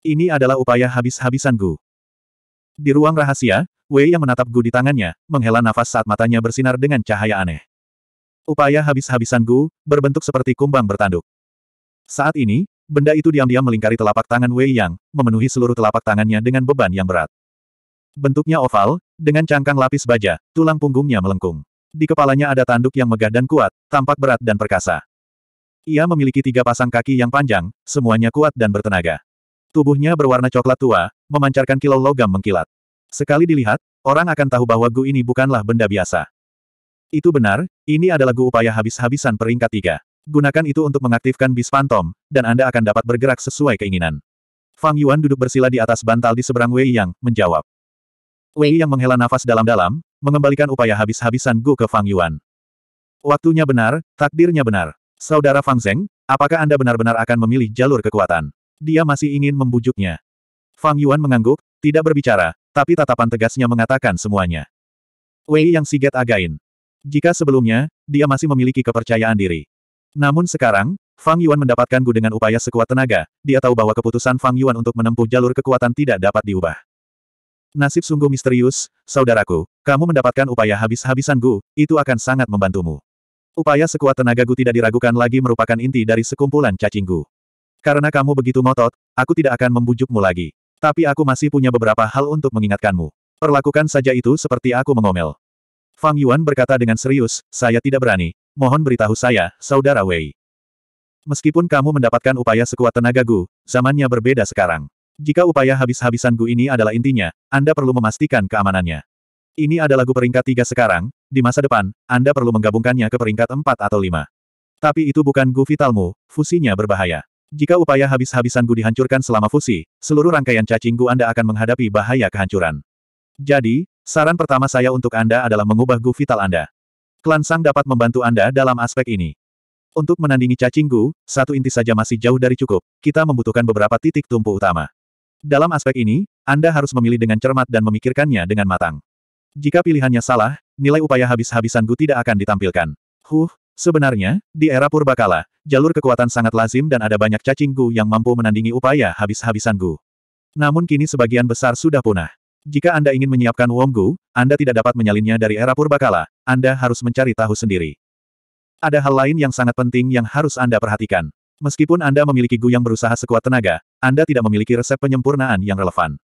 Ini adalah upaya habis-habisan Gu. Di ruang rahasia, Wei yang menatap Gu di tangannya, menghela nafas saat matanya bersinar dengan cahaya aneh. Upaya habis-habisan Gu, berbentuk seperti kumbang bertanduk. Saat ini, benda itu diam-diam melingkari telapak tangan Wei Yang, memenuhi seluruh telapak tangannya dengan beban yang berat. Bentuknya oval, dengan cangkang lapis baja, tulang punggungnya melengkung. Di kepalanya ada tanduk yang megah dan kuat, tampak berat dan perkasa. Ia memiliki tiga pasang kaki yang panjang, semuanya kuat dan bertenaga. Tubuhnya berwarna coklat tua, memancarkan kilau logam mengkilat. Sekali dilihat, orang akan tahu bahwa Gu ini bukanlah benda biasa. Itu benar, ini adalah Gu upaya habis-habisan peringkat tiga. Gunakan itu untuk mengaktifkan bis phantom, dan Anda akan dapat bergerak sesuai keinginan. Fang Yuan duduk bersila di atas bantal di seberang Wei Yang, menjawab. Wei Yang menghela nafas dalam-dalam, mengembalikan upaya habis-habisan Gu ke Fang Yuan. Waktunya benar, takdirnya benar. Saudara Fang Zeng, apakah Anda benar-benar akan memilih jalur kekuatan? Dia masih ingin membujuknya. Fang Yuan mengangguk, tidak berbicara, tapi tatapan tegasnya mengatakan semuanya. Wei yang Siget again. Jika sebelumnya, dia masih memiliki kepercayaan diri. Namun sekarang, Fang Yuan mendapatkan Gu dengan upaya sekuat tenaga, dia tahu bahwa keputusan Fang Yuan untuk menempuh jalur kekuatan tidak dapat diubah. Nasib sungguh misterius, saudaraku. Kamu mendapatkan upaya habis-habisan Gu, itu akan sangat membantumu. Upaya sekuat tenaga Gu tidak diragukan lagi merupakan inti dari sekumpulan cacing Gu. Karena kamu begitu ngotot, aku tidak akan membujukmu lagi. Tapi aku masih punya beberapa hal untuk mengingatkanmu. Perlakukan saja itu seperti aku mengomel. Fang Yuan berkata dengan serius, saya tidak berani. Mohon beritahu saya, Saudara Wei. Meskipun kamu mendapatkan upaya sekuat tenaga Gu, zamannya berbeda sekarang. Jika upaya habis-habisan Gu ini adalah intinya, Anda perlu memastikan keamanannya. Ini adalah Gu peringkat tiga sekarang, di masa depan, Anda perlu menggabungkannya ke peringkat empat atau lima. Tapi itu bukan Gu vitalmu, fusinya berbahaya. Jika upaya habis habisan Gu dihancurkan selama fusi, seluruh rangkaian cacing Gu Anda akan menghadapi bahaya kehancuran. Jadi, saran pertama saya untuk Anda adalah mengubah gu vital Anda. Klan Sang dapat membantu Anda dalam aspek ini. Untuk menandingi cacing Gu, satu inti saja masih jauh dari cukup, kita membutuhkan beberapa titik tumpu utama. Dalam aspek ini, Anda harus memilih dengan cermat dan memikirkannya dengan matang. Jika pilihannya salah, nilai upaya habis habisan Gu tidak akan ditampilkan. Huh, Sebenarnya, di era purbakala, jalur kekuatan sangat lazim dan ada banyak cacing Gu yang mampu menandingi upaya habis-habisan Gu. Namun kini sebagian besar sudah punah. Jika Anda ingin menyiapkan Wong Gu, Anda tidak dapat menyalinnya dari era purbakala, Anda harus mencari tahu sendiri. Ada hal lain yang sangat penting yang harus Anda perhatikan. Meskipun Anda memiliki Gu yang berusaha sekuat tenaga, Anda tidak memiliki resep penyempurnaan yang relevan.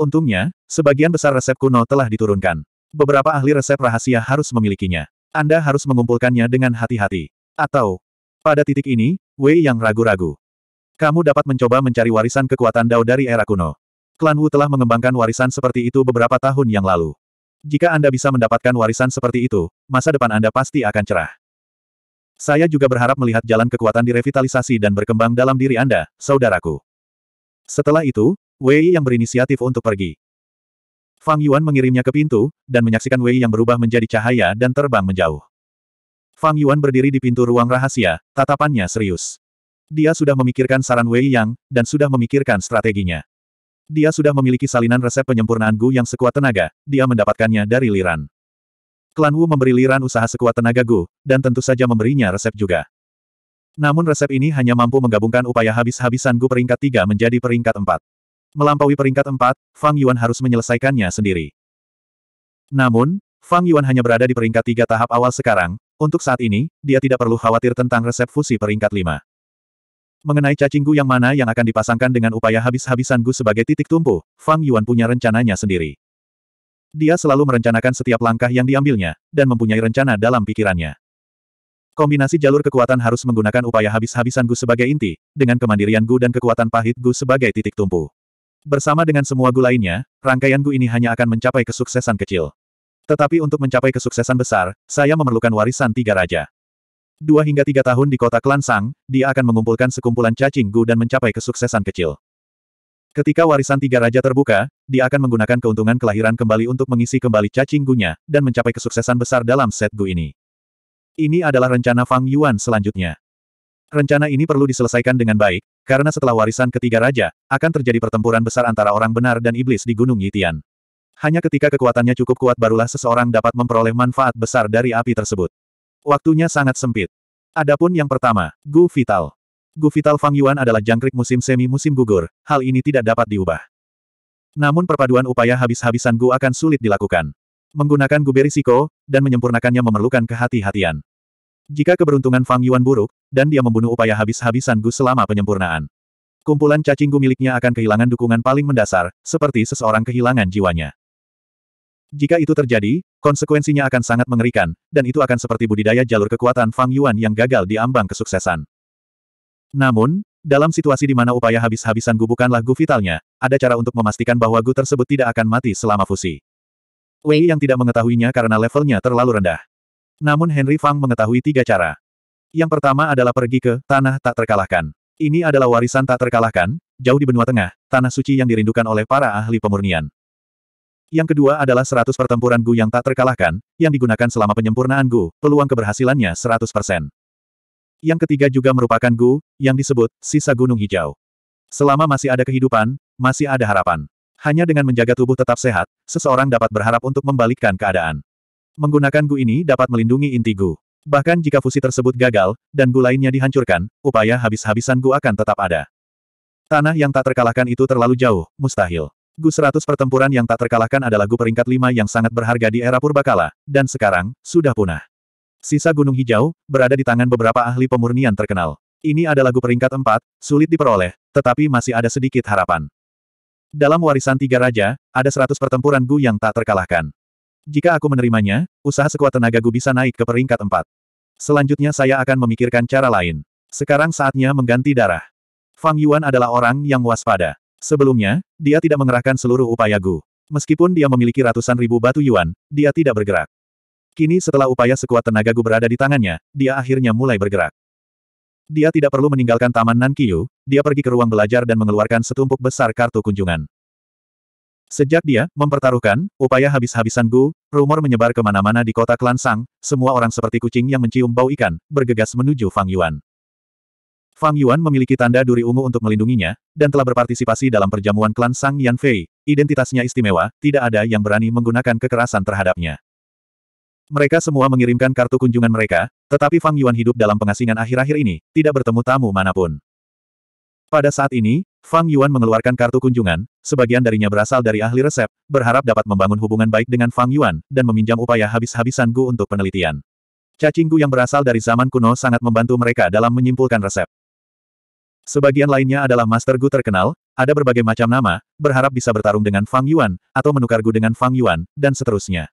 Untungnya, sebagian besar resep kuno telah diturunkan. Beberapa ahli resep rahasia harus memilikinya. Anda harus mengumpulkannya dengan hati-hati. Atau, pada titik ini, Wei yang ragu-ragu. Kamu dapat mencoba mencari warisan kekuatan Dao dari era kuno. Klan Wu telah mengembangkan warisan seperti itu beberapa tahun yang lalu. Jika Anda bisa mendapatkan warisan seperti itu, masa depan Anda pasti akan cerah. Saya juga berharap melihat jalan kekuatan direvitalisasi dan berkembang dalam diri Anda, saudaraku. Setelah itu, Wei yang berinisiatif untuk pergi. Fang Yuan mengirimnya ke pintu, dan menyaksikan Wei yang berubah menjadi cahaya dan terbang menjauh. Fang Yuan berdiri di pintu ruang rahasia, tatapannya serius. Dia sudah memikirkan saran Wei Yang, dan sudah memikirkan strateginya. Dia sudah memiliki salinan resep penyempurnaan Gu yang sekuat tenaga, dia mendapatkannya dari Liran. Klan Wu memberi Liran usaha sekuat tenaga Gu, dan tentu saja memberinya resep juga. Namun resep ini hanya mampu menggabungkan upaya habis-habisan Gu peringkat 3 menjadi peringkat 4. Melampaui peringkat empat, Fang Yuan harus menyelesaikannya sendiri. Namun, Fang Yuan hanya berada di peringkat tiga tahap awal sekarang, untuk saat ini, dia tidak perlu khawatir tentang resep fusi peringkat lima. Mengenai cacing gu yang mana yang akan dipasangkan dengan upaya habis-habisan gu sebagai titik tumpu, Fang Yuan punya rencananya sendiri. Dia selalu merencanakan setiap langkah yang diambilnya, dan mempunyai rencana dalam pikirannya. Kombinasi jalur kekuatan harus menggunakan upaya habis-habisan Gu sebagai inti, dengan kemandirian Gu dan kekuatan pahit Gu sebagai titik tumpu. Bersama dengan semua gu lainnya, rangkaian gu ini hanya akan mencapai kesuksesan kecil. Tetapi untuk mencapai kesuksesan besar, saya memerlukan warisan tiga raja. Dua hingga tiga tahun di kota klan Sang, dia akan mengumpulkan sekumpulan cacing gu dan mencapai kesuksesan kecil. Ketika warisan tiga raja terbuka, dia akan menggunakan keuntungan kelahiran kembali untuk mengisi kembali cacing gunya, dan mencapai kesuksesan besar dalam set gu ini. Ini adalah rencana Fang Yuan selanjutnya. Rencana ini perlu diselesaikan dengan baik, karena setelah warisan ketiga raja, akan terjadi pertempuran besar antara orang benar dan iblis di Gunung Yitian. Hanya ketika kekuatannya cukup kuat barulah seseorang dapat memperoleh manfaat besar dari api tersebut. Waktunya sangat sempit. Adapun yang pertama, Gu Vital. Gu Vital Fang Yuan adalah jangkrik musim semi musim gugur, hal ini tidak dapat diubah. Namun perpaduan upaya habis-habisan Gu akan sulit dilakukan. Menggunakan Gu Berisiko, dan menyempurnakannya memerlukan kehati-hatian. Jika keberuntungan Fang Yuan buruk, dan dia membunuh upaya habis-habisan Gu selama penyempurnaan. Kumpulan cacing Gu miliknya akan kehilangan dukungan paling mendasar, seperti seseorang kehilangan jiwanya. Jika itu terjadi, konsekuensinya akan sangat mengerikan, dan itu akan seperti budidaya jalur kekuatan Fang Yuan yang gagal di ambang kesuksesan. Namun, dalam situasi di mana upaya habis-habisan Gu bukanlah Gu vitalnya, ada cara untuk memastikan bahwa Gu tersebut tidak akan mati selama fusi. Wei yang tidak mengetahuinya karena levelnya terlalu rendah. Namun Henry Fang mengetahui tiga cara. Yang pertama adalah pergi ke tanah tak terkalahkan. Ini adalah warisan tak terkalahkan, jauh di benua tengah, tanah suci yang dirindukan oleh para ahli pemurnian. Yang kedua adalah seratus pertempuran Gu yang tak terkalahkan, yang digunakan selama penyempurnaan Gu, peluang keberhasilannya 100%. Yang ketiga juga merupakan Gu, yang disebut sisa gunung hijau. Selama masih ada kehidupan, masih ada harapan. Hanya dengan menjaga tubuh tetap sehat, seseorang dapat berharap untuk membalikkan keadaan. Menggunakan Gu ini dapat melindungi inti Gu. Bahkan jika fusi tersebut gagal, dan Gu lainnya dihancurkan, upaya habis-habisan Gu akan tetap ada. Tanah yang tak terkalahkan itu terlalu jauh, mustahil. Gu 100 pertempuran yang tak terkalahkan adalah Gu peringkat 5 yang sangat berharga di era purbakala, dan sekarang, sudah punah. Sisa Gunung Hijau, berada di tangan beberapa ahli pemurnian terkenal. Ini adalah Gu peringkat empat, sulit diperoleh, tetapi masih ada sedikit harapan. Dalam warisan tiga raja, ada 100 pertempuran Gu yang tak terkalahkan. Jika aku menerimanya, usaha sekuat tenaga tenagaku bisa naik ke peringkat empat. Selanjutnya saya akan memikirkan cara lain. Sekarang saatnya mengganti darah. Fang Yuan adalah orang yang waspada. Sebelumnya, dia tidak mengerahkan seluruh upaya Gu. Meskipun dia memiliki ratusan ribu batu Yuan, dia tidak bergerak. Kini setelah upaya sekuat tenaga Gu berada di tangannya, dia akhirnya mulai bergerak. Dia tidak perlu meninggalkan Taman Nankiyu, dia pergi ke ruang belajar dan mengeluarkan setumpuk besar kartu kunjungan. Sejak dia mempertaruhkan upaya habis-habisan Gu, rumor menyebar kemana-mana di kota Klansang, semua orang seperti kucing yang mencium bau ikan, bergegas menuju Fang Yuan. Fang Yuan memiliki tanda duri ungu untuk melindunginya, dan telah berpartisipasi dalam perjamuan klan Sang Yan Fei, identitasnya istimewa, tidak ada yang berani menggunakan kekerasan terhadapnya. Mereka semua mengirimkan kartu kunjungan mereka, tetapi Fang Yuan hidup dalam pengasingan akhir-akhir ini, tidak bertemu tamu manapun. Pada saat ini, Fang Yuan mengeluarkan kartu kunjungan, sebagian darinya berasal dari ahli resep, berharap dapat membangun hubungan baik dengan Fang Yuan, dan meminjam upaya habis-habisan Gu untuk penelitian. Cacing Gu yang berasal dari zaman kuno sangat membantu mereka dalam menyimpulkan resep. Sebagian lainnya adalah Master Gu terkenal, ada berbagai macam nama, berharap bisa bertarung dengan Fang Yuan, atau menukar Gu dengan Fang Yuan, dan seterusnya.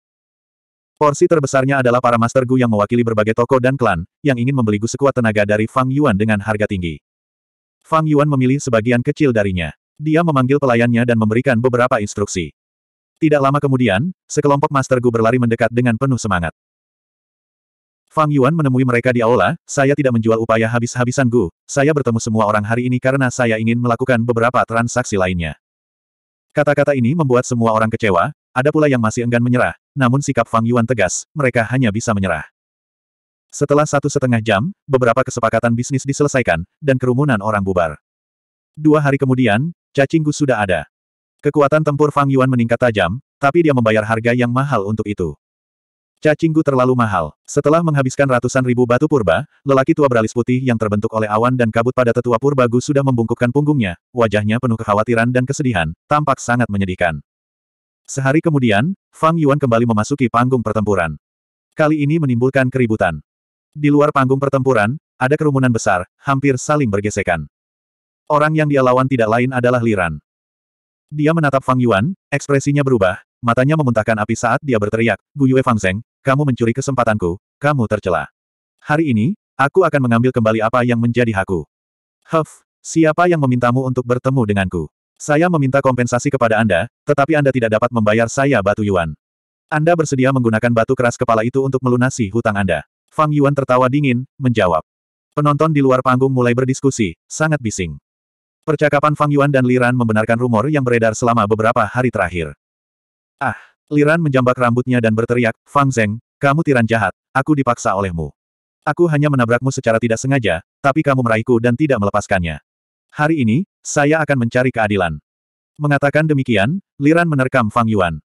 Porsi terbesarnya adalah para Master Gu yang mewakili berbagai toko dan klan, yang ingin membeli Gu sekuat tenaga dari Fang Yuan dengan harga tinggi. Fang Yuan memilih sebagian kecil darinya. Dia memanggil pelayannya dan memberikan beberapa instruksi. Tidak lama kemudian, sekelompok Master Gu berlari mendekat dengan penuh semangat. Fang Yuan menemui mereka di aula, saya tidak menjual upaya habis-habisan Gu, saya bertemu semua orang hari ini karena saya ingin melakukan beberapa transaksi lainnya. Kata-kata ini membuat semua orang kecewa, ada pula yang masih enggan menyerah, namun sikap Fang Yuan tegas, mereka hanya bisa menyerah. Setelah satu setengah jam, beberapa kesepakatan bisnis diselesaikan, dan kerumunan orang bubar. Dua hari kemudian, cacing gu sudah ada. Kekuatan tempur Fang Yuan meningkat tajam, tapi dia membayar harga yang mahal untuk itu. Cacing gu terlalu mahal. Setelah menghabiskan ratusan ribu batu purba, lelaki tua beralis putih yang terbentuk oleh awan dan kabut pada tetua purba Gu sudah membungkukkan punggungnya, wajahnya penuh kekhawatiran dan kesedihan, tampak sangat menyedihkan. Sehari kemudian, Fang Yuan kembali memasuki panggung pertempuran. Kali ini menimbulkan keributan. Di luar panggung pertempuran, ada kerumunan besar, hampir saling bergesekan. Orang yang dia lawan tidak lain adalah Liran. Dia menatap Fang Yuan, ekspresinya berubah, matanya memuntahkan api saat dia berteriak, Yue Fang Zeng, kamu mencuri kesempatanku, kamu tercela. Hari ini, aku akan mengambil kembali apa yang menjadi hakku. Huff, siapa yang memintamu untuk bertemu denganku? Saya meminta kompensasi kepada Anda, tetapi Anda tidak dapat membayar saya batu Yuan. Anda bersedia menggunakan batu keras kepala itu untuk melunasi hutang Anda. Fang Yuan tertawa dingin, menjawab. Penonton di luar panggung mulai berdiskusi, sangat bising. Percakapan Fang Yuan dan Liran membenarkan rumor yang beredar selama beberapa hari terakhir. Ah, Liran menjambak rambutnya dan berteriak, Fang Zeng, kamu tiran jahat, aku dipaksa olehmu. Aku hanya menabrakmu secara tidak sengaja, tapi kamu meraihku dan tidak melepaskannya. Hari ini, saya akan mencari keadilan. Mengatakan demikian, Liran menerkam Fang Yuan.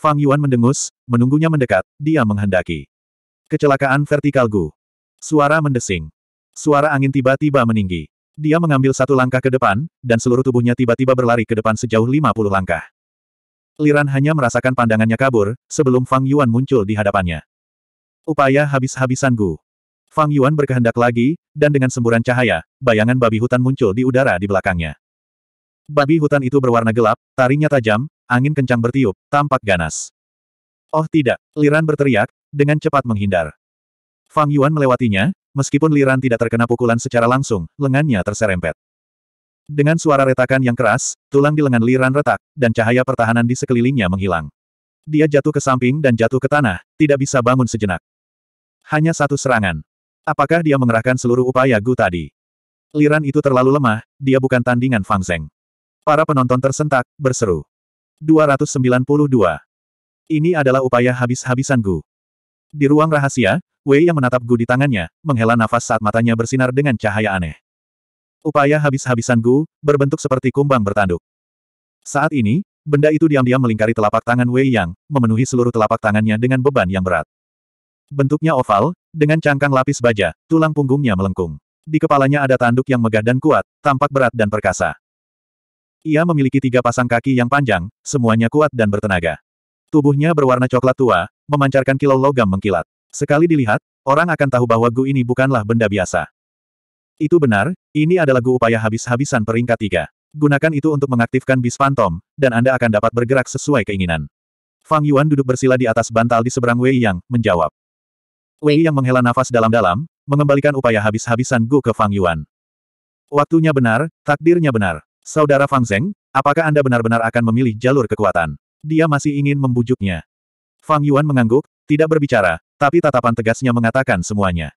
Fang Yuan mendengus, menunggunya mendekat, dia menghendaki. Kecelakaan vertikal Gu. Suara mendesing. Suara angin tiba-tiba meninggi. Dia mengambil satu langkah ke depan, dan seluruh tubuhnya tiba-tiba berlari ke depan sejauh 50 langkah. Liran hanya merasakan pandangannya kabur, sebelum Fang Yuan muncul di hadapannya. Upaya habis-habisan Gu. Fang Yuan berkehendak lagi, dan dengan semburan cahaya, bayangan babi hutan muncul di udara di belakangnya. Babi hutan itu berwarna gelap, taringnya tajam, angin kencang bertiup, tampak ganas. Oh tidak, Liran berteriak, dengan cepat menghindar. Fang Yuan melewatinya, meskipun Liran tidak terkena pukulan secara langsung, lengannya terserempet. Dengan suara retakan yang keras, tulang di lengan Liran retak, dan cahaya pertahanan di sekelilingnya menghilang. Dia jatuh ke samping dan jatuh ke tanah, tidak bisa bangun sejenak. Hanya satu serangan. Apakah dia mengerahkan seluruh upaya Gu tadi? Liran itu terlalu lemah, dia bukan tandingan Fang Zeng. Para penonton tersentak, berseru. 292. Ini adalah upaya habis-habisan Gu. Di ruang rahasia, Wei yang menatap Gu di tangannya, menghela nafas saat matanya bersinar dengan cahaya aneh. Upaya habis-habisan Gu, berbentuk seperti kumbang bertanduk. Saat ini, benda itu diam-diam melingkari telapak tangan Wei Yang, memenuhi seluruh telapak tangannya dengan beban yang berat. Bentuknya oval, dengan cangkang lapis baja, tulang punggungnya melengkung. Di kepalanya ada tanduk yang megah dan kuat, tampak berat dan perkasa. Ia memiliki tiga pasang kaki yang panjang, semuanya kuat dan bertenaga. Tubuhnya berwarna coklat tua, memancarkan kilau logam mengkilat. Sekali dilihat, orang akan tahu bahwa Gu ini bukanlah benda biasa. Itu benar, ini adalah Gu upaya habis-habisan peringkat tiga. Gunakan itu untuk mengaktifkan bis phantom, dan Anda akan dapat bergerak sesuai keinginan. Fang Yuan duduk bersila di atas bantal di seberang Wei Yang, menjawab. Wei Yang menghela nafas dalam-dalam, mengembalikan upaya habis-habisan Gu ke Fang Yuan. Waktunya benar, takdirnya benar. Saudara Fang Zeng, apakah Anda benar-benar akan memilih jalur kekuatan? Dia masih ingin membujuknya. Fang Yuan mengangguk, tidak berbicara, tapi tatapan tegasnya mengatakan semuanya.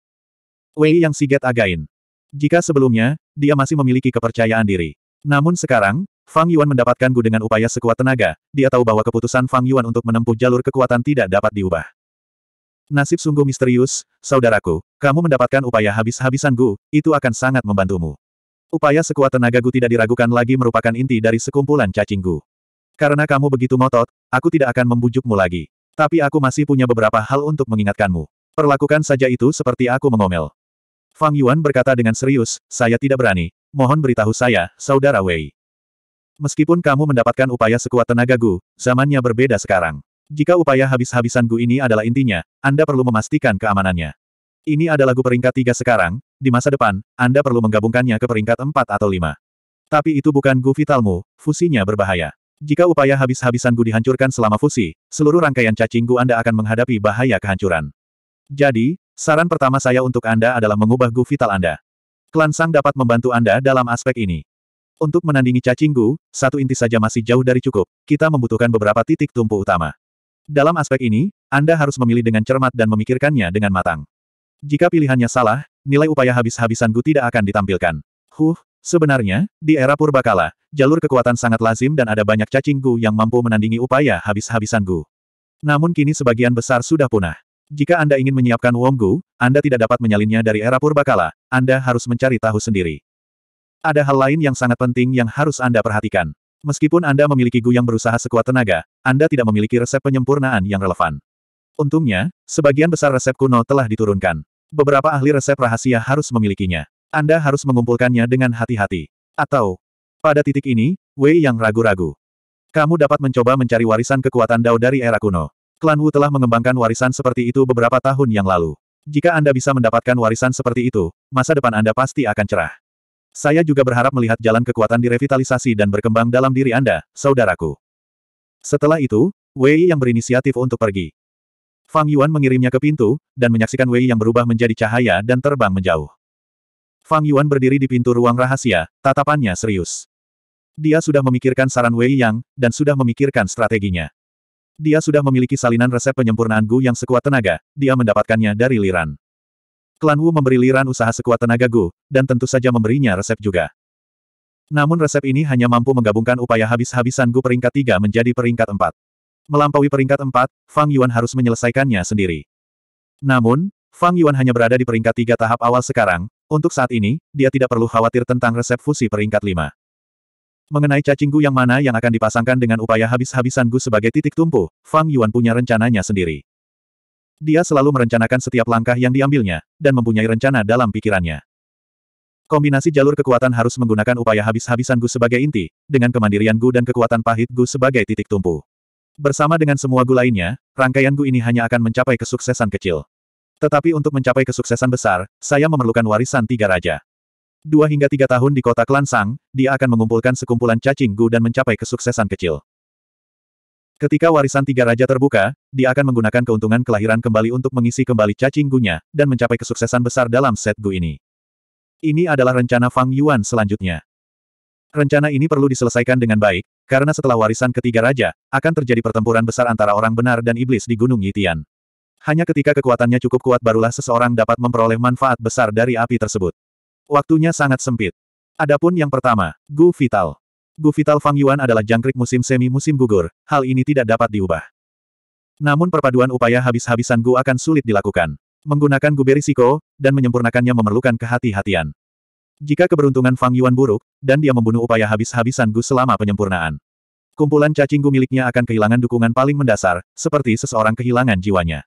Wei yang Siget again. Jika sebelumnya, dia masih memiliki kepercayaan diri. Namun sekarang, Fang Yuan mendapatkan Gu dengan upaya sekuat tenaga, dia tahu bahwa keputusan Fang Yuan untuk menempuh jalur kekuatan tidak dapat diubah. Nasib sungguh misterius, saudaraku. Kamu mendapatkan upaya habis-habisan Gu, itu akan sangat membantumu. Upaya sekuat tenaga Gu tidak diragukan lagi merupakan inti dari sekumpulan cacing Gu. Karena kamu begitu ngotot, aku tidak akan membujukmu lagi. Tapi aku masih punya beberapa hal untuk mengingatkanmu. Perlakukan saja itu seperti aku mengomel. Fang Yuan berkata dengan serius, saya tidak berani. Mohon beritahu saya, Saudara Wei. Meskipun kamu mendapatkan upaya sekuat tenaga Gu, zamannya berbeda sekarang. Jika upaya habis-habisan Gu ini adalah intinya, Anda perlu memastikan keamanannya. Ini adalah Gu peringkat tiga sekarang, di masa depan, Anda perlu menggabungkannya ke peringkat empat atau lima. Tapi itu bukan Gu vitalmu, fusinya berbahaya. Jika upaya habis-habisan Gu dihancurkan selama fusi, seluruh rangkaian cacing Gu Anda akan menghadapi bahaya kehancuran. Jadi, saran pertama saya untuk Anda adalah mengubah Gu vital Anda. Klan Sang dapat membantu Anda dalam aspek ini. Untuk menandingi cacing Gu, satu inti saja masih jauh dari cukup, kita membutuhkan beberapa titik tumpu utama. Dalam aspek ini, Anda harus memilih dengan cermat dan memikirkannya dengan matang. Jika pilihannya salah, nilai upaya habis-habisan Gu tidak akan ditampilkan. Huh, Sebenarnya, di era purbakala, jalur kekuatan sangat lazim dan ada banyak cacing Gu yang mampu menandingi upaya habis-habisan Gu. Namun kini sebagian besar sudah punah. Jika Anda ingin menyiapkan Wong Gu, Anda tidak dapat menyalinnya dari era purbakala, Anda harus mencari tahu sendiri. Ada hal lain yang sangat penting yang harus Anda perhatikan. Meskipun Anda memiliki Gu yang berusaha sekuat tenaga, Anda tidak memiliki resep penyempurnaan yang relevan. Untungnya, sebagian besar resep kuno telah diturunkan. Beberapa ahli resep rahasia harus memilikinya. Anda harus mengumpulkannya dengan hati-hati. Atau, pada titik ini, Wei yang ragu-ragu. Kamu dapat mencoba mencari warisan kekuatan Dao dari era kuno. Klan Wu telah mengembangkan warisan seperti itu beberapa tahun yang lalu. Jika Anda bisa mendapatkan warisan seperti itu, masa depan Anda pasti akan cerah. Saya juga berharap melihat jalan kekuatan direvitalisasi dan berkembang dalam diri Anda, saudaraku. Setelah itu, Wei yang berinisiatif untuk pergi. Fang Yuan mengirimnya ke pintu, dan menyaksikan Wei yang berubah menjadi cahaya dan terbang menjauh. Fang Yuan berdiri di pintu ruang rahasia, tatapannya serius. Dia sudah memikirkan saran Wei Yang, dan sudah memikirkan strateginya. Dia sudah memiliki salinan resep penyempurnaan Gu yang sekuat tenaga, dia mendapatkannya dari Liran. Klan Wu memberi Liran usaha sekuat tenaga Gu, dan tentu saja memberinya resep juga. Namun resep ini hanya mampu menggabungkan upaya habis-habisan Gu peringkat 3 menjadi peringkat 4. Melampaui peringkat 4, Fang Yuan harus menyelesaikannya sendiri. Namun, Fang Yuan hanya berada di peringkat tiga tahap awal sekarang, untuk saat ini, dia tidak perlu khawatir tentang resep fusi peringkat 5. Mengenai cacing Gu yang mana yang akan dipasangkan dengan upaya habis-habisan Gu sebagai titik tumpu, Fang Yuan punya rencananya sendiri. Dia selalu merencanakan setiap langkah yang diambilnya, dan mempunyai rencana dalam pikirannya. Kombinasi jalur kekuatan harus menggunakan upaya habis-habisan Gu sebagai inti, dengan kemandirian Gu dan kekuatan pahit Gu sebagai titik tumpu. Bersama dengan semua Gu lainnya, rangkaian Gu ini hanya akan mencapai kesuksesan kecil. Tetapi untuk mencapai kesuksesan besar, saya memerlukan warisan tiga raja. Dua hingga tiga tahun di kota klan Sang, dia akan mengumpulkan sekumpulan cacing gu dan mencapai kesuksesan kecil. Ketika warisan tiga raja terbuka, dia akan menggunakan keuntungan kelahiran kembali untuk mengisi kembali cacing gunya, dan mencapai kesuksesan besar dalam set gu ini. Ini adalah rencana Fang Yuan selanjutnya. Rencana ini perlu diselesaikan dengan baik, karena setelah warisan ketiga raja, akan terjadi pertempuran besar antara orang benar dan iblis di Gunung Yitian. Hanya ketika kekuatannya cukup kuat barulah seseorang dapat memperoleh manfaat besar dari api tersebut. Waktunya sangat sempit. Adapun yang pertama, Gu Vital. Gu Vital Fang Yuan adalah jangkrik musim semi musim gugur, hal ini tidak dapat diubah. Namun perpaduan upaya habis-habisan Gu akan sulit dilakukan. Menggunakan Gu berisiko, dan menyempurnakannya memerlukan kehati-hatian. Jika keberuntungan Fang Yuan buruk, dan dia membunuh upaya habis-habisan Gu selama penyempurnaan. Kumpulan cacing Gu miliknya akan kehilangan dukungan paling mendasar, seperti seseorang kehilangan jiwanya.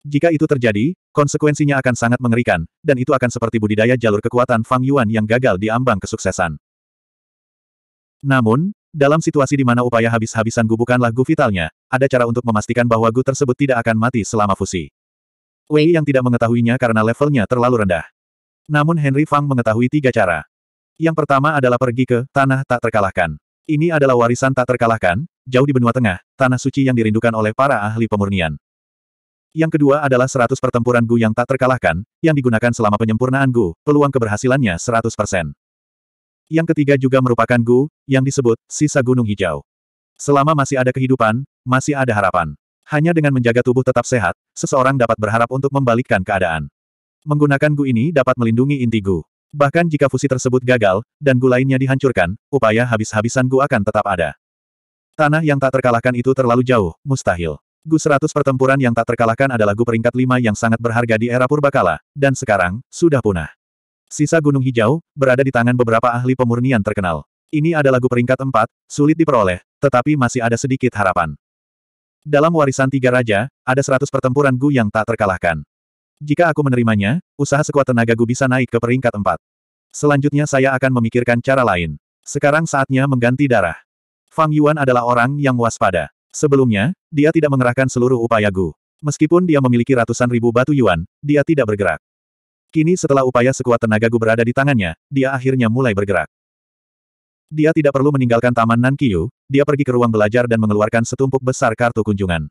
Jika itu terjadi, konsekuensinya akan sangat mengerikan, dan itu akan seperti budidaya jalur kekuatan Fang Yuan yang gagal di ambang kesuksesan. Namun, dalam situasi di mana upaya habis-habisan Gu bukanlah Gu vitalnya, ada cara untuk memastikan bahwa Gu tersebut tidak akan mati selama fusi. Wei yang tidak mengetahuinya karena levelnya terlalu rendah. Namun Henry Fang mengetahui tiga cara. Yang pertama adalah pergi ke tanah tak terkalahkan. Ini adalah warisan tak terkalahkan, jauh di benua tengah, tanah suci yang dirindukan oleh para ahli pemurnian. Yang kedua adalah 100 pertempuran Gu yang tak terkalahkan, yang digunakan selama penyempurnaan Gu, peluang keberhasilannya 100%. Yang ketiga juga merupakan Gu, yang disebut sisa gunung hijau. Selama masih ada kehidupan, masih ada harapan. Hanya dengan menjaga tubuh tetap sehat, seseorang dapat berharap untuk membalikkan keadaan. Menggunakan Gu ini dapat melindungi inti Gu. Bahkan jika fusi tersebut gagal, dan Gu lainnya dihancurkan, upaya habis-habisan Gu akan tetap ada. Tanah yang tak terkalahkan itu terlalu jauh, mustahil. Gu 100 pertempuran yang tak terkalahkan adalah Gu peringkat 5 yang sangat berharga di era purbakala, dan sekarang, sudah punah. Sisa Gunung Hijau, berada di tangan beberapa ahli pemurnian terkenal. Ini adalah Gu peringkat 4, sulit diperoleh, tetapi masih ada sedikit harapan. Dalam warisan tiga raja, ada 100 pertempuran Gu yang tak terkalahkan. Jika aku menerimanya, usaha sekuat tenaga Gu bisa naik ke peringkat 4. Selanjutnya saya akan memikirkan cara lain. Sekarang saatnya mengganti darah. Fang Yuan adalah orang yang waspada. Sebelumnya, dia tidak mengerahkan seluruh upaya Gu. Meskipun dia memiliki ratusan ribu batu yuan, dia tidak bergerak. Kini setelah upaya sekuat tenaga Gu berada di tangannya, dia akhirnya mulai bergerak. Dia tidak perlu meninggalkan Taman Nankiyu, dia pergi ke ruang belajar dan mengeluarkan setumpuk besar kartu kunjungan.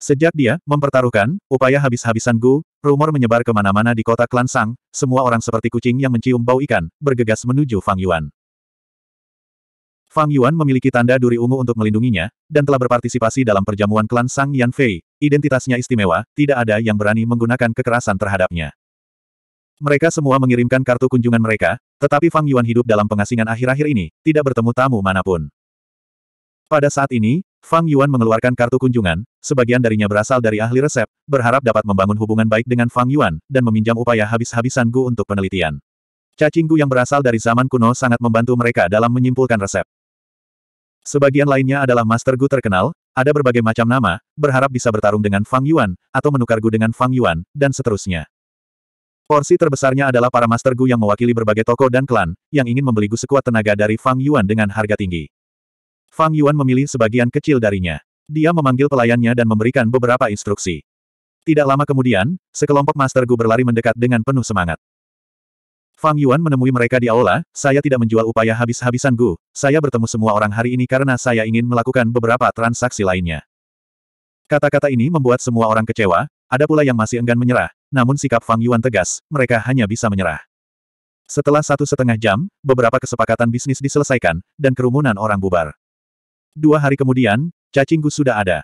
Sejak dia mempertaruhkan upaya habis-habisan Gu, rumor menyebar kemana-mana di kota Klan Sang, semua orang seperti kucing yang mencium bau ikan, bergegas menuju Fang Yuan. Fang Yuan memiliki tanda duri ungu untuk melindunginya, dan telah berpartisipasi dalam perjamuan klan Sang Yan Fei, identitasnya istimewa, tidak ada yang berani menggunakan kekerasan terhadapnya. Mereka semua mengirimkan kartu kunjungan mereka, tetapi Fang Yuan hidup dalam pengasingan akhir-akhir ini, tidak bertemu tamu manapun. Pada saat ini, Fang Yuan mengeluarkan kartu kunjungan, sebagian darinya berasal dari ahli resep, berharap dapat membangun hubungan baik dengan Fang Yuan, dan meminjam upaya habis-habisan Gu untuk penelitian. Cacing Gu yang berasal dari zaman kuno sangat membantu mereka dalam menyimpulkan resep. Sebagian lainnya adalah Master Gu terkenal, ada berbagai macam nama, berharap bisa bertarung dengan Fang Yuan, atau menukar Gu dengan Fang Yuan, dan seterusnya. Porsi terbesarnya adalah para Master Gu yang mewakili berbagai toko dan klan, yang ingin membeli Gu sekuat tenaga dari Fang Yuan dengan harga tinggi. Fang Yuan memilih sebagian kecil darinya. Dia memanggil pelayannya dan memberikan beberapa instruksi. Tidak lama kemudian, sekelompok Master Gu berlari mendekat dengan penuh semangat. Fang Yuan menemui mereka di aula, saya tidak menjual upaya habis-habisan Gu, saya bertemu semua orang hari ini karena saya ingin melakukan beberapa transaksi lainnya. Kata-kata ini membuat semua orang kecewa, ada pula yang masih enggan menyerah, namun sikap Fang Yuan tegas, mereka hanya bisa menyerah. Setelah satu setengah jam, beberapa kesepakatan bisnis diselesaikan, dan kerumunan orang bubar. Dua hari kemudian, cacing Gu sudah ada.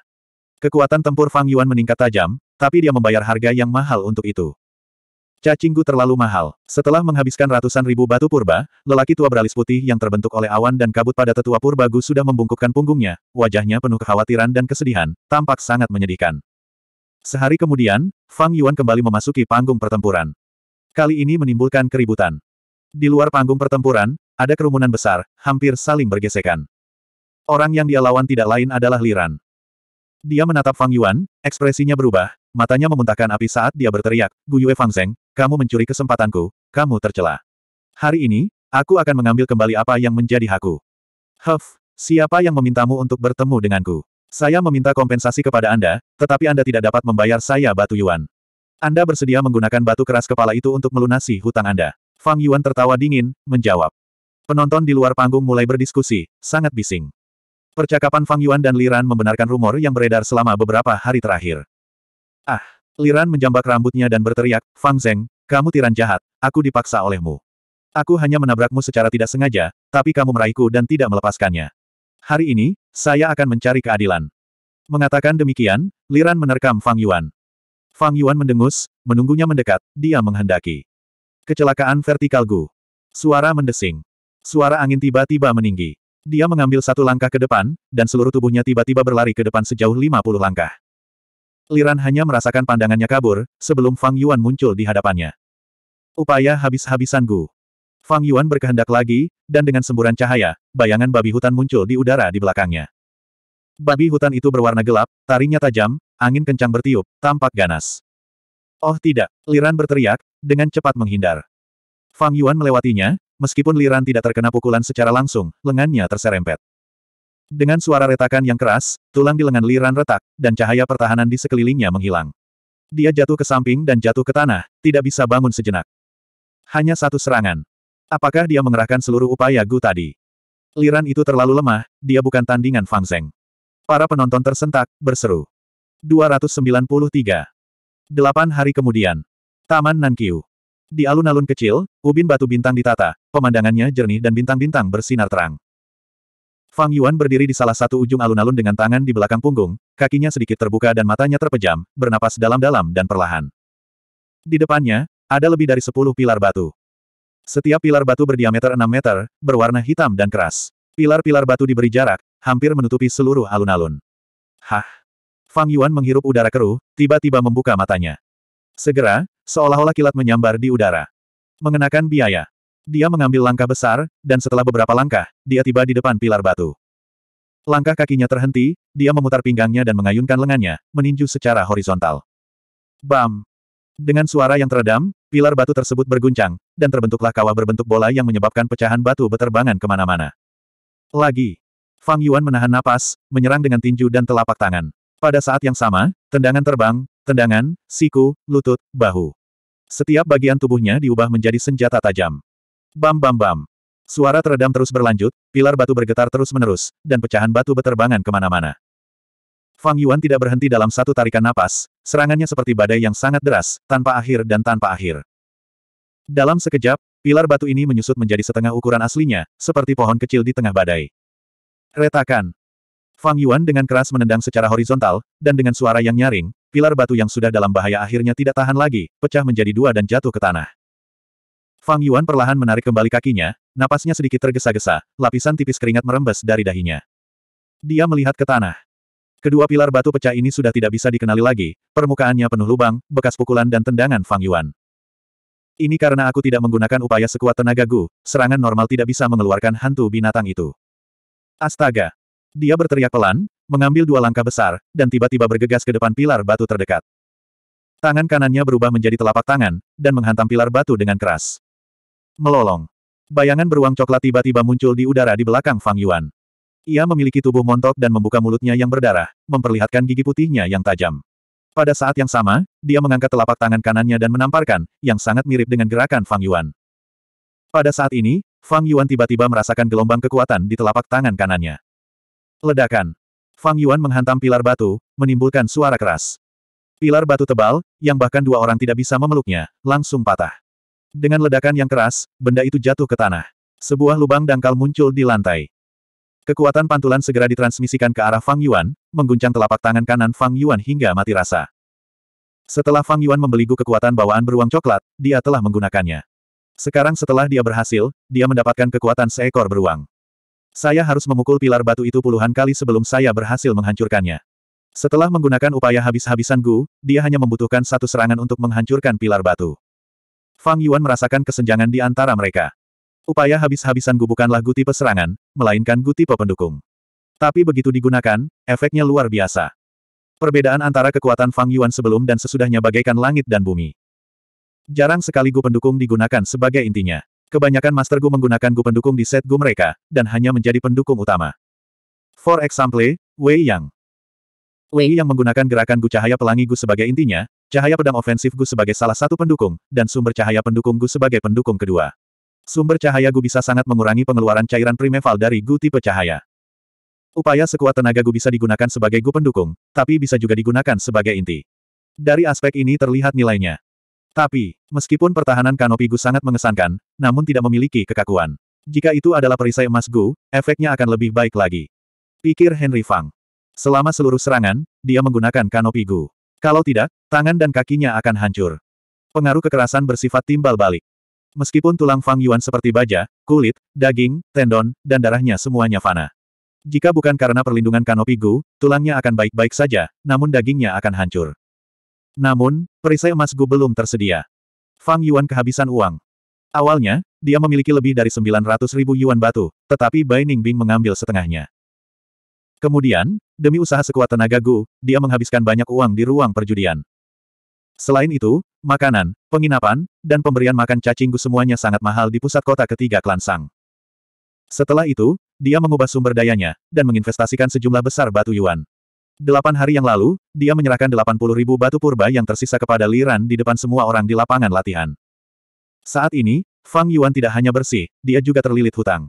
Kekuatan tempur Fang Yuan meningkat tajam, tapi dia membayar harga yang mahal untuk itu. Cacingku terlalu mahal. Setelah menghabiskan ratusan ribu batu purba, lelaki tua beralis putih yang terbentuk oleh awan dan kabut pada tetua purba Gu sudah membungkukkan punggungnya, wajahnya penuh kekhawatiran dan kesedihan, tampak sangat menyedihkan. Sehari kemudian, Fang Yuan kembali memasuki panggung pertempuran. Kali ini menimbulkan keributan. Di luar panggung pertempuran, ada kerumunan besar, hampir saling bergesekan. Orang yang dia lawan tidak lain adalah Liran. Dia menatap Fang Yuan, ekspresinya berubah, Matanya memuntahkan api saat dia berteriak, Fang Fangzeng, kamu mencuri kesempatanku, kamu tercela. Hari ini, aku akan mengambil kembali apa yang menjadi hakku. Huff, siapa yang memintamu untuk bertemu denganku? Saya meminta kompensasi kepada Anda, tetapi Anda tidak dapat membayar saya batu yuan. Anda bersedia menggunakan batu keras kepala itu untuk melunasi hutang Anda. Fang Yuan tertawa dingin, menjawab. Penonton di luar panggung mulai berdiskusi, sangat bising. Percakapan Fang Yuan dan Liran membenarkan rumor yang beredar selama beberapa hari terakhir. Ah! Liran menjambak rambutnya dan berteriak, Fang Zeng, kamu tiran jahat, aku dipaksa olehmu. Aku hanya menabrakmu secara tidak sengaja, tapi kamu meraihku dan tidak melepaskannya. Hari ini, saya akan mencari keadilan. Mengatakan demikian, Liran menerkam Fang Yuan. Fang Yuan mendengus, menunggunya mendekat, dia menghendaki. Kecelakaan vertikal Gu. Suara mendesing. Suara angin tiba-tiba meninggi. Dia mengambil satu langkah ke depan, dan seluruh tubuhnya tiba-tiba berlari ke depan sejauh 50 langkah. Liran hanya merasakan pandangannya kabur, sebelum Fang Yuan muncul di hadapannya. Upaya habis-habisan Gu. Fang Yuan berkehendak lagi, dan dengan semburan cahaya, bayangan babi hutan muncul di udara di belakangnya. Babi hutan itu berwarna gelap, taringnya tajam, angin kencang bertiup, tampak ganas. Oh tidak, Liran berteriak, dengan cepat menghindar. Fang Yuan melewatinya, meskipun Liran tidak terkena pukulan secara langsung, lengannya terserempet. Dengan suara retakan yang keras, tulang di lengan Liran retak, dan cahaya pertahanan di sekelilingnya menghilang. Dia jatuh ke samping dan jatuh ke tanah, tidak bisa bangun sejenak. Hanya satu serangan. Apakah dia mengerahkan seluruh upaya Gu tadi? Liran itu terlalu lemah, dia bukan tandingan Fang Zeng. Para penonton tersentak, berseru. 293. Delapan hari kemudian. Taman Nankiu. Di alun-alun kecil, ubin batu bintang ditata, pemandangannya jernih dan bintang-bintang bersinar terang. Fang Yuan berdiri di salah satu ujung alun-alun dengan tangan di belakang punggung, kakinya sedikit terbuka dan matanya terpejam, bernapas dalam-dalam dan perlahan. Di depannya, ada lebih dari sepuluh pilar batu. Setiap pilar batu berdiameter enam meter, berwarna hitam dan keras. Pilar-pilar batu diberi jarak, hampir menutupi seluruh alun-alun. Hah? Fang Yuan menghirup udara keruh, tiba-tiba membuka matanya. Segera, seolah-olah kilat menyambar di udara. Mengenakan biaya. Dia mengambil langkah besar, dan setelah beberapa langkah, dia tiba di depan pilar batu. Langkah kakinya terhenti, dia memutar pinggangnya dan mengayunkan lengannya, meninju secara horizontal. Bam! Dengan suara yang teredam, pilar batu tersebut berguncang, dan terbentuklah kawah berbentuk bola yang menyebabkan pecahan batu beterbangan kemana-mana. Lagi. Fang Yuan menahan napas, menyerang dengan tinju dan telapak tangan. Pada saat yang sama, tendangan terbang, tendangan, siku, lutut, bahu. Setiap bagian tubuhnya diubah menjadi senjata tajam. Bam bam bam. Suara teredam terus berlanjut, pilar batu bergetar terus-menerus, dan pecahan batu beterbangan kemana-mana. Fang Yuan tidak berhenti dalam satu tarikan napas, serangannya seperti badai yang sangat deras, tanpa akhir dan tanpa akhir. Dalam sekejap, pilar batu ini menyusut menjadi setengah ukuran aslinya, seperti pohon kecil di tengah badai. Retakan. Fang Yuan dengan keras menendang secara horizontal, dan dengan suara yang nyaring, pilar batu yang sudah dalam bahaya akhirnya tidak tahan lagi, pecah menjadi dua dan jatuh ke tanah. Fang Yuan perlahan menarik kembali kakinya, napasnya sedikit tergesa-gesa, lapisan tipis keringat merembes dari dahinya. Dia melihat ke tanah. Kedua pilar batu pecah ini sudah tidak bisa dikenali lagi, permukaannya penuh lubang, bekas pukulan dan tendangan Fang Yuan. Ini karena aku tidak menggunakan upaya sekuat tenaga Gu, serangan normal tidak bisa mengeluarkan hantu binatang itu. Astaga! Dia berteriak pelan, mengambil dua langkah besar, dan tiba-tiba bergegas ke depan pilar batu terdekat. Tangan kanannya berubah menjadi telapak tangan, dan menghantam pilar batu dengan keras. Melolong. Bayangan beruang coklat tiba-tiba muncul di udara di belakang Fang Yuan. Ia memiliki tubuh montok dan membuka mulutnya yang berdarah, memperlihatkan gigi putihnya yang tajam. Pada saat yang sama, dia mengangkat telapak tangan kanannya dan menamparkan, yang sangat mirip dengan gerakan Fang Yuan. Pada saat ini, Fang Yuan tiba-tiba merasakan gelombang kekuatan di telapak tangan kanannya. Ledakan. Fang Yuan menghantam pilar batu, menimbulkan suara keras. Pilar batu tebal, yang bahkan dua orang tidak bisa memeluknya, langsung patah. Dengan ledakan yang keras, benda itu jatuh ke tanah. Sebuah lubang dangkal muncul di lantai. Kekuatan pantulan segera ditransmisikan ke arah Fang Yuan, mengguncang telapak tangan kanan Fang Yuan hingga mati rasa. Setelah Fang Yuan membeligu kekuatan bawaan beruang coklat, dia telah menggunakannya. Sekarang setelah dia berhasil, dia mendapatkan kekuatan seekor beruang. Saya harus memukul pilar batu itu puluhan kali sebelum saya berhasil menghancurkannya. Setelah menggunakan upaya habis-habisan Gu, dia hanya membutuhkan satu serangan untuk menghancurkan pilar batu. Fang Yuan merasakan kesenjangan di antara mereka. Upaya habis-habisan Gu bukanlah Gu tipe serangan, melainkan guti tipe pendukung. Tapi begitu digunakan, efeknya luar biasa. Perbedaan antara kekuatan Fang Yuan sebelum dan sesudahnya bagaikan langit dan bumi. Jarang sekali Gu pendukung digunakan sebagai intinya. Kebanyakan Master Gu menggunakan Gu pendukung di set Gu mereka, dan hanya menjadi pendukung utama. For example, Wei Yang. Wei Yang menggunakan gerakan Gu cahaya pelangi Gu sebagai intinya, Cahaya pedang ofensif Gu sebagai salah satu pendukung, dan sumber cahaya pendukung Gu sebagai pendukung kedua. Sumber cahaya Gu bisa sangat mengurangi pengeluaran cairan primeval dari Gu tipe cahaya. Upaya sekuat tenaga Gu bisa digunakan sebagai Gu pendukung, tapi bisa juga digunakan sebagai inti. Dari aspek ini terlihat nilainya. Tapi, meskipun pertahanan kanopi Gu sangat mengesankan, namun tidak memiliki kekakuan. Jika itu adalah perisai emas Gu, efeknya akan lebih baik lagi. Pikir Henry Fang. Selama seluruh serangan, dia menggunakan kanopi Gu. Kalau tidak, tangan dan kakinya akan hancur. Pengaruh kekerasan bersifat timbal balik. Meskipun tulang Fang Yuan seperti baja, kulit, daging, tendon, dan darahnya semuanya fana. Jika bukan karena perlindungan kanopi Gu, tulangnya akan baik-baik saja, namun dagingnya akan hancur. Namun, perisai emas Gu belum tersedia. Fang Yuan kehabisan uang. Awalnya, dia memiliki lebih dari 900 ribu yuan batu, tetapi Bai Ningbing mengambil setengahnya. Kemudian, demi usaha sekuat tenaga Gu, dia menghabiskan banyak uang di ruang perjudian. Selain itu, makanan, penginapan, dan pemberian makan cacing Gu semuanya sangat mahal di pusat kota ketiga klan Sang. Setelah itu, dia mengubah sumber dayanya, dan menginvestasikan sejumlah besar batu yuan. Delapan hari yang lalu, dia menyerahkan 80 ribu batu purba yang tersisa kepada Liran di depan semua orang di lapangan latihan. Saat ini, Fang Yuan tidak hanya bersih, dia juga terlilit hutang.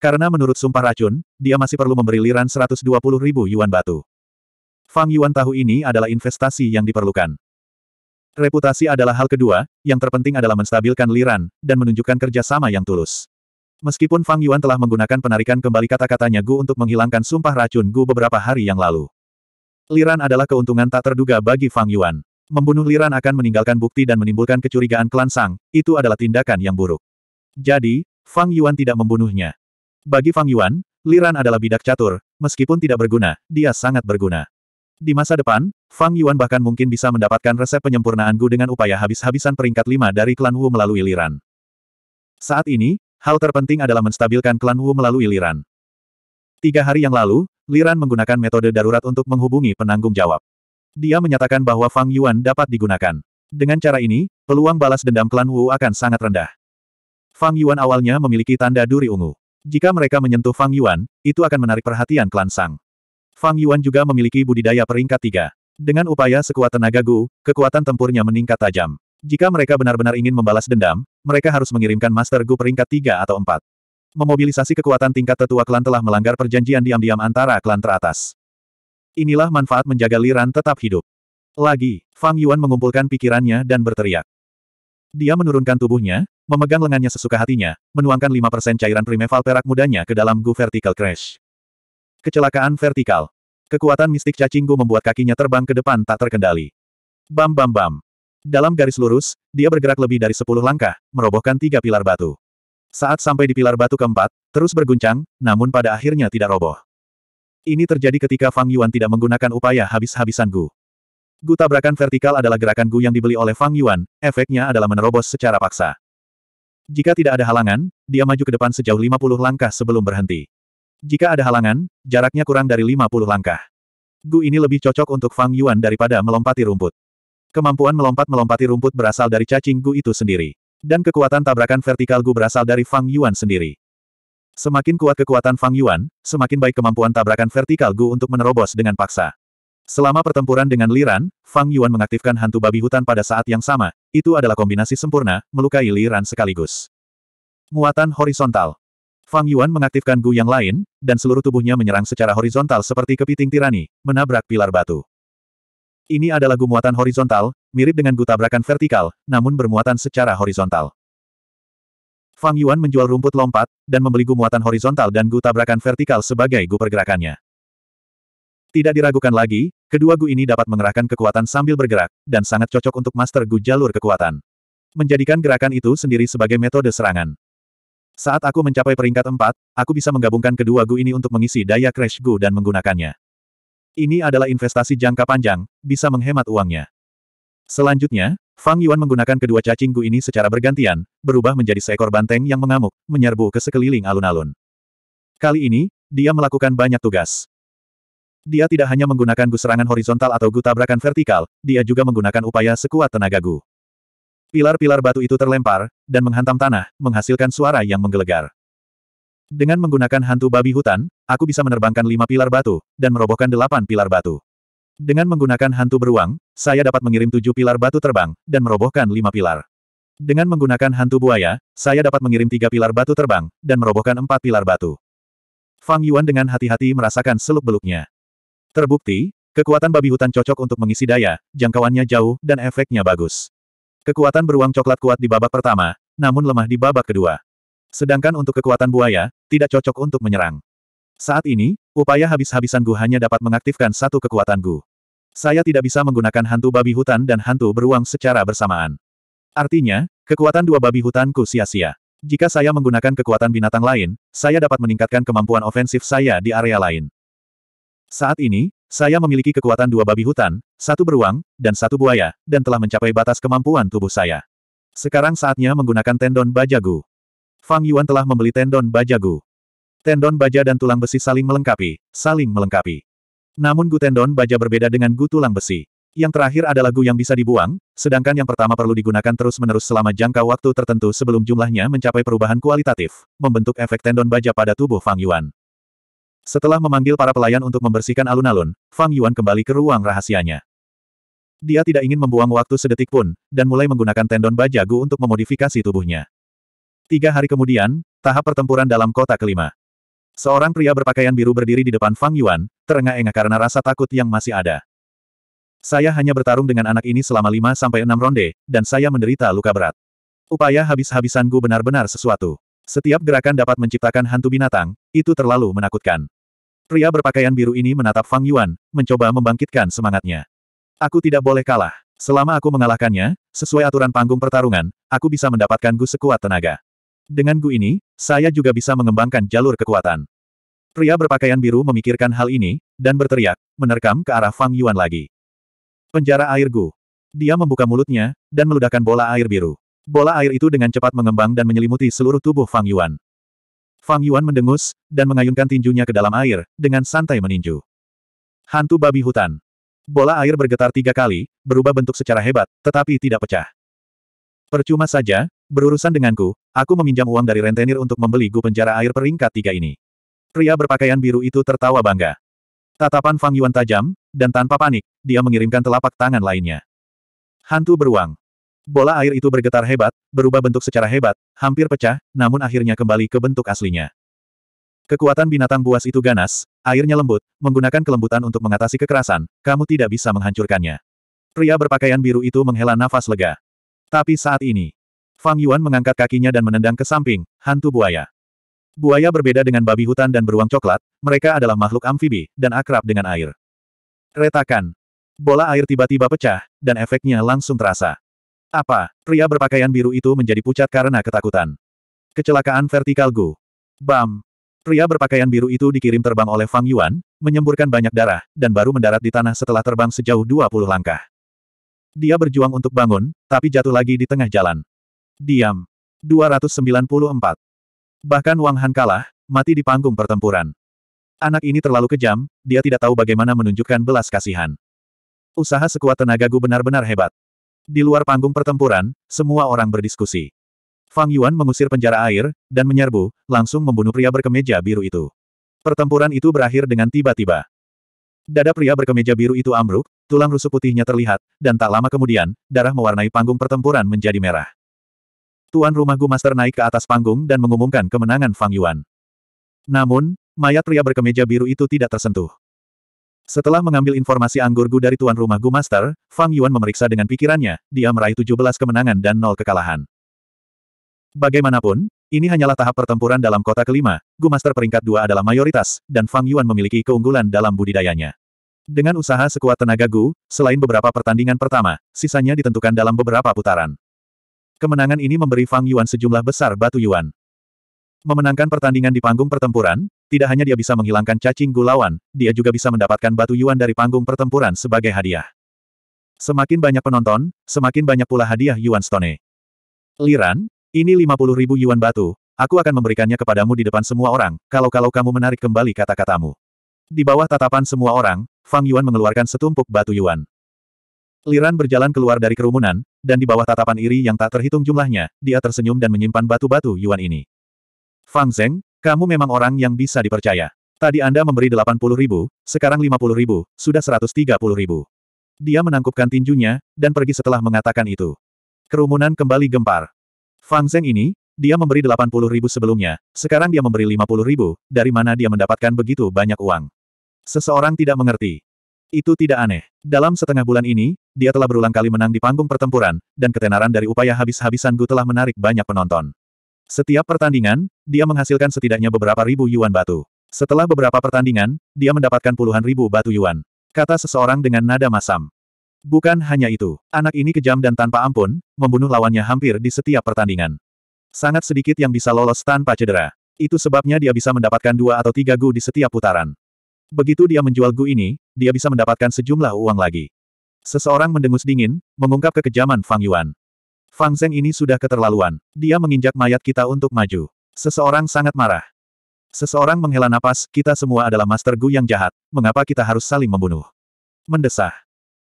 Karena menurut sumpah racun, dia masih perlu memberi Liran 120 ribu yuan batu. Fang Yuan tahu ini adalah investasi yang diperlukan. Reputasi adalah hal kedua, yang terpenting adalah menstabilkan Liran, dan menunjukkan kerjasama yang tulus. Meskipun Fang Yuan telah menggunakan penarikan kembali kata-katanya Gu untuk menghilangkan sumpah racun Gu beberapa hari yang lalu. Liran adalah keuntungan tak terduga bagi Fang Yuan. Membunuh Liran akan meninggalkan bukti dan menimbulkan kecurigaan klan Sang, itu adalah tindakan yang buruk. Jadi, Fang Yuan tidak membunuhnya. Bagi Fang Yuan, Liran adalah bidak catur, meskipun tidak berguna, dia sangat berguna. Di masa depan, Fang Yuan bahkan mungkin bisa mendapatkan resep penyempurnaan Gu dengan upaya habis-habisan peringkat lima dari klan Wu melalui Liran. Saat ini, hal terpenting adalah menstabilkan klan Wu melalui Liran. Tiga hari yang lalu, Liran menggunakan metode darurat untuk menghubungi penanggung jawab. Dia menyatakan bahwa Fang Yuan dapat digunakan. Dengan cara ini, peluang balas dendam klan Wu akan sangat rendah. Fang Yuan awalnya memiliki tanda duri ungu. Jika mereka menyentuh Fang Yuan, itu akan menarik perhatian klan Sang. Fang Yuan juga memiliki budidaya peringkat tiga. Dengan upaya sekuat tenaga Gu, kekuatan tempurnya meningkat tajam. Jika mereka benar-benar ingin membalas dendam, mereka harus mengirimkan Master Gu peringkat tiga atau empat. Memobilisasi kekuatan tingkat tetua klan telah melanggar perjanjian diam-diam antara klan teratas. Inilah manfaat menjaga Liran tetap hidup. Lagi, Fang Yuan mengumpulkan pikirannya dan berteriak. Dia menurunkan tubuhnya, memegang lengannya sesuka hatinya, menuangkan 5% cairan primeval perak mudanya ke dalam Gu Vertical Crash. Kecelakaan vertikal. Kekuatan mistik cacing Gu membuat kakinya terbang ke depan tak terkendali. Bam bam bam. Dalam garis lurus, dia bergerak lebih dari 10 langkah, merobohkan tiga pilar batu. Saat sampai di pilar batu keempat, terus berguncang, namun pada akhirnya tidak roboh. Ini terjadi ketika Fang Yuan tidak menggunakan upaya habis-habisan Gu. Gu tabrakan vertikal adalah gerakan Gu yang dibeli oleh Fang Yuan, efeknya adalah menerobos secara paksa. Jika tidak ada halangan, dia maju ke depan sejauh 50 langkah sebelum berhenti. Jika ada halangan, jaraknya kurang dari 50 langkah. Gu ini lebih cocok untuk Fang Yuan daripada melompati rumput. Kemampuan melompat-melompati rumput berasal dari cacing Gu itu sendiri. Dan kekuatan tabrakan vertikal Gu berasal dari Fang Yuan sendiri. Semakin kuat kekuatan Fang Yuan, semakin baik kemampuan tabrakan vertikal Gu untuk menerobos dengan paksa. Selama pertempuran dengan Liran, Fang Yuan mengaktifkan hantu babi hutan pada saat yang sama, itu adalah kombinasi sempurna, melukai Liran sekaligus. Muatan horizontal. Fang Yuan mengaktifkan Gu yang lain, dan seluruh tubuhnya menyerang secara horizontal seperti kepiting tirani, menabrak pilar batu. Ini adalah Gu muatan horizontal, mirip dengan Gu tabrakan vertikal, namun bermuatan secara horizontal. Fang Yuan menjual rumput lompat, dan membeli Gu muatan horizontal dan Gu tabrakan vertikal sebagai Gu pergerakannya. Tidak diragukan lagi, Kedua Gu ini dapat mengerahkan kekuatan sambil bergerak, dan sangat cocok untuk Master Gu jalur kekuatan. Menjadikan gerakan itu sendiri sebagai metode serangan. Saat aku mencapai peringkat 4, aku bisa menggabungkan kedua Gu ini untuk mengisi daya Crash Gu dan menggunakannya. Ini adalah investasi jangka panjang, bisa menghemat uangnya. Selanjutnya, Fang Yuan menggunakan kedua cacing Gu ini secara bergantian, berubah menjadi seekor banteng yang mengamuk, menyerbu ke sekeliling alun-alun. Kali ini, dia melakukan banyak tugas. Dia tidak hanya menggunakan gu serangan horizontal atau gu tabrakan vertikal, dia juga menggunakan upaya sekuat tenaga gu. Pilar-pilar batu itu terlempar, dan menghantam tanah, menghasilkan suara yang menggelegar. Dengan menggunakan hantu babi hutan, aku bisa menerbangkan lima pilar batu, dan merobohkan delapan pilar batu. Dengan menggunakan hantu beruang, saya dapat mengirim tujuh pilar batu terbang, dan merobohkan lima pilar. Dengan menggunakan hantu buaya, saya dapat mengirim tiga pilar batu terbang, dan merobohkan empat pilar batu. Fang Yuan dengan hati-hati merasakan seluk-beluknya. Terbukti, kekuatan babi hutan cocok untuk mengisi daya, jangkauannya jauh, dan efeknya bagus. Kekuatan beruang coklat kuat di babak pertama, namun lemah di babak kedua. Sedangkan untuk kekuatan buaya, tidak cocok untuk menyerang. Saat ini, upaya habis-habisan Gu hanya dapat mengaktifkan satu kekuatan Gu. Saya tidak bisa menggunakan hantu babi hutan dan hantu beruang secara bersamaan. Artinya, kekuatan dua babi hutanku sia-sia. Jika saya menggunakan kekuatan binatang lain, saya dapat meningkatkan kemampuan ofensif saya di area lain. Saat ini, saya memiliki kekuatan dua babi hutan, satu beruang, dan satu buaya, dan telah mencapai batas kemampuan tubuh saya. Sekarang saatnya menggunakan tendon bajagu. Fang Yuan telah membeli tendon bajagu. Tendon baja dan tulang besi saling melengkapi, saling melengkapi. Namun gu tendon baja berbeda dengan gu tulang besi. Yang terakhir adalah gu yang bisa dibuang, sedangkan yang pertama perlu digunakan terus-menerus selama jangka waktu tertentu sebelum jumlahnya mencapai perubahan kualitatif, membentuk efek tendon baja pada tubuh Fang Yuan. Setelah memanggil para pelayan untuk membersihkan alun-alun, Fang Yuan kembali ke ruang rahasianya. Dia tidak ingin membuang waktu sedetik pun, dan mulai menggunakan tendon bajagu untuk memodifikasi tubuhnya. Tiga hari kemudian, tahap pertempuran dalam kota kelima. Seorang pria berpakaian biru berdiri di depan Fang Yuan, terengah-engah karena rasa takut yang masih ada. Saya hanya bertarung dengan anak ini selama lima sampai enam ronde, dan saya menderita luka berat. Upaya habis habisan gu benar-benar sesuatu. Setiap gerakan dapat menciptakan hantu binatang, itu terlalu menakutkan. Pria berpakaian biru ini menatap Fang Yuan, mencoba membangkitkan semangatnya. Aku tidak boleh kalah. Selama aku mengalahkannya, sesuai aturan panggung pertarungan, aku bisa mendapatkan gu sekuat tenaga. Dengan gu ini, saya juga bisa mengembangkan jalur kekuatan. Pria berpakaian biru memikirkan hal ini, dan berteriak, menerkam ke arah Fang Yuan lagi. Penjara air gu. Dia membuka mulutnya, dan meludahkan bola air biru. Bola air itu dengan cepat mengembang dan menyelimuti seluruh tubuh Fang Yuan. Fang Yuan mendengus, dan mengayunkan tinjunya ke dalam air, dengan santai meninju. Hantu babi hutan. Bola air bergetar tiga kali, berubah bentuk secara hebat, tetapi tidak pecah. Percuma saja, berurusan denganku, aku meminjam uang dari rentenir untuk membeli gu penjara air peringkat tiga ini. Pria berpakaian biru itu tertawa bangga. Tatapan Fang Yuan tajam, dan tanpa panik, dia mengirimkan telapak tangan lainnya. Hantu beruang. Bola air itu bergetar hebat, berubah bentuk secara hebat, hampir pecah, namun akhirnya kembali ke bentuk aslinya. Kekuatan binatang buas itu ganas, airnya lembut, menggunakan kelembutan untuk mengatasi kekerasan, kamu tidak bisa menghancurkannya. Pria berpakaian biru itu menghela nafas lega. Tapi saat ini, Fang Yuan mengangkat kakinya dan menendang ke samping, hantu buaya. Buaya berbeda dengan babi hutan dan beruang coklat, mereka adalah makhluk amfibi, dan akrab dengan air. Retakan. Bola air tiba-tiba pecah, dan efeknya langsung terasa. Apa? Pria berpakaian biru itu menjadi pucat karena ketakutan. Kecelakaan vertikal Gu. Bam! Pria berpakaian biru itu dikirim terbang oleh Fang Yuan, menyemburkan banyak darah, dan baru mendarat di tanah setelah terbang sejauh 20 langkah. Dia berjuang untuk bangun, tapi jatuh lagi di tengah jalan. Diam. 294. Bahkan Wang Han kalah, mati di panggung pertempuran. Anak ini terlalu kejam, dia tidak tahu bagaimana menunjukkan belas kasihan. Usaha sekuat tenaga Gu benar-benar hebat. Di luar panggung pertempuran, semua orang berdiskusi. Fang Yuan mengusir penjara air, dan menyerbu, langsung membunuh pria berkemeja biru itu. Pertempuran itu berakhir dengan tiba-tiba. Dada pria berkemeja biru itu ambruk, tulang rusuk putihnya terlihat, dan tak lama kemudian, darah mewarnai panggung pertempuran menjadi merah. Tuan rumah Gu Master naik ke atas panggung dan mengumumkan kemenangan Fang Yuan. Namun, mayat pria berkemeja biru itu tidak tersentuh. Setelah mengambil informasi anggur Gu dari tuan rumah Gu Master, Fang Yuan memeriksa dengan pikirannya, dia meraih 17 kemenangan dan 0 kekalahan. Bagaimanapun, ini hanyalah tahap pertempuran dalam kota kelima, Gu Master peringkat dua adalah mayoritas, dan Fang Yuan memiliki keunggulan dalam budidayanya. Dengan usaha sekuat tenaga Gu, selain beberapa pertandingan pertama, sisanya ditentukan dalam beberapa putaran. Kemenangan ini memberi Fang Yuan sejumlah besar batu Yuan. Memenangkan pertandingan di panggung pertempuran, tidak hanya dia bisa menghilangkan cacing gulawan, dia juga bisa mendapatkan batu yuan dari panggung pertempuran sebagai hadiah. Semakin banyak penonton, semakin banyak pula hadiah yuan stone. Liran, ini 50 ribu yuan batu, aku akan memberikannya kepadamu di depan semua orang, kalau-kalau kamu menarik kembali kata-katamu. Di bawah tatapan semua orang, Fang Yuan mengeluarkan setumpuk batu yuan. Liran berjalan keluar dari kerumunan, dan di bawah tatapan iri yang tak terhitung jumlahnya, dia tersenyum dan menyimpan batu-batu Yuan ini. Fang Zeng, kamu memang orang yang bisa dipercaya. Tadi Anda memberi 80 ribu, sekarang 50 ribu, sudah 130 ribu. Dia menangkupkan tinjunya, dan pergi setelah mengatakan itu. Kerumunan kembali gempar. Fang Zeng ini, dia memberi 80 ribu sebelumnya, sekarang dia memberi 50 ribu, dari mana dia mendapatkan begitu banyak uang. Seseorang tidak mengerti. Itu tidak aneh. Dalam setengah bulan ini, dia telah berulang kali menang di panggung pertempuran, dan ketenaran dari upaya habis-habisan Gu telah menarik banyak penonton. Setiap pertandingan, dia menghasilkan setidaknya beberapa ribu yuan batu. Setelah beberapa pertandingan, dia mendapatkan puluhan ribu batu yuan. Kata seseorang dengan nada masam. Bukan hanya itu, anak ini kejam dan tanpa ampun, membunuh lawannya hampir di setiap pertandingan. Sangat sedikit yang bisa lolos tanpa cedera. Itu sebabnya dia bisa mendapatkan dua atau tiga gu di setiap putaran. Begitu dia menjual gu ini, dia bisa mendapatkan sejumlah uang lagi. Seseorang mendengus dingin, mengungkap kekejaman Fang Yuan. Fang Zeng ini sudah keterlaluan. Dia menginjak mayat kita untuk maju. Seseorang sangat marah. Seseorang menghela napas, kita semua adalah Master Gu yang jahat, mengapa kita harus saling membunuh? Mendesah.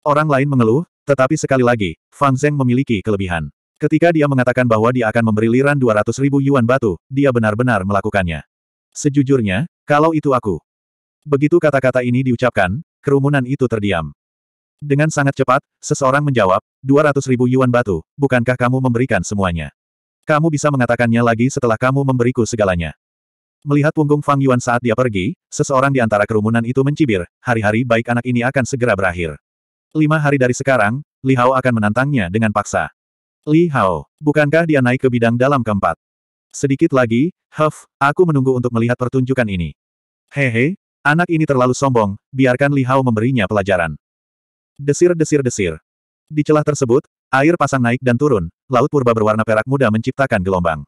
Orang lain mengeluh, tetapi sekali lagi, Fang Zeng memiliki kelebihan. Ketika dia mengatakan bahwa dia akan memberi Liran 200 ribu yuan batu, dia benar-benar melakukannya. Sejujurnya, kalau itu aku. Begitu kata-kata ini diucapkan, kerumunan itu terdiam. Dengan sangat cepat, seseorang menjawab, 200 ribu yuan batu, bukankah kamu memberikan semuanya? Kamu bisa mengatakannya lagi setelah kamu memberiku segalanya. Melihat punggung Fang Yuan saat dia pergi, seseorang di antara kerumunan itu mencibir, hari-hari baik anak ini akan segera berakhir. Lima hari dari sekarang, Li Hao akan menantangnya dengan paksa. Li Hao, bukankah dia naik ke bidang dalam keempat? Sedikit lagi, Huff, aku menunggu untuk melihat pertunjukan ini. Hehe, anak ini terlalu sombong, biarkan Li Hao memberinya pelajaran. Desir-desir-desir. Di celah tersebut, air pasang naik dan turun, laut purba berwarna perak muda menciptakan gelombang.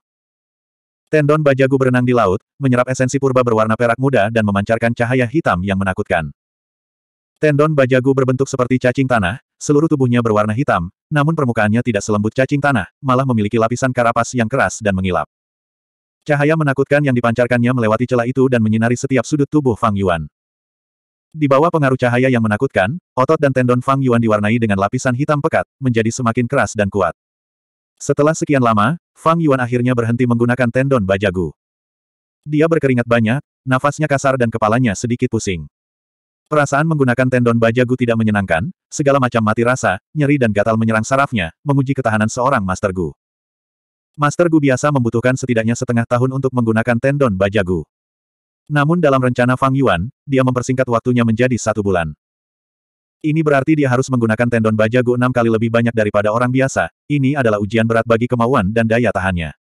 Tendon bajagu berenang di laut, menyerap esensi purba berwarna perak muda dan memancarkan cahaya hitam yang menakutkan. Tendon bajagu berbentuk seperti cacing tanah, seluruh tubuhnya berwarna hitam, namun permukaannya tidak selembut cacing tanah, malah memiliki lapisan karapas yang keras dan mengilap. Cahaya menakutkan yang dipancarkannya melewati celah itu dan menyinari setiap sudut tubuh Fang Yuan. Di bawah pengaruh cahaya yang menakutkan, otot dan tendon Fang Yuan diwarnai dengan lapisan hitam pekat, menjadi semakin keras dan kuat. Setelah sekian lama, Fang Yuan akhirnya berhenti menggunakan tendon bajagu. Dia berkeringat banyak, nafasnya kasar dan kepalanya sedikit pusing. Perasaan menggunakan tendon bajagu tidak menyenangkan, segala macam mati rasa, nyeri dan gatal menyerang sarafnya, menguji ketahanan seorang Master Gu. Master Gu biasa membutuhkan setidaknya setengah tahun untuk menggunakan tendon bajagu. Namun dalam rencana Fang Yuan, dia mempersingkat waktunya menjadi satu bulan. Ini berarti dia harus menggunakan tendon baja Gu enam kali lebih banyak daripada orang biasa, ini adalah ujian berat bagi kemauan dan daya tahannya.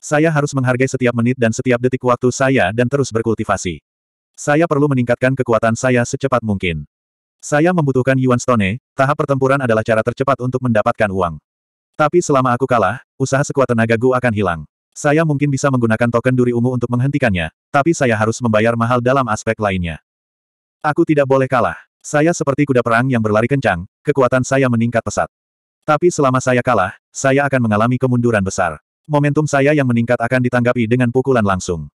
Saya harus menghargai setiap menit dan setiap detik waktu saya dan terus berkultivasi. Saya perlu meningkatkan kekuatan saya secepat mungkin. Saya membutuhkan Yuan Stone, tahap pertempuran adalah cara tercepat untuk mendapatkan uang. Tapi selama aku kalah, usaha sekuat tenaga Gu akan hilang. Saya mungkin bisa menggunakan token duri ungu untuk menghentikannya, tapi saya harus membayar mahal dalam aspek lainnya. Aku tidak boleh kalah. Saya seperti kuda perang yang berlari kencang, kekuatan saya meningkat pesat. Tapi selama saya kalah, saya akan mengalami kemunduran besar. Momentum saya yang meningkat akan ditanggapi dengan pukulan langsung.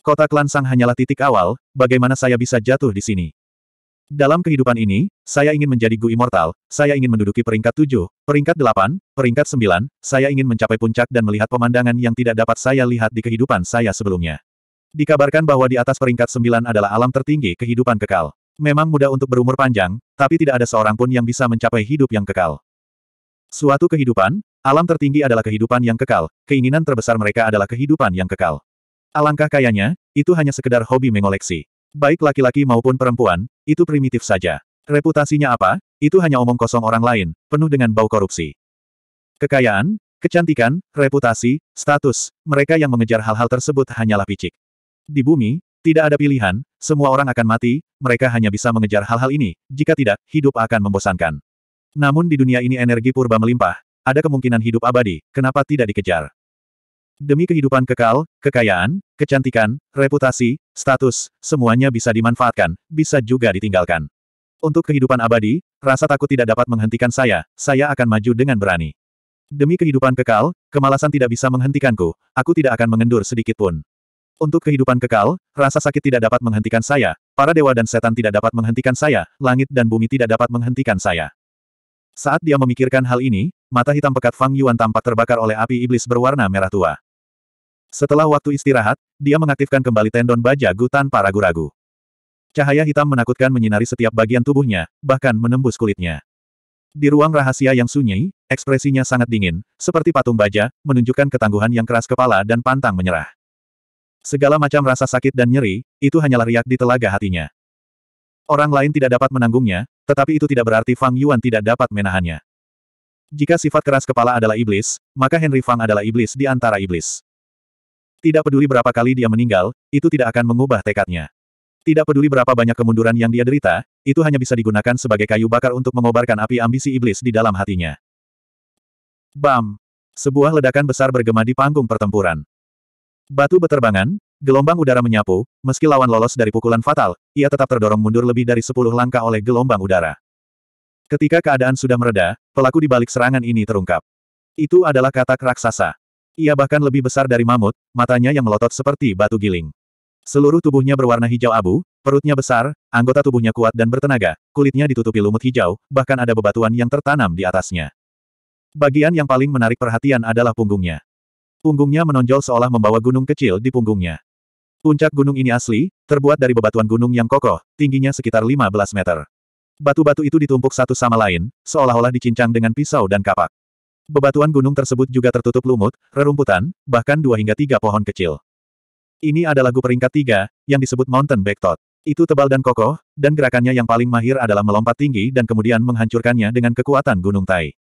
Kota Klansang hanyalah titik awal, bagaimana saya bisa jatuh di sini? Dalam kehidupan ini, saya ingin menjadi Gu Immortal, saya ingin menduduki peringkat tujuh, peringkat delapan, peringkat sembilan. saya ingin mencapai puncak dan melihat pemandangan yang tidak dapat saya lihat di kehidupan saya sebelumnya. Dikabarkan bahwa di atas peringkat sembilan adalah alam tertinggi kehidupan kekal. Memang mudah untuk berumur panjang, tapi tidak ada seorang pun yang bisa mencapai hidup yang kekal. Suatu kehidupan, alam tertinggi adalah kehidupan yang kekal, keinginan terbesar mereka adalah kehidupan yang kekal. Alangkah kayanya, itu hanya sekedar hobi mengoleksi. Baik laki-laki maupun perempuan, itu primitif saja. Reputasinya apa? Itu hanya omong kosong orang lain, penuh dengan bau korupsi. Kekayaan, kecantikan, reputasi, status, mereka yang mengejar hal-hal tersebut hanyalah picik. Di bumi, tidak ada pilihan, semua orang akan mati, mereka hanya bisa mengejar hal-hal ini, jika tidak, hidup akan membosankan. Namun di dunia ini energi purba melimpah, ada kemungkinan hidup abadi, kenapa tidak dikejar? Demi kehidupan kekal, kekayaan, kecantikan, reputasi, status, semuanya bisa dimanfaatkan, bisa juga ditinggalkan. Untuk kehidupan abadi, rasa takut tidak dapat menghentikan saya, saya akan maju dengan berani. Demi kehidupan kekal, kemalasan tidak bisa menghentikanku, aku tidak akan mengendur sedikit pun. Untuk kehidupan kekal, rasa sakit tidak dapat menghentikan saya, para dewa dan setan tidak dapat menghentikan saya, langit dan bumi tidak dapat menghentikan saya. Saat dia memikirkan hal ini, mata hitam pekat Fang Yuan tampak terbakar oleh api iblis berwarna merah tua. Setelah waktu istirahat, dia mengaktifkan kembali tendon baja Gu tanpa ragu-ragu. Cahaya hitam menakutkan menyinari setiap bagian tubuhnya, bahkan menembus kulitnya. Di ruang rahasia yang sunyi, ekspresinya sangat dingin, seperti patung baja, menunjukkan ketangguhan yang keras kepala dan pantang menyerah. Segala macam rasa sakit dan nyeri, itu hanyalah riak di telaga hatinya. Orang lain tidak dapat menanggungnya, tetapi itu tidak berarti Fang Yuan tidak dapat menahannya. Jika sifat keras kepala adalah iblis, maka Henry Fang adalah iblis di antara iblis. Tidak peduli berapa kali dia meninggal, itu tidak akan mengubah tekadnya. Tidak peduli berapa banyak kemunduran yang dia derita, itu hanya bisa digunakan sebagai kayu bakar untuk mengobarkan api ambisi iblis di dalam hatinya. Bam! Sebuah ledakan besar bergema di panggung pertempuran. Batu beterbangan, gelombang udara menyapu, meski lawan lolos dari pukulan fatal, ia tetap terdorong mundur lebih dari sepuluh langkah oleh gelombang udara. Ketika keadaan sudah mereda, pelaku di balik serangan ini terungkap. Itu adalah katak raksasa. Ia bahkan lebih besar dari mamut, matanya yang melotot seperti batu giling. Seluruh tubuhnya berwarna hijau abu, perutnya besar, anggota tubuhnya kuat dan bertenaga, kulitnya ditutupi lumut hijau, bahkan ada bebatuan yang tertanam di atasnya. Bagian yang paling menarik perhatian adalah punggungnya. Punggungnya menonjol seolah membawa gunung kecil di punggungnya. Puncak gunung ini asli, terbuat dari bebatuan gunung yang kokoh, tingginya sekitar 15 meter. Batu-batu itu ditumpuk satu sama lain, seolah-olah dicincang dengan pisau dan kapak. Bebatuan gunung tersebut juga tertutup lumut, rerumputan, bahkan dua hingga tiga pohon kecil. Ini adalah gua peringkat tiga, yang disebut Mountain Backtot. Itu tebal dan kokoh, dan gerakannya yang paling mahir adalah melompat tinggi dan kemudian menghancurkannya dengan kekuatan gunung tai.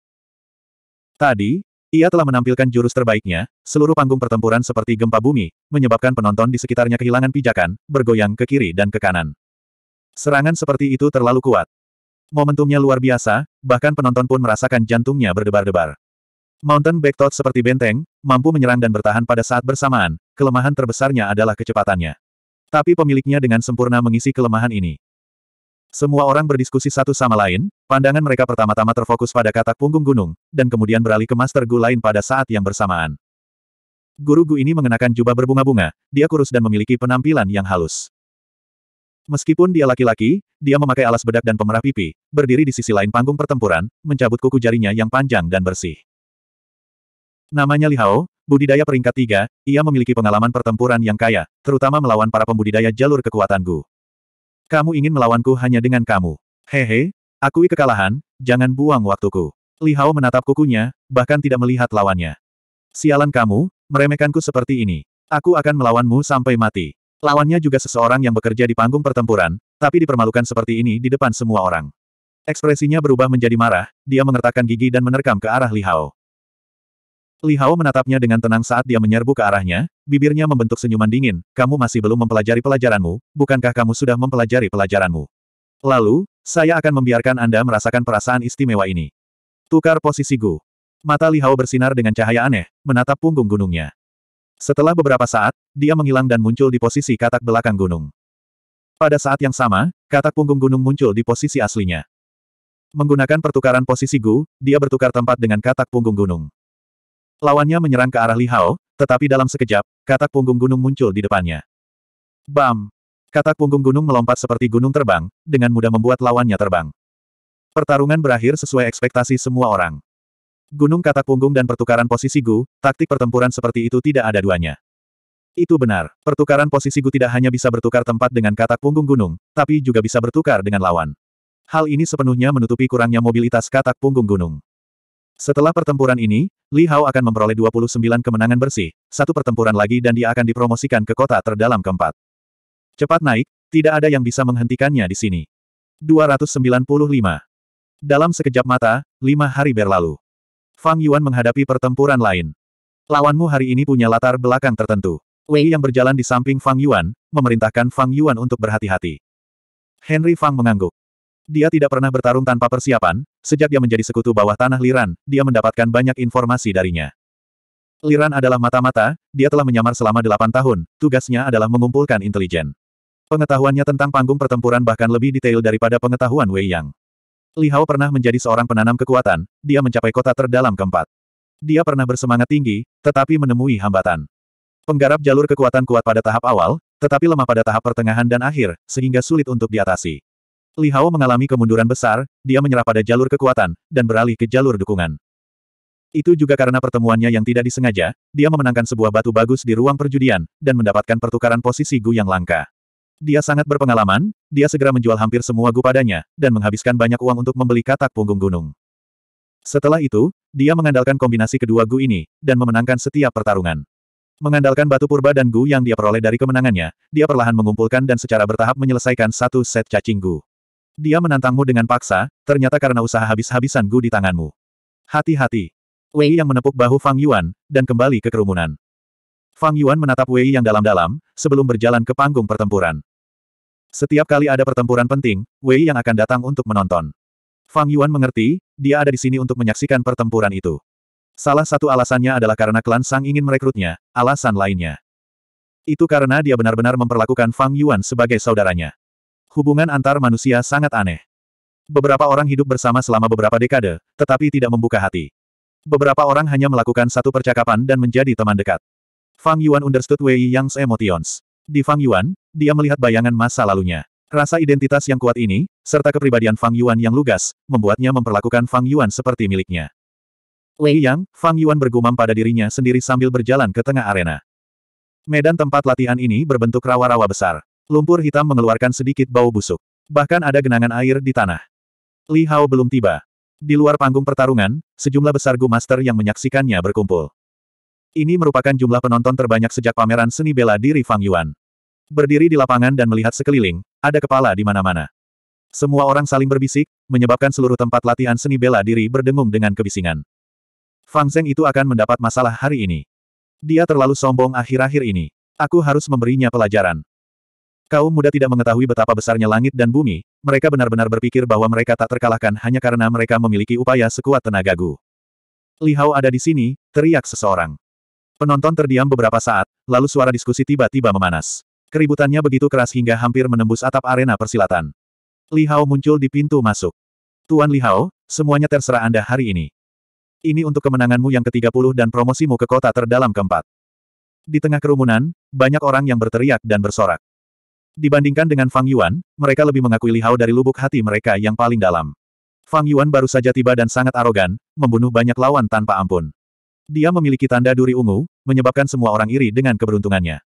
Tadi, ia telah menampilkan jurus terbaiknya, seluruh panggung pertempuran seperti gempa bumi, menyebabkan penonton di sekitarnya kehilangan pijakan, bergoyang ke kiri dan ke kanan. Serangan seperti itu terlalu kuat. Momentumnya luar biasa, bahkan penonton pun merasakan jantungnya berdebar-debar. Mountain Backtot seperti benteng, mampu menyerang dan bertahan pada saat bersamaan, kelemahan terbesarnya adalah kecepatannya. Tapi pemiliknya dengan sempurna mengisi kelemahan ini. Semua orang berdiskusi satu sama lain, pandangan mereka pertama-tama terfokus pada katak punggung gunung, dan kemudian beralih ke Master Gu lain pada saat yang bersamaan. Guru Gu ini mengenakan jubah berbunga-bunga, dia kurus dan memiliki penampilan yang halus. Meskipun dia laki-laki, dia memakai alas bedak dan pemerah pipi, berdiri di sisi lain panggung pertempuran, mencabut kuku jarinya yang panjang dan bersih. Namanya Li Hao, budidaya peringkat tiga, ia memiliki pengalaman pertempuran yang kaya, terutama melawan para pembudidaya jalur kekuatanku. Kamu ingin melawanku hanya dengan kamu. Hehe, akui kekalahan, jangan buang waktuku. Li Hao menatap kukunya, bahkan tidak melihat lawannya. Sialan kamu, meremehkanku seperti ini. Aku akan melawanmu sampai mati. Lawannya juga seseorang yang bekerja di panggung pertempuran, tapi dipermalukan seperti ini di depan semua orang. Ekspresinya berubah menjadi marah, dia mengertakkan gigi dan menerkam ke arah Li Hao. Li Hao menatapnya dengan tenang saat dia menyerbu ke arahnya, bibirnya membentuk senyuman dingin, kamu masih belum mempelajari pelajaranmu, bukankah kamu sudah mempelajari pelajaranmu? Lalu, saya akan membiarkan Anda merasakan perasaan istimewa ini. Tukar posisi Gu. Mata Li Hao bersinar dengan cahaya aneh, menatap punggung gunungnya. Setelah beberapa saat, dia menghilang dan muncul di posisi katak belakang gunung. Pada saat yang sama, katak punggung gunung muncul di posisi aslinya. Menggunakan pertukaran posisi Gu, dia bertukar tempat dengan katak punggung gunung. Lawannya menyerang ke arah Li Hao, tetapi dalam sekejap, katak punggung gunung muncul di depannya. Bam! Katak punggung gunung melompat seperti gunung terbang, dengan mudah membuat lawannya terbang. Pertarungan berakhir sesuai ekspektasi semua orang. Gunung katak punggung dan pertukaran posisi Gu, taktik pertempuran seperti itu tidak ada duanya. Itu benar, pertukaran posisi Gu tidak hanya bisa bertukar tempat dengan katak punggung gunung, tapi juga bisa bertukar dengan lawan. Hal ini sepenuhnya menutupi kurangnya mobilitas katak punggung gunung. Setelah pertempuran ini, Li Hao akan memperoleh 29 kemenangan bersih, satu pertempuran lagi dan dia akan dipromosikan ke kota terdalam keempat. Cepat naik, tidak ada yang bisa menghentikannya di sini. 295. Dalam sekejap mata, lima hari berlalu. Fang Yuan menghadapi pertempuran lain. Lawanmu hari ini punya latar belakang tertentu. Wei yang berjalan di samping Fang Yuan, memerintahkan Fang Yuan untuk berhati-hati. Henry Fang mengangguk. Dia tidak pernah bertarung tanpa persiapan, Sejak dia menjadi sekutu bawah tanah Liran, dia mendapatkan banyak informasi darinya. Liran adalah mata-mata, dia telah menyamar selama delapan tahun, tugasnya adalah mengumpulkan intelijen. Pengetahuannya tentang panggung pertempuran bahkan lebih detail daripada pengetahuan Wei Yang. Li Hao pernah menjadi seorang penanam kekuatan, dia mencapai kota terdalam keempat. Dia pernah bersemangat tinggi, tetapi menemui hambatan. Penggarap jalur kekuatan kuat pada tahap awal, tetapi lemah pada tahap pertengahan dan akhir, sehingga sulit untuk diatasi. Li Hao mengalami kemunduran besar, dia menyerah pada jalur kekuatan, dan beralih ke jalur dukungan. Itu juga karena pertemuannya yang tidak disengaja, dia memenangkan sebuah batu bagus di ruang perjudian, dan mendapatkan pertukaran posisi Gu yang langka. Dia sangat berpengalaman, dia segera menjual hampir semua Gu padanya, dan menghabiskan banyak uang untuk membeli katak punggung gunung. Setelah itu, dia mengandalkan kombinasi kedua Gu ini, dan memenangkan setiap pertarungan. Mengandalkan batu purba dan Gu yang dia peroleh dari kemenangannya, dia perlahan mengumpulkan dan secara bertahap menyelesaikan satu set cacing Gu. Dia menantangmu dengan paksa, ternyata karena usaha habis-habisan Gu di tanganmu. Hati-hati. Wei yang menepuk bahu Fang Yuan, dan kembali ke kerumunan. Fang Yuan menatap Wei yang dalam-dalam, sebelum berjalan ke panggung pertempuran. Setiap kali ada pertempuran penting, Wei yang akan datang untuk menonton. Fang Yuan mengerti, dia ada di sini untuk menyaksikan pertempuran itu. Salah satu alasannya adalah karena klan Sang ingin merekrutnya, alasan lainnya. Itu karena dia benar-benar memperlakukan Fang Yuan sebagai saudaranya. Hubungan antar manusia sangat aneh. Beberapa orang hidup bersama selama beberapa dekade, tetapi tidak membuka hati. Beberapa orang hanya melakukan satu percakapan dan menjadi teman dekat. Fang Yuan understood Wei Yang's emotions. Di Fang Yuan, dia melihat bayangan masa lalunya. Rasa identitas yang kuat ini, serta kepribadian Fang Yuan yang lugas, membuatnya memperlakukan Fang Yuan seperti miliknya. Wei Yang, Fang Yuan bergumam pada dirinya sendiri sambil berjalan ke tengah arena. Medan tempat latihan ini berbentuk rawa-rawa besar. Lumpur hitam mengeluarkan sedikit bau busuk. Bahkan ada genangan air di tanah. Li Hao belum tiba. Di luar panggung pertarungan, sejumlah besar Gu Master yang menyaksikannya berkumpul. Ini merupakan jumlah penonton terbanyak sejak pameran seni bela diri Fang Yuan. Berdiri di lapangan dan melihat sekeliling, ada kepala di mana-mana. Semua orang saling berbisik, menyebabkan seluruh tempat latihan seni bela diri berdengung dengan kebisingan. Fang Zeng itu akan mendapat masalah hari ini. Dia terlalu sombong akhir-akhir ini. Aku harus memberinya pelajaran. Kaum muda tidak mengetahui betapa besarnya langit dan bumi, mereka benar-benar berpikir bahwa mereka tak terkalahkan hanya karena mereka memiliki upaya sekuat tenaga Gu. Li Hao ada di sini, teriak seseorang. Penonton terdiam beberapa saat, lalu suara diskusi tiba-tiba memanas. Keributannya begitu keras hingga hampir menembus atap arena persilatan. Li Hao muncul di pintu masuk. Tuan Li Hao, semuanya terserah Anda hari ini. Ini untuk kemenanganmu yang ke-30 dan promosimu ke kota terdalam keempat. Di tengah kerumunan, banyak orang yang berteriak dan bersorak. Dibandingkan dengan Fang Yuan, mereka lebih mengakui Li Hao dari lubuk hati mereka yang paling dalam. Fang Yuan baru saja tiba dan sangat arogan, membunuh banyak lawan tanpa ampun. Dia memiliki tanda duri ungu, menyebabkan semua orang iri dengan keberuntungannya.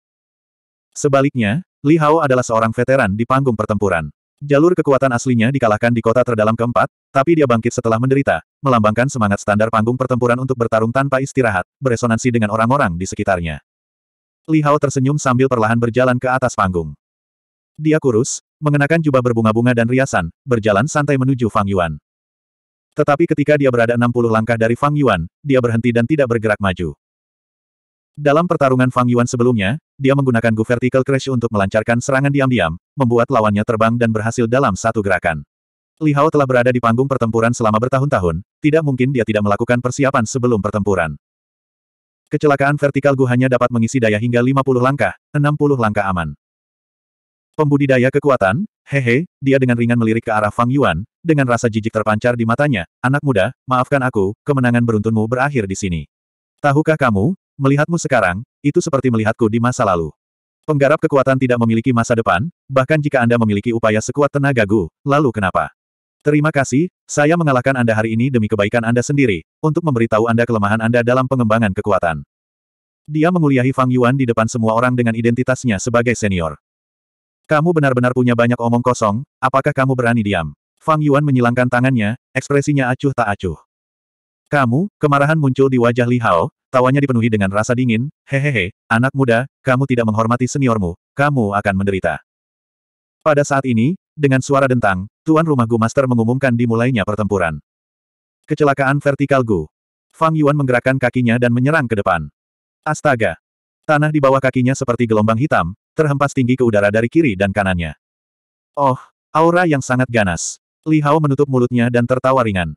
Sebaliknya, Li Hao adalah seorang veteran di panggung pertempuran. Jalur kekuatan aslinya dikalahkan di kota terdalam keempat, tapi dia bangkit setelah menderita, melambangkan semangat standar panggung pertempuran untuk bertarung tanpa istirahat, beresonansi dengan orang-orang di sekitarnya. Li Hao tersenyum sambil perlahan berjalan ke atas panggung. Dia kurus, mengenakan jubah berbunga-bunga dan riasan, berjalan santai menuju Fang Yuan. Tetapi ketika dia berada 60 langkah dari Fang Yuan, dia berhenti dan tidak bergerak maju. Dalam pertarungan Fang Yuan sebelumnya, dia menggunakan Gu Vertical Crash untuk melancarkan serangan diam-diam, membuat lawannya terbang dan berhasil dalam satu gerakan. Li Hao telah berada di panggung pertempuran selama bertahun-tahun, tidak mungkin dia tidak melakukan persiapan sebelum pertempuran. Kecelakaan vertikal Gu hanya dapat mengisi daya hingga 50 langkah, 60 langkah aman. Pembudidaya kekuatan, hehe, dia dengan ringan melirik ke arah Fang Yuan, dengan rasa jijik terpancar di matanya, anak muda, maafkan aku, kemenangan beruntunmu berakhir di sini. Tahukah kamu, melihatmu sekarang, itu seperti melihatku di masa lalu. Penggarap kekuatan tidak memiliki masa depan, bahkan jika Anda memiliki upaya sekuat tenaga Gu, lalu kenapa? Terima kasih, saya mengalahkan Anda hari ini demi kebaikan Anda sendiri, untuk memberitahu Anda kelemahan Anda dalam pengembangan kekuatan. Dia menguliahi Fang Yuan di depan semua orang dengan identitasnya sebagai senior. Kamu benar-benar punya banyak omong kosong, apakah kamu berani diam? Fang Yuan menyilangkan tangannya, ekspresinya acuh tak acuh. Kamu, kemarahan muncul di wajah Li Hao, tawanya dipenuhi dengan rasa dingin, hehehe, anak muda, kamu tidak menghormati seniormu, kamu akan menderita. Pada saat ini, dengan suara dentang, tuan rumah Gu Master mengumumkan dimulainya pertempuran. Kecelakaan vertikal Gu. Fang Yuan menggerakkan kakinya dan menyerang ke depan. Astaga! Tanah di bawah kakinya seperti gelombang hitam, terhempas tinggi ke udara dari kiri dan kanannya. Oh, aura yang sangat ganas. Li Hao menutup mulutnya dan tertawa ringan.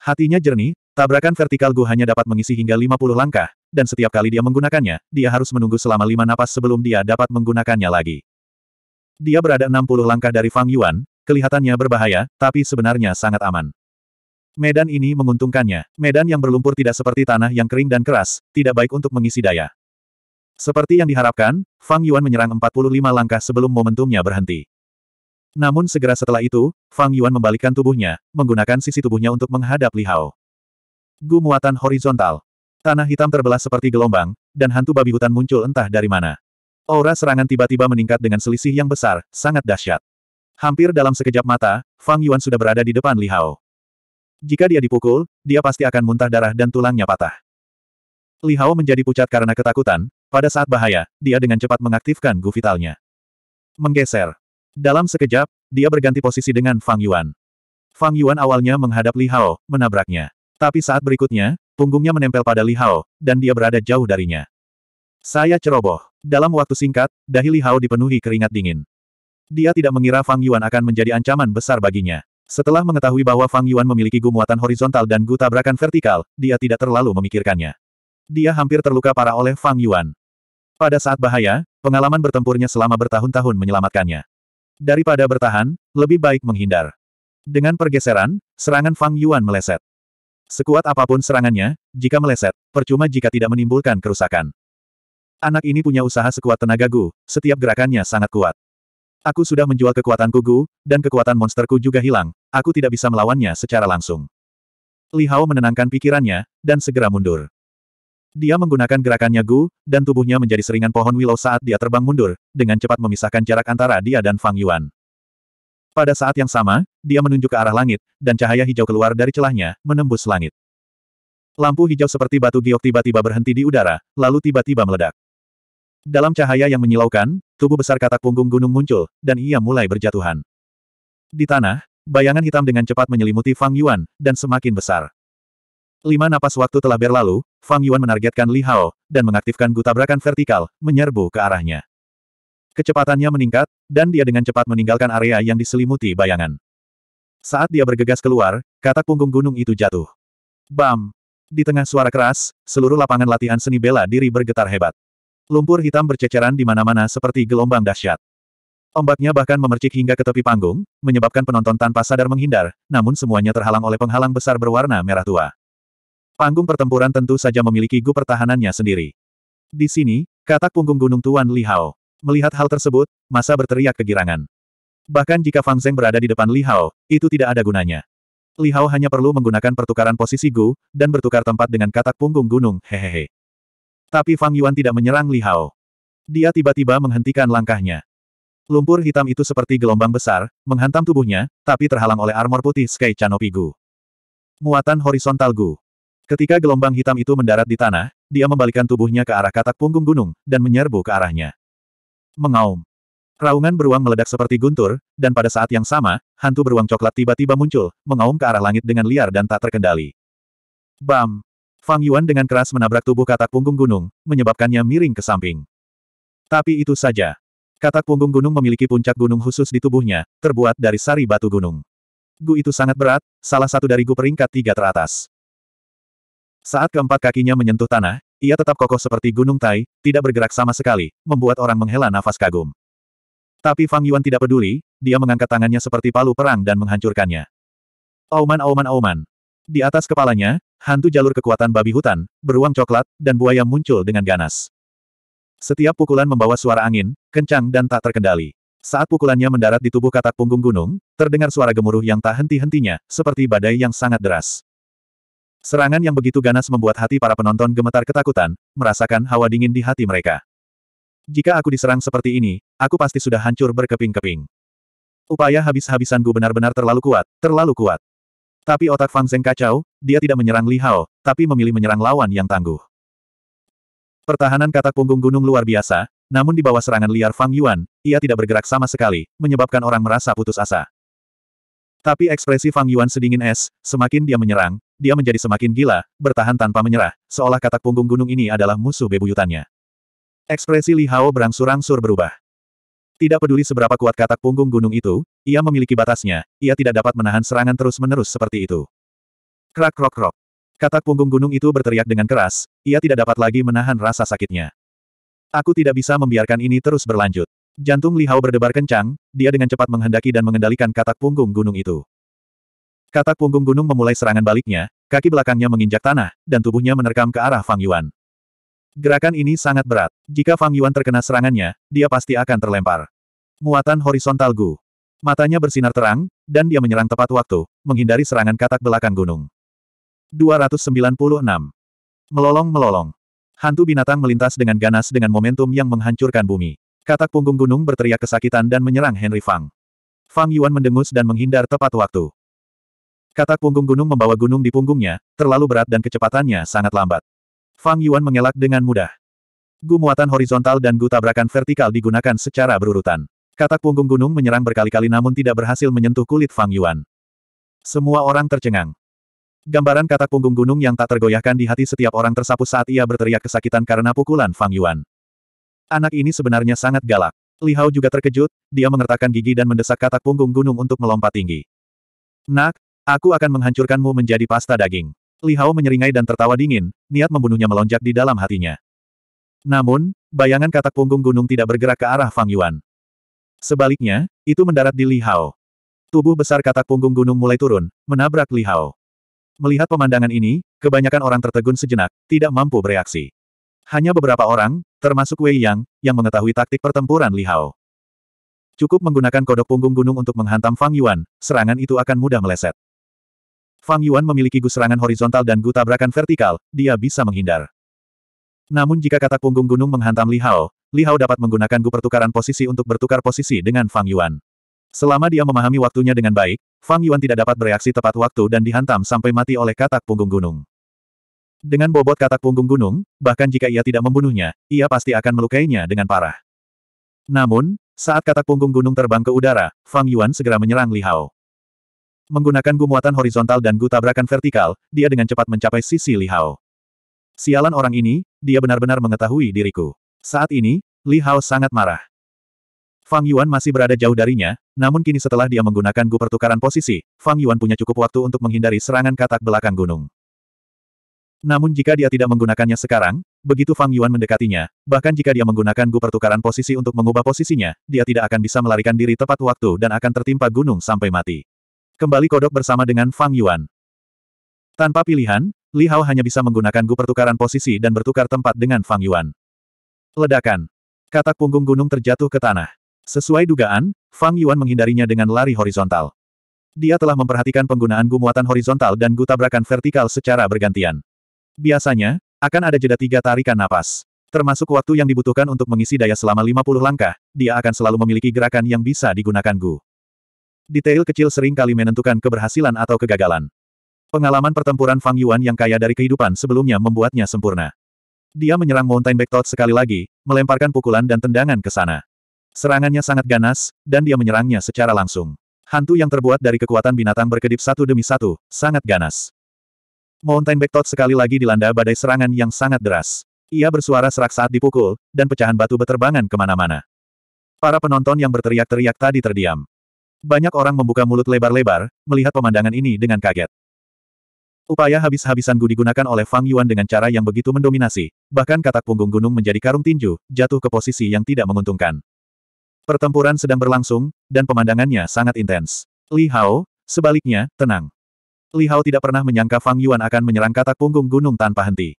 Hatinya jernih, tabrakan vertikal Gu hanya dapat mengisi hingga 50 langkah, dan setiap kali dia menggunakannya, dia harus menunggu selama lima napas sebelum dia dapat menggunakannya lagi. Dia berada 60 langkah dari Fang Yuan, kelihatannya berbahaya, tapi sebenarnya sangat aman. Medan ini menguntungkannya. Medan yang berlumpur tidak seperti tanah yang kering dan keras, tidak baik untuk mengisi daya. Seperti yang diharapkan, Fang Yuan menyerang 45 langkah sebelum momentumnya berhenti. Namun segera setelah itu, Fang Yuan membalikkan tubuhnya, menggunakan sisi tubuhnya untuk menghadap Li Hao. Gu horizontal. Tanah hitam terbelah seperti gelombang, dan hantu babi hutan muncul entah dari mana. Aura serangan tiba-tiba meningkat dengan selisih yang besar, sangat dahsyat. Hampir dalam sekejap mata, Fang Yuan sudah berada di depan Li Hao. Jika dia dipukul, dia pasti akan muntah darah dan tulangnya patah. Li Hao menjadi pucat karena ketakutan, pada saat bahaya, dia dengan cepat mengaktifkan Gu Vitalnya. Menggeser. Dalam sekejap, dia berganti posisi dengan Fang Yuan. Fang Yuan awalnya menghadap Li Hao, menabraknya. Tapi saat berikutnya, punggungnya menempel pada Li Hao, dan dia berada jauh darinya. Saya ceroboh. Dalam waktu singkat, dahi Li Hao dipenuhi keringat dingin. Dia tidak mengira Fang Yuan akan menjadi ancaman besar baginya. Setelah mengetahui bahwa Fang Yuan memiliki gu horizontal dan gu tabrakan vertikal, dia tidak terlalu memikirkannya. Dia hampir terluka parah oleh Fang Yuan. Pada saat bahaya, pengalaman bertempurnya selama bertahun-tahun menyelamatkannya. Daripada bertahan, lebih baik menghindar. Dengan pergeseran, serangan Fang Yuan meleset. Sekuat apapun serangannya, jika meleset, percuma jika tidak menimbulkan kerusakan. Anak ini punya usaha sekuat tenaga Gu, setiap gerakannya sangat kuat. Aku sudah menjual kekuatanku Gu, dan kekuatan monsterku juga hilang, aku tidak bisa melawannya secara langsung. Li Hao menenangkan pikirannya, dan segera mundur. Dia menggunakan gerakannya Gu, dan tubuhnya menjadi seringan pohon willow saat dia terbang mundur, dengan cepat memisahkan jarak antara dia dan Fang Yuan. Pada saat yang sama, dia menunjuk ke arah langit, dan cahaya hijau keluar dari celahnya, menembus langit. Lampu hijau seperti batu giok tiba-tiba berhenti di udara, lalu tiba-tiba meledak. Dalam cahaya yang menyilaukan, tubuh besar katak punggung gunung muncul, dan ia mulai berjatuhan. Di tanah, bayangan hitam dengan cepat menyelimuti Fang Yuan, dan semakin besar. Lima napas waktu telah berlalu, Fang Yuan menargetkan Li Hao, dan mengaktifkan gutabrakan vertikal, menyerbu ke arahnya. Kecepatannya meningkat, dan dia dengan cepat meninggalkan area yang diselimuti bayangan. Saat dia bergegas keluar, katak punggung gunung itu jatuh. Bam! Di tengah suara keras, seluruh lapangan latihan seni bela diri bergetar hebat. Lumpur hitam berceceran di mana-mana seperti gelombang dahsyat. Ombaknya bahkan memercik hingga ke tepi panggung, menyebabkan penonton tanpa sadar menghindar, namun semuanya terhalang oleh penghalang besar berwarna merah tua. Panggung pertempuran tentu saja memiliki gu pertahanannya sendiri. Di sini, katak punggung gunung Tuan Li Hao. Melihat hal tersebut, masa berteriak kegirangan. Bahkan jika Fang Zeng berada di depan Li Hao, itu tidak ada gunanya. Li Hao hanya perlu menggunakan pertukaran posisi Gu, dan bertukar tempat dengan katak punggung gunung, hehehe. Tapi Fang Yuan tidak menyerang Li Hao. Dia tiba-tiba menghentikan langkahnya. Lumpur hitam itu seperti gelombang besar, menghantam tubuhnya, tapi terhalang oleh armor putih Sky Canopy Gu. Muatan horizontal Gu. Ketika gelombang hitam itu mendarat di tanah, dia membalikkan tubuhnya ke arah katak punggung gunung, dan menyerbu ke arahnya. Mengaum. Raungan beruang meledak seperti guntur, dan pada saat yang sama, hantu beruang coklat tiba-tiba muncul, mengaum ke arah langit dengan liar dan tak terkendali. Bam! Fang Yuan dengan keras menabrak tubuh katak punggung gunung, menyebabkannya miring ke samping. Tapi itu saja. Katak punggung gunung memiliki puncak gunung khusus di tubuhnya, terbuat dari sari batu gunung. Gu itu sangat berat, salah satu dari gu peringkat tiga teratas. Saat keempat kakinya menyentuh tanah, ia tetap kokoh seperti gunung tai, tidak bergerak sama sekali, membuat orang menghela nafas kagum. Tapi Fang Yuan tidak peduli, dia mengangkat tangannya seperti palu perang dan menghancurkannya. Auman auman auman. Di atas kepalanya, hantu jalur kekuatan babi hutan, beruang coklat, dan buaya muncul dengan ganas. Setiap pukulan membawa suara angin, kencang dan tak terkendali. Saat pukulannya mendarat di tubuh katak punggung gunung, terdengar suara gemuruh yang tak henti-hentinya, seperti badai yang sangat deras. Serangan yang begitu ganas membuat hati para penonton gemetar ketakutan, merasakan hawa dingin di hati mereka. Jika aku diserang seperti ini, aku pasti sudah hancur berkeping-keping. Upaya habis-habisanku habisan benar-benar terlalu kuat, terlalu kuat. Tapi otak Fang Zeng kacau, dia tidak menyerang Li Hao, tapi memilih menyerang lawan yang tangguh. Pertahanan katak punggung gunung luar biasa, namun di bawah serangan liar Fang Yuan, ia tidak bergerak sama sekali, menyebabkan orang merasa putus asa. Tapi ekspresi Fang Yuan sedingin es, semakin dia menyerang, dia menjadi semakin gila, bertahan tanpa menyerah, seolah katak punggung gunung ini adalah musuh bebuyutannya. Ekspresi Li Hao berangsur-angsur berubah. Tidak peduli seberapa kuat katak punggung gunung itu, ia memiliki batasnya, ia tidak dapat menahan serangan terus-menerus seperti itu. Krak krok krok. Katak punggung gunung itu berteriak dengan keras, ia tidak dapat lagi menahan rasa sakitnya. Aku tidak bisa membiarkan ini terus berlanjut. Jantung Li Hao berdebar kencang, dia dengan cepat menghendaki dan mengendalikan katak punggung gunung itu. Katak punggung gunung memulai serangan baliknya, kaki belakangnya menginjak tanah, dan tubuhnya menerkam ke arah Fang Yuan. Gerakan ini sangat berat. Jika Fang Yuan terkena serangannya, dia pasti akan terlempar. Muatan horizontal Gu. Matanya bersinar terang, dan dia menyerang tepat waktu, menghindari serangan katak belakang gunung. 296. Melolong-melolong. Hantu binatang melintas dengan ganas dengan momentum yang menghancurkan bumi. Katak punggung gunung berteriak kesakitan dan menyerang Henry Fang. Fang Yuan mendengus dan menghindar tepat waktu. Katak punggung gunung membawa gunung di punggungnya, terlalu berat dan kecepatannya sangat lambat. Fang Yuan mengelak dengan mudah. Gu muatan horizontal dan gu tabrakan vertikal digunakan secara berurutan. Katak punggung gunung menyerang berkali-kali namun tidak berhasil menyentuh kulit Fang Yuan. Semua orang tercengang. Gambaran katak punggung gunung yang tak tergoyahkan di hati setiap orang tersapu saat ia berteriak kesakitan karena pukulan Fang Yuan. Anak ini sebenarnya sangat galak. Li Hao juga terkejut, dia mengertakkan gigi dan mendesak katak punggung gunung untuk melompat tinggi. Nak, aku akan menghancurkanmu menjadi pasta daging. Li Hao menyeringai dan tertawa dingin, niat membunuhnya melonjak di dalam hatinya. Namun, bayangan katak punggung gunung tidak bergerak ke arah Fang Yuan. Sebaliknya, itu mendarat di Li Hao. Tubuh besar katak punggung gunung mulai turun, menabrak Li Hao. Melihat pemandangan ini, kebanyakan orang tertegun sejenak, tidak mampu bereaksi. Hanya beberapa orang, termasuk Wei Yang, yang mengetahui taktik pertempuran Li Hao. Cukup menggunakan kodok punggung gunung untuk menghantam Fang Yuan, serangan itu akan mudah meleset. Fang Yuan memiliki gu serangan horizontal dan gu tabrakan vertikal, dia bisa menghindar. Namun jika katak punggung gunung menghantam Li Hao, Li Hao dapat menggunakan gu pertukaran posisi untuk bertukar posisi dengan Fang Yuan. Selama dia memahami waktunya dengan baik, Fang Yuan tidak dapat bereaksi tepat waktu dan dihantam sampai mati oleh katak punggung gunung. Dengan bobot katak punggung gunung, bahkan jika ia tidak membunuhnya, ia pasti akan melukainya dengan parah. Namun, saat katak punggung gunung terbang ke udara, Fang Yuan segera menyerang Li Hao. Menggunakan gumuatan horizontal dan gu tabrakan vertikal, dia dengan cepat mencapai sisi Li Hao. Sialan orang ini, dia benar-benar mengetahui diriku. Saat ini, Li Hao sangat marah. Fang Yuan masih berada jauh darinya, namun kini setelah dia menggunakan gu pertukaran posisi, Fang Yuan punya cukup waktu untuk menghindari serangan katak belakang gunung. Namun jika dia tidak menggunakannya sekarang, begitu Fang Yuan mendekatinya, bahkan jika dia menggunakan gu pertukaran posisi untuk mengubah posisinya, dia tidak akan bisa melarikan diri tepat waktu dan akan tertimpa gunung sampai mati. Kembali kodok bersama dengan Fang Yuan. Tanpa pilihan, Li Hao hanya bisa menggunakan gu pertukaran posisi dan bertukar tempat dengan Fang Yuan. Ledakan. Katak punggung gunung terjatuh ke tanah. Sesuai dugaan, Fang Yuan menghindarinya dengan lari horizontal. Dia telah memperhatikan penggunaan gu muatan horizontal dan gu tabrakan vertikal secara bergantian. Biasanya, akan ada jeda tiga tarikan napas. Termasuk waktu yang dibutuhkan untuk mengisi daya selama 50 langkah, dia akan selalu memiliki gerakan yang bisa digunakan Gu. Detail kecil sering kali menentukan keberhasilan atau kegagalan. Pengalaman pertempuran Fang Yuan yang kaya dari kehidupan sebelumnya membuatnya sempurna. Dia menyerang Mountain Backtot sekali lagi, melemparkan pukulan dan tendangan ke sana. Serangannya sangat ganas, dan dia menyerangnya secara langsung. Hantu yang terbuat dari kekuatan binatang berkedip satu demi satu, sangat ganas. Mountain Backtot sekali lagi dilanda badai serangan yang sangat deras. Ia bersuara serak saat dipukul, dan pecahan batu beterbangan kemana-mana. Para penonton yang berteriak-teriak tadi terdiam. Banyak orang membuka mulut lebar-lebar, melihat pemandangan ini dengan kaget. Upaya habis-habisan Gu digunakan oleh Fang Yuan dengan cara yang begitu mendominasi, bahkan katak punggung gunung menjadi karung tinju, jatuh ke posisi yang tidak menguntungkan. Pertempuran sedang berlangsung, dan pemandangannya sangat intens. Li Hao, sebaliknya, tenang. Li Hao tidak pernah menyangka Fang Yuan akan menyerang katak punggung gunung tanpa henti.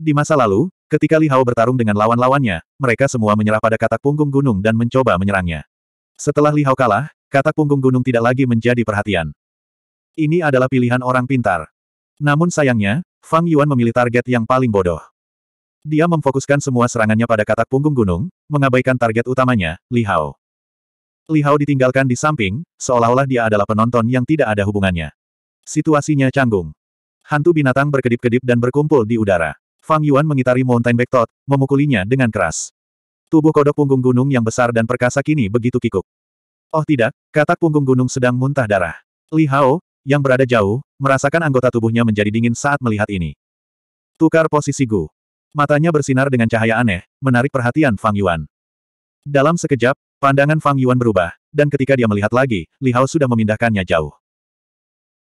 Di masa lalu, ketika Li Hao bertarung dengan lawan-lawannya, mereka semua menyerah pada katak punggung gunung dan mencoba menyerangnya. Setelah Li Hao kalah, katak punggung gunung tidak lagi menjadi perhatian. Ini adalah pilihan orang pintar. Namun sayangnya, Fang Yuan memilih target yang paling bodoh. Dia memfokuskan semua serangannya pada katak punggung gunung, mengabaikan target utamanya, Li Hao. Li Hao ditinggalkan di samping, seolah-olah dia adalah penonton yang tidak ada hubungannya. Situasinya canggung. Hantu binatang berkedip-kedip dan berkumpul di udara. Fang Yuan mengitari Mountain Back memukulinya dengan keras. Tubuh kodok punggung gunung yang besar dan perkasa kini begitu kikuk. Oh tidak, katak punggung gunung sedang muntah darah. Li Hao, yang berada jauh, merasakan anggota tubuhnya menjadi dingin saat melihat ini. Tukar posisi Gu. Matanya bersinar dengan cahaya aneh, menarik perhatian Fang Yuan. Dalam sekejap, pandangan Fang Yuan berubah, dan ketika dia melihat lagi, Li Hao sudah memindahkannya jauh.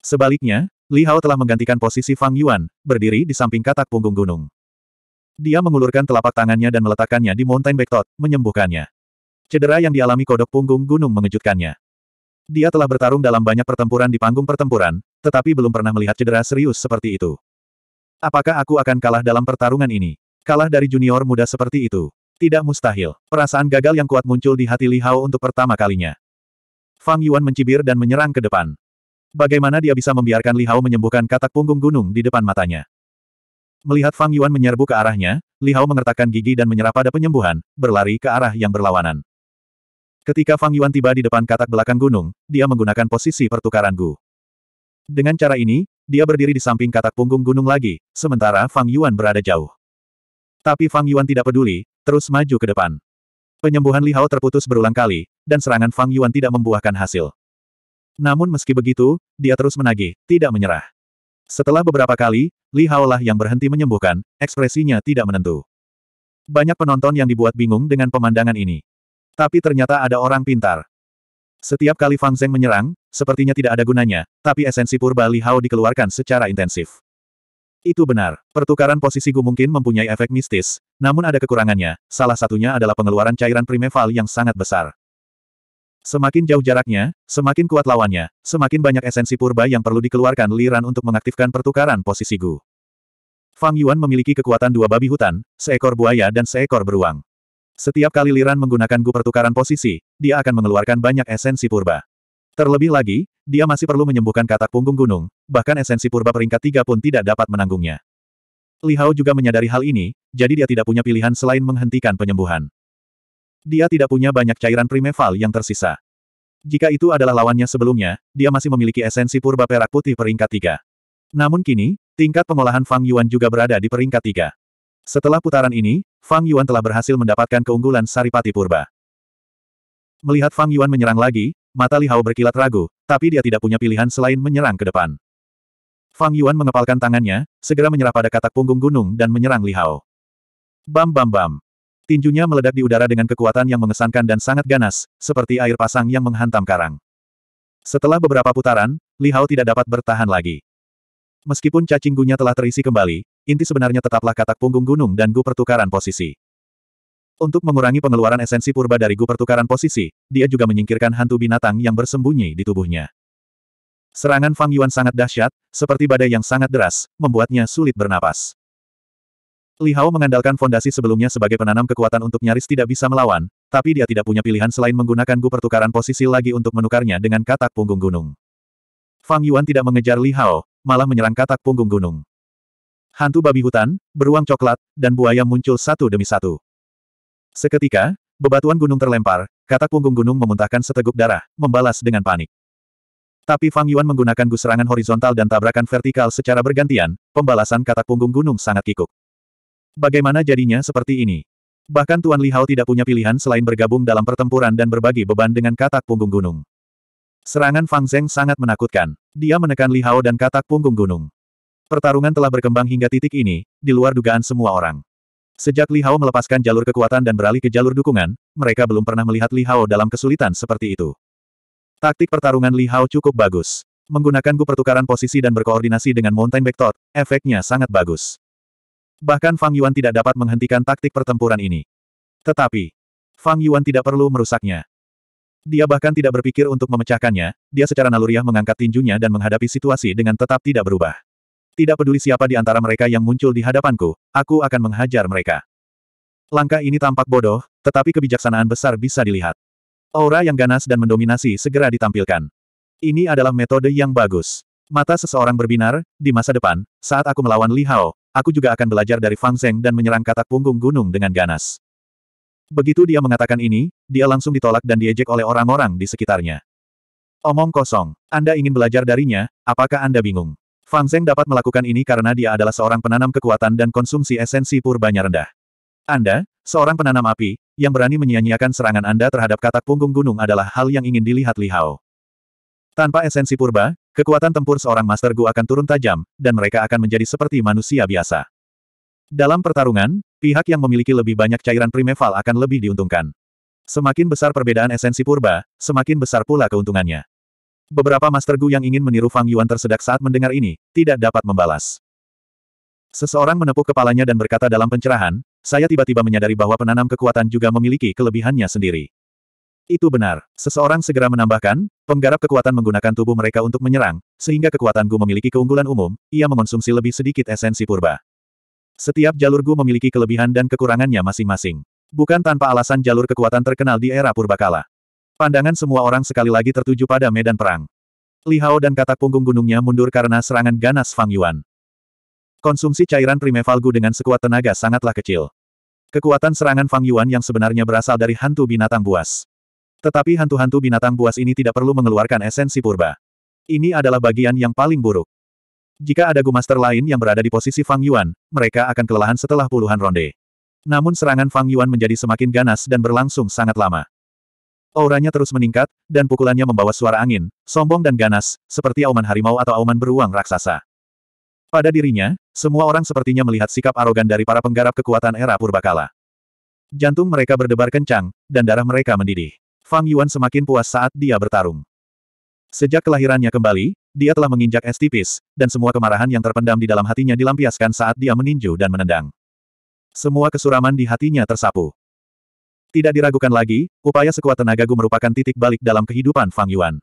Sebaliknya, Li Hao telah menggantikan posisi Fang Yuan, berdiri di samping katak punggung gunung. Dia mengulurkan telapak tangannya dan meletakkannya di mountain backtot, menyembuhkannya. Cedera yang dialami kodok punggung gunung mengejutkannya. Dia telah bertarung dalam banyak pertempuran di panggung pertempuran, tetapi belum pernah melihat cedera serius seperti itu. Apakah aku akan kalah dalam pertarungan ini? Kalah dari junior muda seperti itu? Tidak mustahil. Perasaan gagal yang kuat muncul di hati Li Hao untuk pertama kalinya. Fang Yuan mencibir dan menyerang ke depan. Bagaimana dia bisa membiarkan Li Hao menyembuhkan katak punggung gunung di depan matanya? Melihat Fang Yuan menyerbu ke arahnya, Li Hao mengertakkan gigi dan menyerah pada penyembuhan, berlari ke arah yang berlawanan. Ketika Fang Yuan tiba di depan katak belakang gunung, dia menggunakan posisi pertukaran Gu. Dengan cara ini, dia berdiri di samping katak punggung gunung lagi, sementara Fang Yuan berada jauh. Tapi Fang Yuan tidak peduli, terus maju ke depan. Penyembuhan Li Hao terputus berulang kali, dan serangan Fang Yuan tidak membuahkan hasil. Namun meski begitu, dia terus menagih, tidak menyerah. Setelah beberapa kali, Li Haolah yang berhenti menyembuhkan, ekspresinya tidak menentu. Banyak penonton yang dibuat bingung dengan pemandangan ini. Tapi ternyata ada orang pintar. Setiap kali Fang Zeng menyerang, sepertinya tidak ada gunanya, tapi esensi purba Li Hao dikeluarkan secara intensif. Itu benar, pertukaran posisi Gu mungkin mempunyai efek mistis, namun ada kekurangannya, salah satunya adalah pengeluaran cairan primeval yang sangat besar. Semakin jauh jaraknya, semakin kuat lawannya, semakin banyak esensi purba yang perlu dikeluarkan Liran untuk mengaktifkan pertukaran posisi Gu. Fang Yuan memiliki kekuatan dua babi hutan, seekor buaya dan seekor beruang. Setiap kali Liran menggunakan Gu pertukaran posisi, dia akan mengeluarkan banyak esensi purba. Terlebih lagi, dia masih perlu menyembuhkan katak punggung gunung, bahkan esensi purba peringkat tiga pun tidak dapat menanggungnya. Li Hao juga menyadari hal ini, jadi dia tidak punya pilihan selain menghentikan penyembuhan. Dia tidak punya banyak cairan primeval yang tersisa. Jika itu adalah lawannya sebelumnya, dia masih memiliki esensi purba perak putih peringkat tiga. Namun kini, tingkat pengolahan Fang Yuan juga berada di peringkat tiga. Setelah putaran ini, Fang Yuan telah berhasil mendapatkan keunggulan Saripati Purba. Melihat Fang Yuan menyerang lagi, mata Li Hao berkilat ragu, tapi dia tidak punya pilihan selain menyerang ke depan. Fang Yuan mengepalkan tangannya, segera menyerah pada katak punggung gunung dan menyerang Li Hao. Bam bam bam. Tinjunya meledak di udara dengan kekuatan yang mengesankan dan sangat ganas, seperti air pasang yang menghantam karang. Setelah beberapa putaran, Li Hao tidak dapat bertahan lagi. Meskipun cacing gunya telah terisi kembali, inti sebenarnya tetaplah katak punggung gunung dan gu pertukaran posisi. Untuk mengurangi pengeluaran esensi purba dari gu pertukaran posisi, dia juga menyingkirkan hantu binatang yang bersembunyi di tubuhnya. Serangan Fang Yuan sangat dahsyat, seperti badai yang sangat deras, membuatnya sulit bernapas. Li Hao mengandalkan fondasi sebelumnya sebagai penanam kekuatan untuk nyaris tidak bisa melawan, tapi dia tidak punya pilihan selain menggunakan gu pertukaran posisi lagi untuk menukarnya dengan katak punggung gunung. Fang Yuan tidak mengejar Li Hao, malah menyerang katak punggung gunung. Hantu babi hutan, beruang coklat, dan buaya muncul satu demi satu. Seketika, bebatuan gunung terlempar, katak punggung gunung memuntahkan seteguk darah, membalas dengan panik. Tapi Fang Yuan menggunakan gu serangan horizontal dan tabrakan vertikal secara bergantian, pembalasan katak punggung gunung sangat kikuk. Bagaimana jadinya seperti ini? Bahkan Tuan Li Hao tidak punya pilihan selain bergabung dalam pertempuran dan berbagi beban dengan katak punggung gunung. Serangan Fang Zeng sangat menakutkan. Dia menekan Li Hao dan katak punggung gunung. Pertarungan telah berkembang hingga titik ini, di luar dugaan semua orang. Sejak Li Hao melepaskan jalur kekuatan dan beralih ke jalur dukungan, mereka belum pernah melihat Li Hao dalam kesulitan seperti itu. Taktik pertarungan Li Hao cukup bagus. Menggunakan gu pertukaran posisi dan berkoordinasi dengan Mountain Back Thought, efeknya sangat bagus. Bahkan Fang Yuan tidak dapat menghentikan taktik pertempuran ini. Tetapi, Fang Yuan tidak perlu merusaknya. Dia bahkan tidak berpikir untuk memecahkannya, dia secara naluriah mengangkat tinjunya dan menghadapi situasi dengan tetap tidak berubah. Tidak peduli siapa di antara mereka yang muncul di hadapanku, aku akan menghajar mereka. Langkah ini tampak bodoh, tetapi kebijaksanaan besar bisa dilihat. Aura yang ganas dan mendominasi segera ditampilkan. Ini adalah metode yang bagus. Mata seseorang berbinar, di masa depan, saat aku melawan Li Hao, aku juga akan belajar dari Fang Zeng dan menyerang katak punggung gunung dengan ganas. Begitu dia mengatakan ini, dia langsung ditolak dan diejek oleh orang-orang di sekitarnya. Omong kosong, Anda ingin belajar darinya, apakah Anda bingung? Fang Zeng dapat melakukan ini karena dia adalah seorang penanam kekuatan dan konsumsi esensi purbanya rendah. Anda, seorang penanam api, yang berani menyia-nyiakan serangan Anda terhadap katak punggung gunung adalah hal yang ingin dilihat Li Hao. Tanpa esensi purba, Kekuatan tempur seorang Master Gu akan turun tajam, dan mereka akan menjadi seperti manusia biasa. Dalam pertarungan, pihak yang memiliki lebih banyak cairan primeval akan lebih diuntungkan. Semakin besar perbedaan esensi purba, semakin besar pula keuntungannya. Beberapa Master Gu yang ingin meniru Fang Yuan tersedak saat mendengar ini, tidak dapat membalas. Seseorang menepuk kepalanya dan berkata dalam pencerahan, saya tiba-tiba menyadari bahwa penanam kekuatan juga memiliki kelebihannya sendiri. Itu benar. Seseorang segera menambahkan, penggarap kekuatan menggunakan tubuh mereka untuk menyerang, sehingga kekuatan Gu memiliki keunggulan umum, ia mengonsumsi lebih sedikit esensi purba. Setiap jalur Gu memiliki kelebihan dan kekurangannya masing-masing. Bukan tanpa alasan jalur kekuatan terkenal di era purbakala. Pandangan semua orang sekali lagi tertuju pada medan perang. Li Hao dan katak punggung gunungnya mundur karena serangan ganas Fang Yuan. Konsumsi cairan primeval Gu dengan sekuat tenaga sangatlah kecil. Kekuatan serangan Fang Yuan yang sebenarnya berasal dari hantu binatang buas. Tetapi hantu-hantu binatang buas ini tidak perlu mengeluarkan esensi purba. Ini adalah bagian yang paling buruk. Jika ada gumaster lain yang berada di posisi Fang Yuan, mereka akan kelelahan setelah puluhan ronde. Namun serangan Fang Yuan menjadi semakin ganas dan berlangsung sangat lama. Auranya terus meningkat, dan pukulannya membawa suara angin, sombong dan ganas, seperti auman harimau atau auman beruang raksasa. Pada dirinya, semua orang sepertinya melihat sikap arogan dari para penggarap kekuatan era purbakala. Jantung mereka berdebar kencang, dan darah mereka mendidih. Fang Yuan semakin puas saat dia bertarung. Sejak kelahirannya kembali, dia telah menginjak es tipis, dan semua kemarahan yang terpendam di dalam hatinya dilampiaskan saat dia meninju dan menendang. Semua kesuraman di hatinya tersapu. Tidak diragukan lagi, upaya sekuat tenaga Gu merupakan titik balik dalam kehidupan Fang Yuan.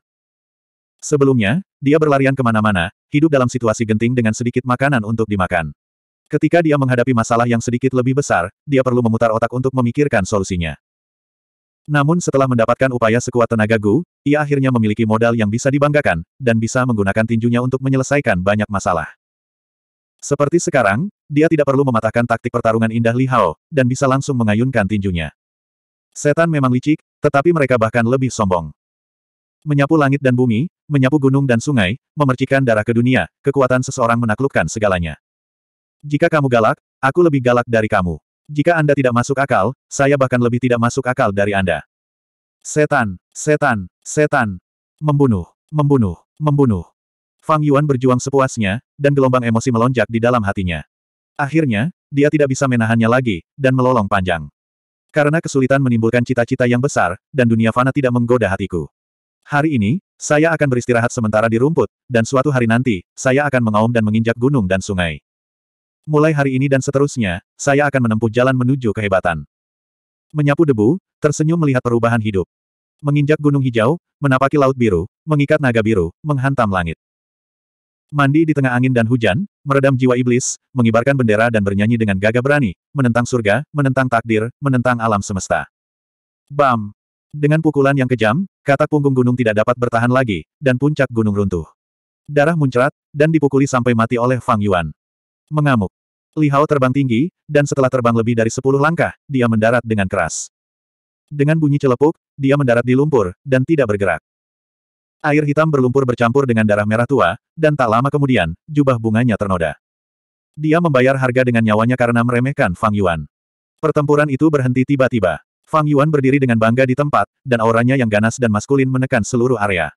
Sebelumnya, dia berlarian kemana-mana, hidup dalam situasi genting dengan sedikit makanan untuk dimakan. Ketika dia menghadapi masalah yang sedikit lebih besar, dia perlu memutar otak untuk memikirkan solusinya. Namun setelah mendapatkan upaya sekuat tenaga Gu, ia akhirnya memiliki modal yang bisa dibanggakan, dan bisa menggunakan tinjunya untuk menyelesaikan banyak masalah. Seperti sekarang, dia tidak perlu mematahkan taktik pertarungan indah Li Hao, dan bisa langsung mengayunkan tinjunya. Setan memang licik, tetapi mereka bahkan lebih sombong. Menyapu langit dan bumi, menyapu gunung dan sungai, memercikan darah ke dunia, kekuatan seseorang menaklukkan segalanya. Jika kamu galak, aku lebih galak dari kamu. Jika Anda tidak masuk akal, saya bahkan lebih tidak masuk akal dari Anda. Setan, setan, setan. Membunuh, membunuh, membunuh. Fang Yuan berjuang sepuasnya, dan gelombang emosi melonjak di dalam hatinya. Akhirnya, dia tidak bisa menahannya lagi, dan melolong panjang. Karena kesulitan menimbulkan cita-cita yang besar, dan dunia fana tidak menggoda hatiku. Hari ini, saya akan beristirahat sementara di rumput, dan suatu hari nanti, saya akan mengaum dan menginjak gunung dan sungai. Mulai hari ini dan seterusnya, saya akan menempuh jalan menuju kehebatan. Menyapu debu, tersenyum melihat perubahan hidup. Menginjak gunung hijau, menapaki laut biru, mengikat naga biru, menghantam langit. Mandi di tengah angin dan hujan, meredam jiwa iblis, mengibarkan bendera dan bernyanyi dengan gagah berani, menentang surga, menentang takdir, menentang alam semesta. Bam! Dengan pukulan yang kejam, katak punggung gunung tidak dapat bertahan lagi, dan puncak gunung runtuh. Darah muncrat, dan dipukuli sampai mati oleh Fang Yuan. Mengamuk. Li Hao terbang tinggi, dan setelah terbang lebih dari sepuluh langkah, dia mendarat dengan keras. Dengan bunyi celepuk, dia mendarat di lumpur, dan tidak bergerak. Air hitam berlumpur bercampur dengan darah merah tua, dan tak lama kemudian, jubah bunganya ternoda. Dia membayar harga dengan nyawanya karena meremehkan Fang Yuan. Pertempuran itu berhenti tiba-tiba. Fang Yuan berdiri dengan bangga di tempat, dan auranya yang ganas dan maskulin menekan seluruh area.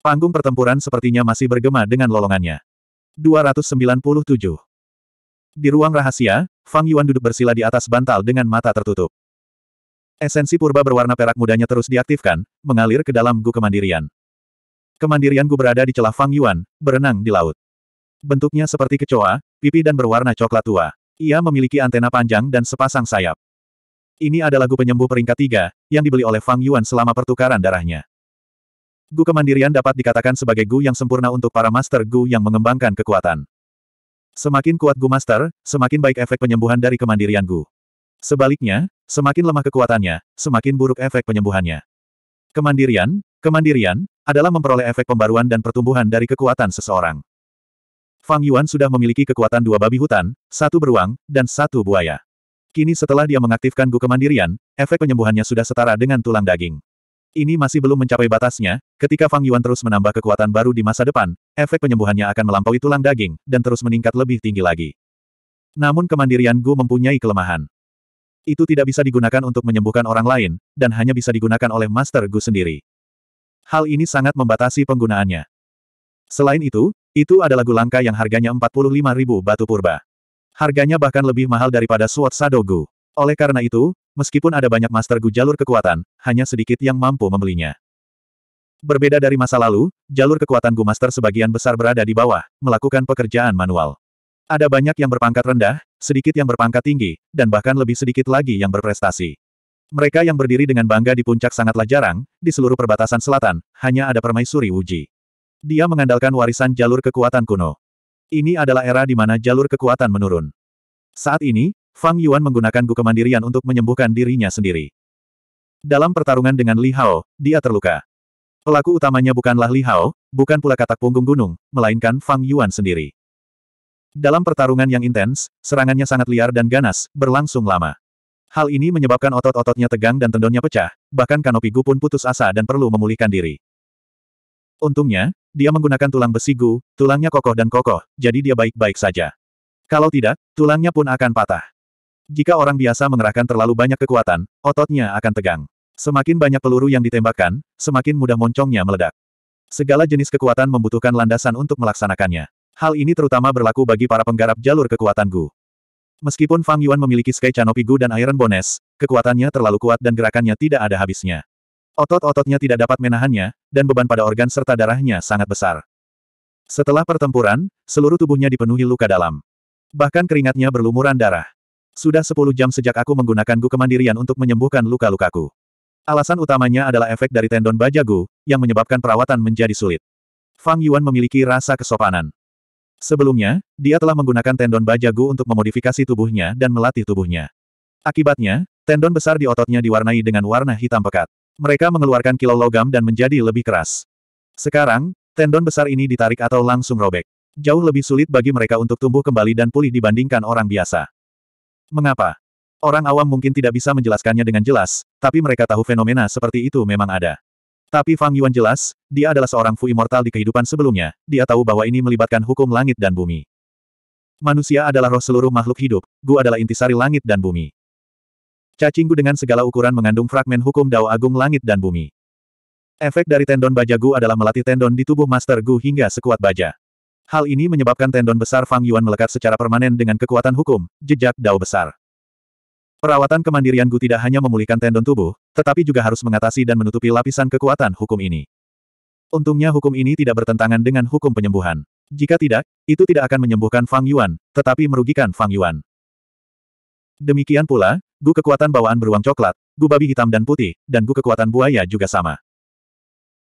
Panggung pertempuran sepertinya masih bergema dengan lolongannya. 297. Di ruang rahasia, Fang Yuan duduk bersila di atas bantal dengan mata tertutup. Esensi purba berwarna perak mudanya terus diaktifkan, mengalir ke dalam gu kemandirian. Kemandirian gu berada di celah Fang Yuan, berenang di laut. Bentuknya seperti kecoa, pipi dan berwarna coklat tua. Ia memiliki antena panjang dan sepasang sayap. Ini adalah gu penyembuh peringkat tiga, yang dibeli oleh Fang Yuan selama pertukaran darahnya. Gu kemandirian dapat dikatakan sebagai Gu yang sempurna untuk para Master Gu yang mengembangkan kekuatan. Semakin kuat Gu Master, semakin baik efek penyembuhan dari kemandirian Gu. Sebaliknya, semakin lemah kekuatannya, semakin buruk efek penyembuhannya. Kemandirian, kemandirian, adalah memperoleh efek pembaruan dan pertumbuhan dari kekuatan seseorang. Fang Yuan sudah memiliki kekuatan dua babi hutan, satu beruang, dan satu buaya. Kini setelah dia mengaktifkan Gu Kemandirian, efek penyembuhannya sudah setara dengan tulang daging. Ini masih belum mencapai batasnya, ketika Fang Yuan terus menambah kekuatan baru di masa depan, efek penyembuhannya akan melampaui tulang daging, dan terus meningkat lebih tinggi lagi. Namun kemandirian Gu mempunyai kelemahan. Itu tidak bisa digunakan untuk menyembuhkan orang lain, dan hanya bisa digunakan oleh Master Gu sendiri. Hal ini sangat membatasi penggunaannya. Selain itu, itu adalah Gu langka yang harganya 45.000 batu purba. Harganya bahkan lebih mahal daripada Suot Sadogu. Oleh karena itu, meskipun ada banyak master Gu jalur kekuatan, hanya sedikit yang mampu membelinya. Berbeda dari masa lalu, jalur kekuatan Gu Master sebagian besar berada di bawah, melakukan pekerjaan manual. Ada banyak yang berpangkat rendah, sedikit yang berpangkat tinggi, dan bahkan lebih sedikit lagi yang berprestasi. Mereka yang berdiri dengan bangga di puncak sangatlah jarang, di seluruh perbatasan selatan, hanya ada permaisuri Wuji. Dia mengandalkan warisan jalur kekuatan kuno. Ini adalah era di mana jalur kekuatan menurun. Saat ini, Fang Yuan menggunakan gu kemandirian untuk menyembuhkan dirinya sendiri. Dalam pertarungan dengan Li Hao, dia terluka. Pelaku utamanya bukanlah Li Hao, bukan pula katak punggung gunung, melainkan Fang Yuan sendiri. Dalam pertarungan yang intens, serangannya sangat liar dan ganas, berlangsung lama. Hal ini menyebabkan otot-ototnya tegang dan tendonnya pecah, bahkan kanopi gu pun putus asa dan perlu memulihkan diri. Untungnya, dia menggunakan tulang besi gu, tulangnya kokoh dan kokoh, jadi dia baik-baik saja. Kalau tidak, tulangnya pun akan patah. Jika orang biasa mengerahkan terlalu banyak kekuatan, ototnya akan tegang. Semakin banyak peluru yang ditembakkan, semakin mudah moncongnya meledak. Segala jenis kekuatan membutuhkan landasan untuk melaksanakannya. Hal ini terutama berlaku bagi para penggarap jalur kekuatan Gu. Meskipun Fang Yuan memiliki Sky Canopy Gu dan Iron Bones, kekuatannya terlalu kuat dan gerakannya tidak ada habisnya. Otot-ototnya tidak dapat menahannya, dan beban pada organ serta darahnya sangat besar. Setelah pertempuran, seluruh tubuhnya dipenuhi luka dalam. Bahkan keringatnya berlumuran darah. Sudah 10 jam sejak aku menggunakan gu kemandirian untuk menyembuhkan luka-lukaku. Alasan utamanya adalah efek dari tendon baja gu, yang menyebabkan perawatan menjadi sulit. Fang Yuan memiliki rasa kesopanan. Sebelumnya, dia telah menggunakan tendon baja gu untuk memodifikasi tubuhnya dan melatih tubuhnya. Akibatnya, tendon besar di ototnya diwarnai dengan warna hitam pekat. Mereka mengeluarkan kilo logam dan menjadi lebih keras. Sekarang, tendon besar ini ditarik atau langsung robek. Jauh lebih sulit bagi mereka untuk tumbuh kembali dan pulih dibandingkan orang biasa. Mengapa? Orang awam mungkin tidak bisa menjelaskannya dengan jelas, tapi mereka tahu fenomena seperti itu memang ada. Tapi Fang Yuan jelas, dia adalah seorang Fu Immortal di kehidupan sebelumnya, dia tahu bahwa ini melibatkan hukum langit dan bumi. Manusia adalah roh seluruh makhluk hidup, Gu adalah intisari langit dan bumi. Cacing Gu dengan segala ukuran mengandung fragmen hukum Dao Agung langit dan bumi. Efek dari tendon baja Gu adalah melatih tendon di tubuh Master Gu hingga sekuat baja. Hal ini menyebabkan tendon besar Fang Yuan melekat secara permanen dengan kekuatan hukum, jejak dao besar. Perawatan kemandirian Gu tidak hanya memulihkan tendon tubuh, tetapi juga harus mengatasi dan menutupi lapisan kekuatan hukum ini. Untungnya hukum ini tidak bertentangan dengan hukum penyembuhan. Jika tidak, itu tidak akan menyembuhkan Fang Yuan, tetapi merugikan Fang Yuan. Demikian pula, Gu kekuatan bawaan beruang coklat, Gu babi hitam dan putih, dan Gu kekuatan buaya juga sama.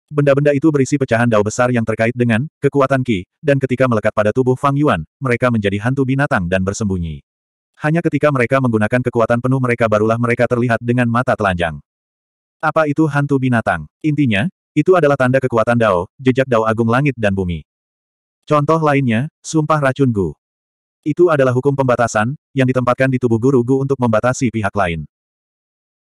Benda-benda itu berisi pecahan dao besar yang terkait dengan kekuatan Qi, dan ketika melekat pada tubuh Fang Yuan, mereka menjadi hantu binatang dan bersembunyi. Hanya ketika mereka menggunakan kekuatan penuh mereka barulah mereka terlihat dengan mata telanjang. Apa itu hantu binatang? Intinya, itu adalah tanda kekuatan dao, jejak dao agung langit dan bumi. Contoh lainnya, sumpah racun Gu. Itu adalah hukum pembatasan, yang ditempatkan di tubuh guru Gu untuk membatasi pihak lain.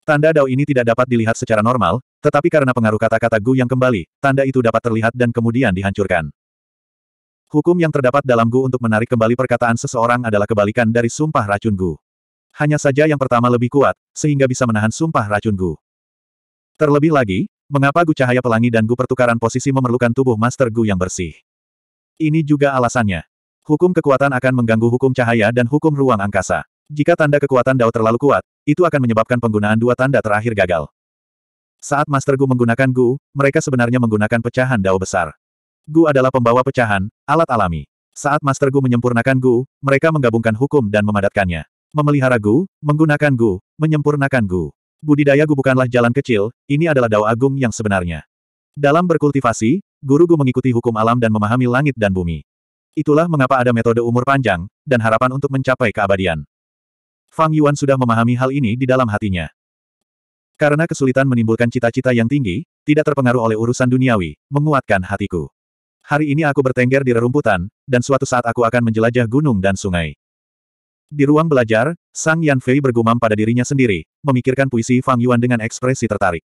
Tanda Dao ini tidak dapat dilihat secara normal, tetapi karena pengaruh kata-kata Gu yang kembali, tanda itu dapat terlihat dan kemudian dihancurkan. Hukum yang terdapat dalam Gu untuk menarik kembali perkataan seseorang adalah kebalikan dari sumpah racun Gu. Hanya saja yang pertama lebih kuat, sehingga bisa menahan sumpah racun Gu. Terlebih lagi, mengapa Gu cahaya pelangi dan Gu pertukaran posisi memerlukan tubuh Master Gu yang bersih? Ini juga alasannya. Hukum kekuatan akan mengganggu hukum cahaya dan hukum ruang angkasa. Jika tanda kekuatan Dao terlalu kuat, itu akan menyebabkan penggunaan dua tanda terakhir gagal. Saat Master Gu menggunakan Gu, mereka sebenarnya menggunakan pecahan Dao besar. Gu adalah pembawa pecahan, alat alami. Saat Master Gu menyempurnakan Gu, mereka menggabungkan hukum dan memadatkannya. Memelihara Gu, menggunakan Gu, menyempurnakan Gu. Budidaya Gu bukanlah jalan kecil, ini adalah Dao Agung yang sebenarnya. Dalam berkultivasi, Guru Gu mengikuti hukum alam dan memahami langit dan bumi. Itulah mengapa ada metode umur panjang, dan harapan untuk mencapai keabadian. Fang Yuan sudah memahami hal ini di dalam hatinya. Karena kesulitan menimbulkan cita-cita yang tinggi, tidak terpengaruh oleh urusan duniawi, menguatkan hatiku. Hari ini aku bertengger di rerumputan, dan suatu saat aku akan menjelajah gunung dan sungai. Di ruang belajar, Sang Yan Fei bergumam pada dirinya sendiri, memikirkan puisi Fang Yuan dengan ekspresi tertarik.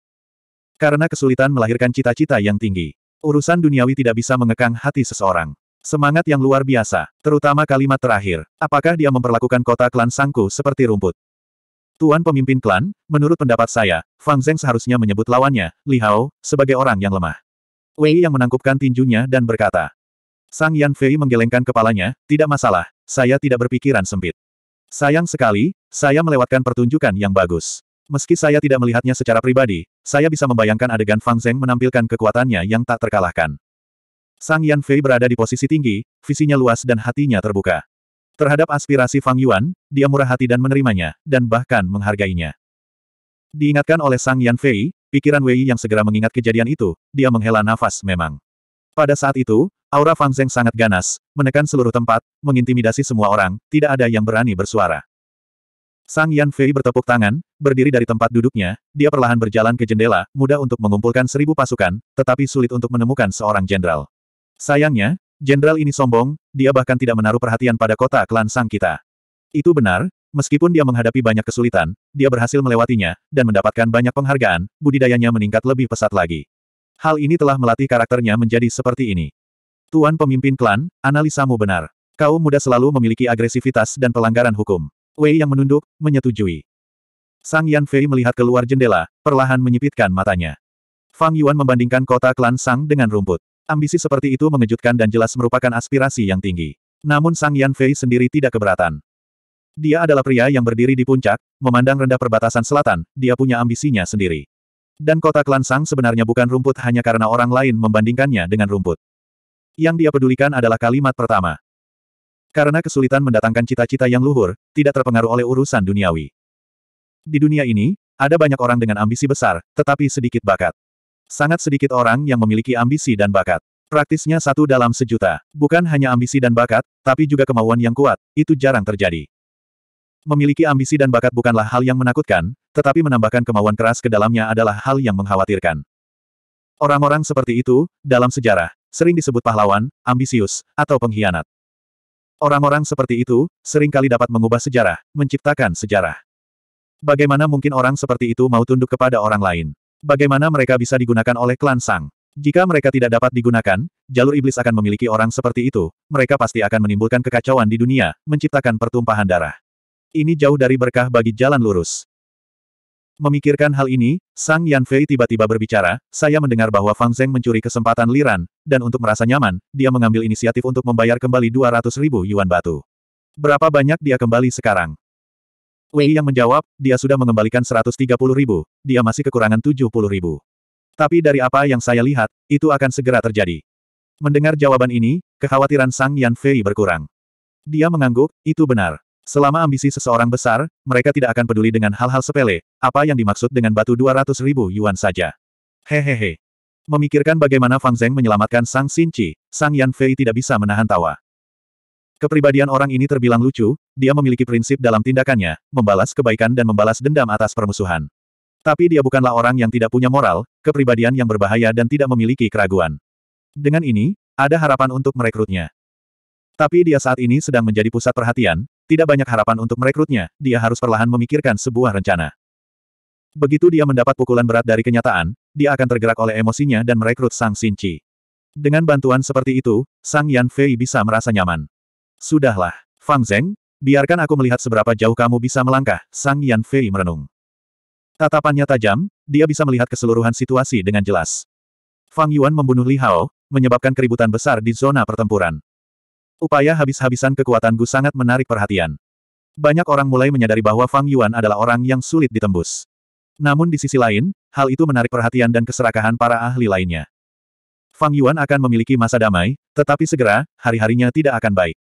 Karena kesulitan melahirkan cita-cita yang tinggi, urusan duniawi tidak bisa mengekang hati seseorang. Semangat yang luar biasa, terutama kalimat terakhir, apakah dia memperlakukan kota klan Sangku seperti rumput? Tuan pemimpin klan, menurut pendapat saya, Fang Zeng seharusnya menyebut lawannya, Li Hao, sebagai orang yang lemah. Wei yang menangkupkan tinjunya dan berkata. Sang Yan Fei menggelengkan kepalanya, tidak masalah, saya tidak berpikiran sempit. Sayang sekali, saya melewatkan pertunjukan yang bagus. Meski saya tidak melihatnya secara pribadi, saya bisa membayangkan adegan Fang Zeng menampilkan kekuatannya yang tak terkalahkan. Sang Yan Fei berada di posisi tinggi, visinya luas dan hatinya terbuka. Terhadap aspirasi Fang Yuan, dia murah hati dan menerimanya, dan bahkan menghargainya. Diingatkan oleh Sang Yan Fei, pikiran Wei yang segera mengingat kejadian itu, dia menghela nafas memang. Pada saat itu, aura Fang Zeng sangat ganas, menekan seluruh tempat, mengintimidasi semua orang, tidak ada yang berani bersuara. Sang Yan Fei bertepuk tangan, berdiri dari tempat duduknya, dia perlahan berjalan ke jendela, mudah untuk mengumpulkan seribu pasukan, tetapi sulit untuk menemukan seorang jenderal. Sayangnya, jenderal ini sombong, dia bahkan tidak menaruh perhatian pada kota klan sang kita. Itu benar, meskipun dia menghadapi banyak kesulitan, dia berhasil melewatinya, dan mendapatkan banyak penghargaan, budidayanya meningkat lebih pesat lagi. Hal ini telah melatih karakternya menjadi seperti ini. Tuan pemimpin klan, analisamu benar. Kau muda selalu memiliki agresivitas dan pelanggaran hukum. Wei yang menunduk, menyetujui. Sang Yan Fei melihat keluar jendela, perlahan menyipitkan matanya. Fang Yuan membandingkan kota klan Sang dengan rumput. Ambisi seperti itu mengejutkan dan jelas merupakan aspirasi yang tinggi. Namun Sang Yan Fei sendiri tidak keberatan. Dia adalah pria yang berdiri di puncak, memandang rendah perbatasan selatan, dia punya ambisinya sendiri. Dan kota klan Sang sebenarnya bukan rumput hanya karena orang lain membandingkannya dengan rumput. Yang dia pedulikan adalah kalimat pertama. Karena kesulitan mendatangkan cita-cita yang luhur, tidak terpengaruh oleh urusan duniawi. Di dunia ini, ada banyak orang dengan ambisi besar, tetapi sedikit bakat. Sangat sedikit orang yang memiliki ambisi dan bakat. Praktisnya satu dalam sejuta. Bukan hanya ambisi dan bakat, tapi juga kemauan yang kuat, itu jarang terjadi. Memiliki ambisi dan bakat bukanlah hal yang menakutkan, tetapi menambahkan kemauan keras ke dalamnya adalah hal yang mengkhawatirkan. Orang-orang seperti itu, dalam sejarah, sering disebut pahlawan, ambisius, atau pengkhianat. Orang-orang seperti itu, seringkali dapat mengubah sejarah, menciptakan sejarah. Bagaimana mungkin orang seperti itu mau tunduk kepada orang lain? Bagaimana mereka bisa digunakan oleh klan Sang? Jika mereka tidak dapat digunakan, jalur iblis akan memiliki orang seperti itu, mereka pasti akan menimbulkan kekacauan di dunia, menciptakan pertumpahan darah. Ini jauh dari berkah bagi jalan lurus. Memikirkan hal ini, Sang Yanfei tiba-tiba berbicara, saya mendengar bahwa Fang Zeng mencuri kesempatan Liran, dan untuk merasa nyaman, dia mengambil inisiatif untuk membayar kembali 200 ribu yuan batu. Berapa banyak dia kembali sekarang? Wei yang menjawab, dia sudah mengembalikan 130 ribu, dia masih kekurangan 70 ribu. Tapi dari apa yang saya lihat, itu akan segera terjadi. Mendengar jawaban ini, kekhawatiran Sang Yan Fei berkurang. Dia mengangguk, itu benar. Selama ambisi seseorang besar, mereka tidak akan peduli dengan hal-hal sepele, apa yang dimaksud dengan batu 200 ribu yuan saja. Hehehe. Memikirkan bagaimana Fang Zeng menyelamatkan Sang Xin Sang Yan Fei tidak bisa menahan tawa. Kepribadian orang ini terbilang lucu, dia memiliki prinsip dalam tindakannya, membalas kebaikan dan membalas dendam atas permusuhan. Tapi dia bukanlah orang yang tidak punya moral, kepribadian yang berbahaya dan tidak memiliki keraguan. Dengan ini, ada harapan untuk merekrutnya. Tapi dia saat ini sedang menjadi pusat perhatian, tidak banyak harapan untuk merekrutnya, dia harus perlahan memikirkan sebuah rencana. Begitu dia mendapat pukulan berat dari kenyataan, dia akan tergerak oleh emosinya dan merekrut Sang Sinci. Dengan bantuan seperti itu, Sang Yan Fei bisa merasa nyaman. Sudahlah, Fang Zeng, biarkan aku melihat seberapa jauh kamu bisa melangkah, Sang Yan Fei merenung. Tatapannya tajam, dia bisa melihat keseluruhan situasi dengan jelas. Fang Yuan membunuh Li Hao, menyebabkan keributan besar di zona pertempuran. Upaya habis-habisan kekuatan Gu sangat menarik perhatian. Banyak orang mulai menyadari bahwa Fang Yuan adalah orang yang sulit ditembus. Namun di sisi lain, hal itu menarik perhatian dan keserakahan para ahli lainnya. Fang Yuan akan memiliki masa damai, tetapi segera, hari-harinya tidak akan baik.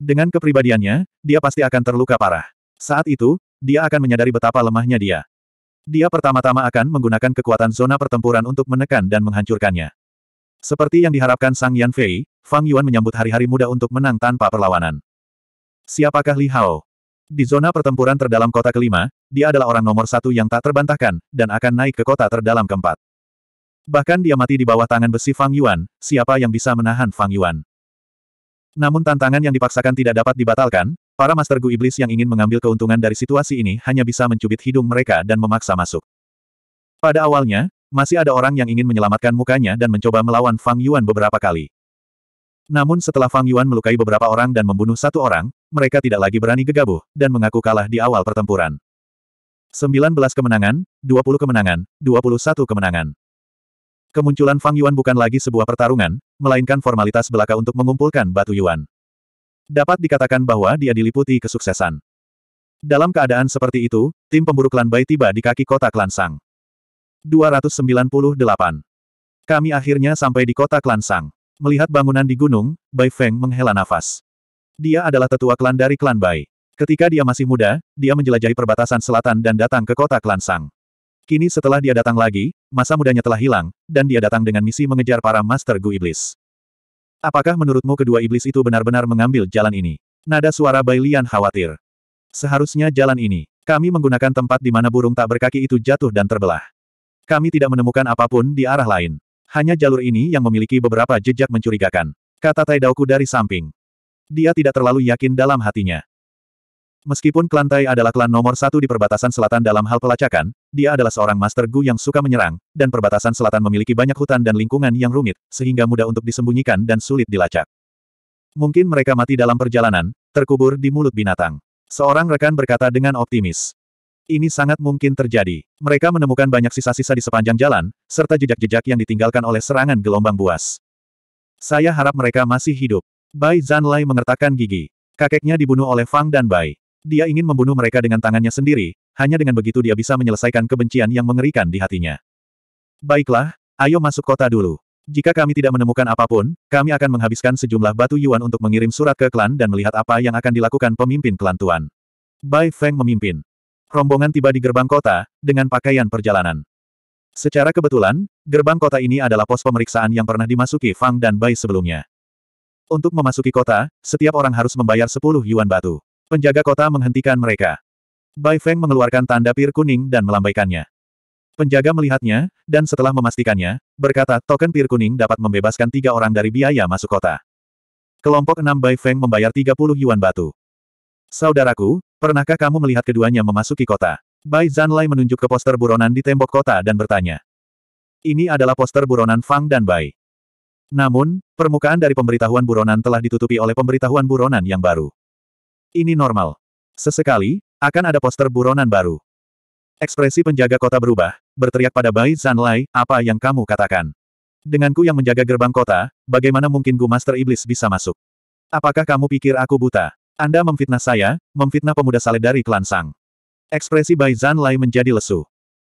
Dengan kepribadiannya, dia pasti akan terluka parah. Saat itu, dia akan menyadari betapa lemahnya dia. Dia pertama-tama akan menggunakan kekuatan zona pertempuran untuk menekan dan menghancurkannya. Seperti yang diharapkan Sang Yan Fei, Fang Yuan menyambut hari-hari muda untuk menang tanpa perlawanan. Siapakah Li Hao? Di zona pertempuran terdalam kota kelima, dia adalah orang nomor satu yang tak terbantahkan, dan akan naik ke kota terdalam keempat. Bahkan dia mati di bawah tangan besi Fang Yuan, siapa yang bisa menahan Fang Yuan? Namun tantangan yang dipaksakan tidak dapat dibatalkan, para Master Gu Iblis yang ingin mengambil keuntungan dari situasi ini hanya bisa mencubit hidung mereka dan memaksa masuk. Pada awalnya, masih ada orang yang ingin menyelamatkan mukanya dan mencoba melawan Fang Yuan beberapa kali. Namun setelah Fang Yuan melukai beberapa orang dan membunuh satu orang, mereka tidak lagi berani gegabah, dan mengaku kalah di awal pertempuran. 19 kemenangan, 20 kemenangan, 21 kemenangan. Kemunculan Fang Yuan bukan lagi sebuah pertarungan, melainkan formalitas belaka untuk mengumpulkan batu Yuan. Dapat dikatakan bahwa dia diliputi kesuksesan. Dalam keadaan seperti itu, tim pemburu klan Bai tiba di kaki kota klan Sang. 298. Kami akhirnya sampai di kota klan Sang. Melihat bangunan di gunung, Bai Feng menghela nafas. Dia adalah tetua klan dari klan Bai. Ketika dia masih muda, dia menjelajahi perbatasan selatan dan datang ke kota klan Sang. Kini setelah dia datang lagi, masa mudanya telah hilang, dan dia datang dengan misi mengejar para Master Gu Iblis. Apakah menurutmu kedua iblis itu benar-benar mengambil jalan ini? Nada suara Bai Lian khawatir. Seharusnya jalan ini. Kami menggunakan tempat di mana burung tak berkaki itu jatuh dan terbelah. Kami tidak menemukan apapun di arah lain. Hanya jalur ini yang memiliki beberapa jejak mencurigakan. Kata Taidauku dari samping. Dia tidak terlalu yakin dalam hatinya. Meskipun klan Tai adalah klan nomor satu di perbatasan selatan dalam hal pelacakan, dia adalah seorang master Gu yang suka menyerang, dan perbatasan selatan memiliki banyak hutan dan lingkungan yang rumit, sehingga mudah untuk disembunyikan dan sulit dilacak. Mungkin mereka mati dalam perjalanan, terkubur di mulut binatang. Seorang rekan berkata dengan optimis. Ini sangat mungkin terjadi. Mereka menemukan banyak sisa-sisa di sepanjang jalan, serta jejak-jejak yang ditinggalkan oleh serangan gelombang buas. Saya harap mereka masih hidup. Bai Zanlai mengertakkan gigi. Kakeknya dibunuh oleh Fang dan Bai. Dia ingin membunuh mereka dengan tangannya sendiri, hanya dengan begitu dia bisa menyelesaikan kebencian yang mengerikan di hatinya. Baiklah, ayo masuk kota dulu. Jika kami tidak menemukan apapun, kami akan menghabiskan sejumlah batu yuan untuk mengirim surat ke klan dan melihat apa yang akan dilakukan pemimpin klan tuan. Bai Feng memimpin. Rombongan tiba di gerbang kota, dengan pakaian perjalanan. Secara kebetulan, gerbang kota ini adalah pos pemeriksaan yang pernah dimasuki Fang dan Bai sebelumnya. Untuk memasuki kota, setiap orang harus membayar 10 yuan batu. Penjaga kota menghentikan mereka. Bai Feng mengeluarkan tanda pir kuning dan melambaikannya. Penjaga melihatnya, dan setelah memastikannya, berkata token pir kuning dapat membebaskan tiga orang dari biaya masuk kota. Kelompok enam Bai Feng membayar 30 yuan batu. Saudaraku, pernahkah kamu melihat keduanya memasuki kota? Bai Zanlai menunjuk ke poster buronan di tembok kota dan bertanya. Ini adalah poster buronan Fang dan Bai. Namun, permukaan dari pemberitahuan buronan telah ditutupi oleh pemberitahuan buronan yang baru. Ini normal. Sesekali, akan ada poster buronan baru. Ekspresi penjaga kota berubah, berteriak pada Bai Zanlai, apa yang kamu katakan? Denganku yang menjaga gerbang kota, bagaimana mungkin Gu Master Iblis bisa masuk? Apakah kamu pikir aku buta? Anda memfitnah saya, memfitnah pemuda saleh dari klan Sang. Ekspresi Bai Zanlai menjadi lesu.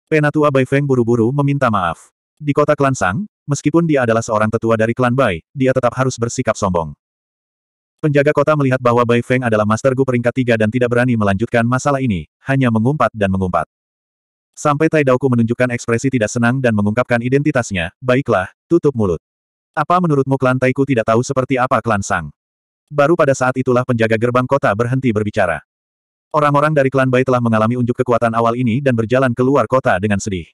Penatua Bai Feng buru-buru meminta maaf. Di kota klan Sang, meskipun dia adalah seorang tetua dari klan Bai, dia tetap harus bersikap sombong. Penjaga kota melihat bahwa Bai Feng adalah Master Gu peringkat tiga dan tidak berani melanjutkan masalah ini, hanya mengumpat dan mengumpat. Sampai Tai Daoku menunjukkan ekspresi tidak senang dan mengungkapkan identitasnya, baiklah, tutup mulut. Apa menurutmu klan Taiku tidak tahu seperti apa klan Sang? Baru pada saat itulah penjaga gerbang kota berhenti berbicara. Orang-orang dari klan Bai telah mengalami unjuk kekuatan awal ini dan berjalan keluar kota dengan sedih.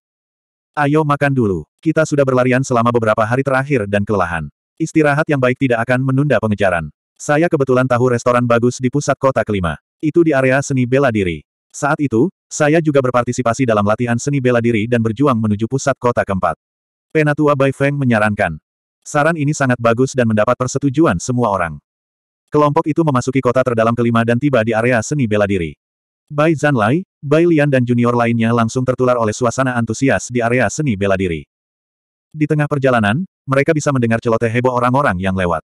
Ayo makan dulu. Kita sudah berlarian selama beberapa hari terakhir dan kelelahan. Istirahat yang baik tidak akan menunda pengejaran. Saya kebetulan tahu restoran bagus di pusat kota kelima. Itu di area seni bela diri. Saat itu, saya juga berpartisipasi dalam latihan seni bela diri dan berjuang menuju pusat kota keempat. Penatua Bai Feng menyarankan. Saran ini sangat bagus dan mendapat persetujuan semua orang. Kelompok itu memasuki kota terdalam kelima dan tiba di area seni bela diri. Bai Zanlai, Bai Lian dan junior lainnya langsung tertular oleh suasana antusias di area seni bela diri. Di tengah perjalanan, mereka bisa mendengar celoteh heboh orang-orang yang lewat.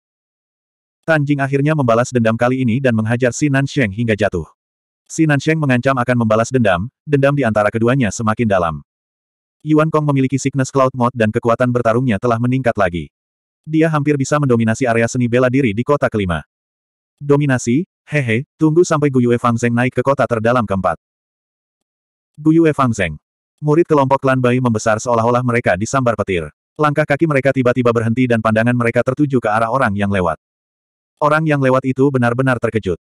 Tanjing akhirnya membalas dendam kali ini dan menghajar si Nansheng hingga jatuh. Si Nansheng mengancam akan membalas dendam, dendam di antara keduanya semakin dalam. Yuan Kong memiliki sickness cloud mode dan kekuatan bertarungnya telah meningkat lagi. Dia hampir bisa mendominasi area seni bela diri di kota kelima. Dominasi, hehe, tunggu sampai Guyue Zeng naik ke kota terdalam keempat. Guyue Zeng. Murid kelompok klan Bai membesar seolah-olah mereka disambar petir. Langkah kaki mereka tiba-tiba berhenti dan pandangan mereka tertuju ke arah orang yang lewat. Orang yang lewat itu benar-benar terkejut.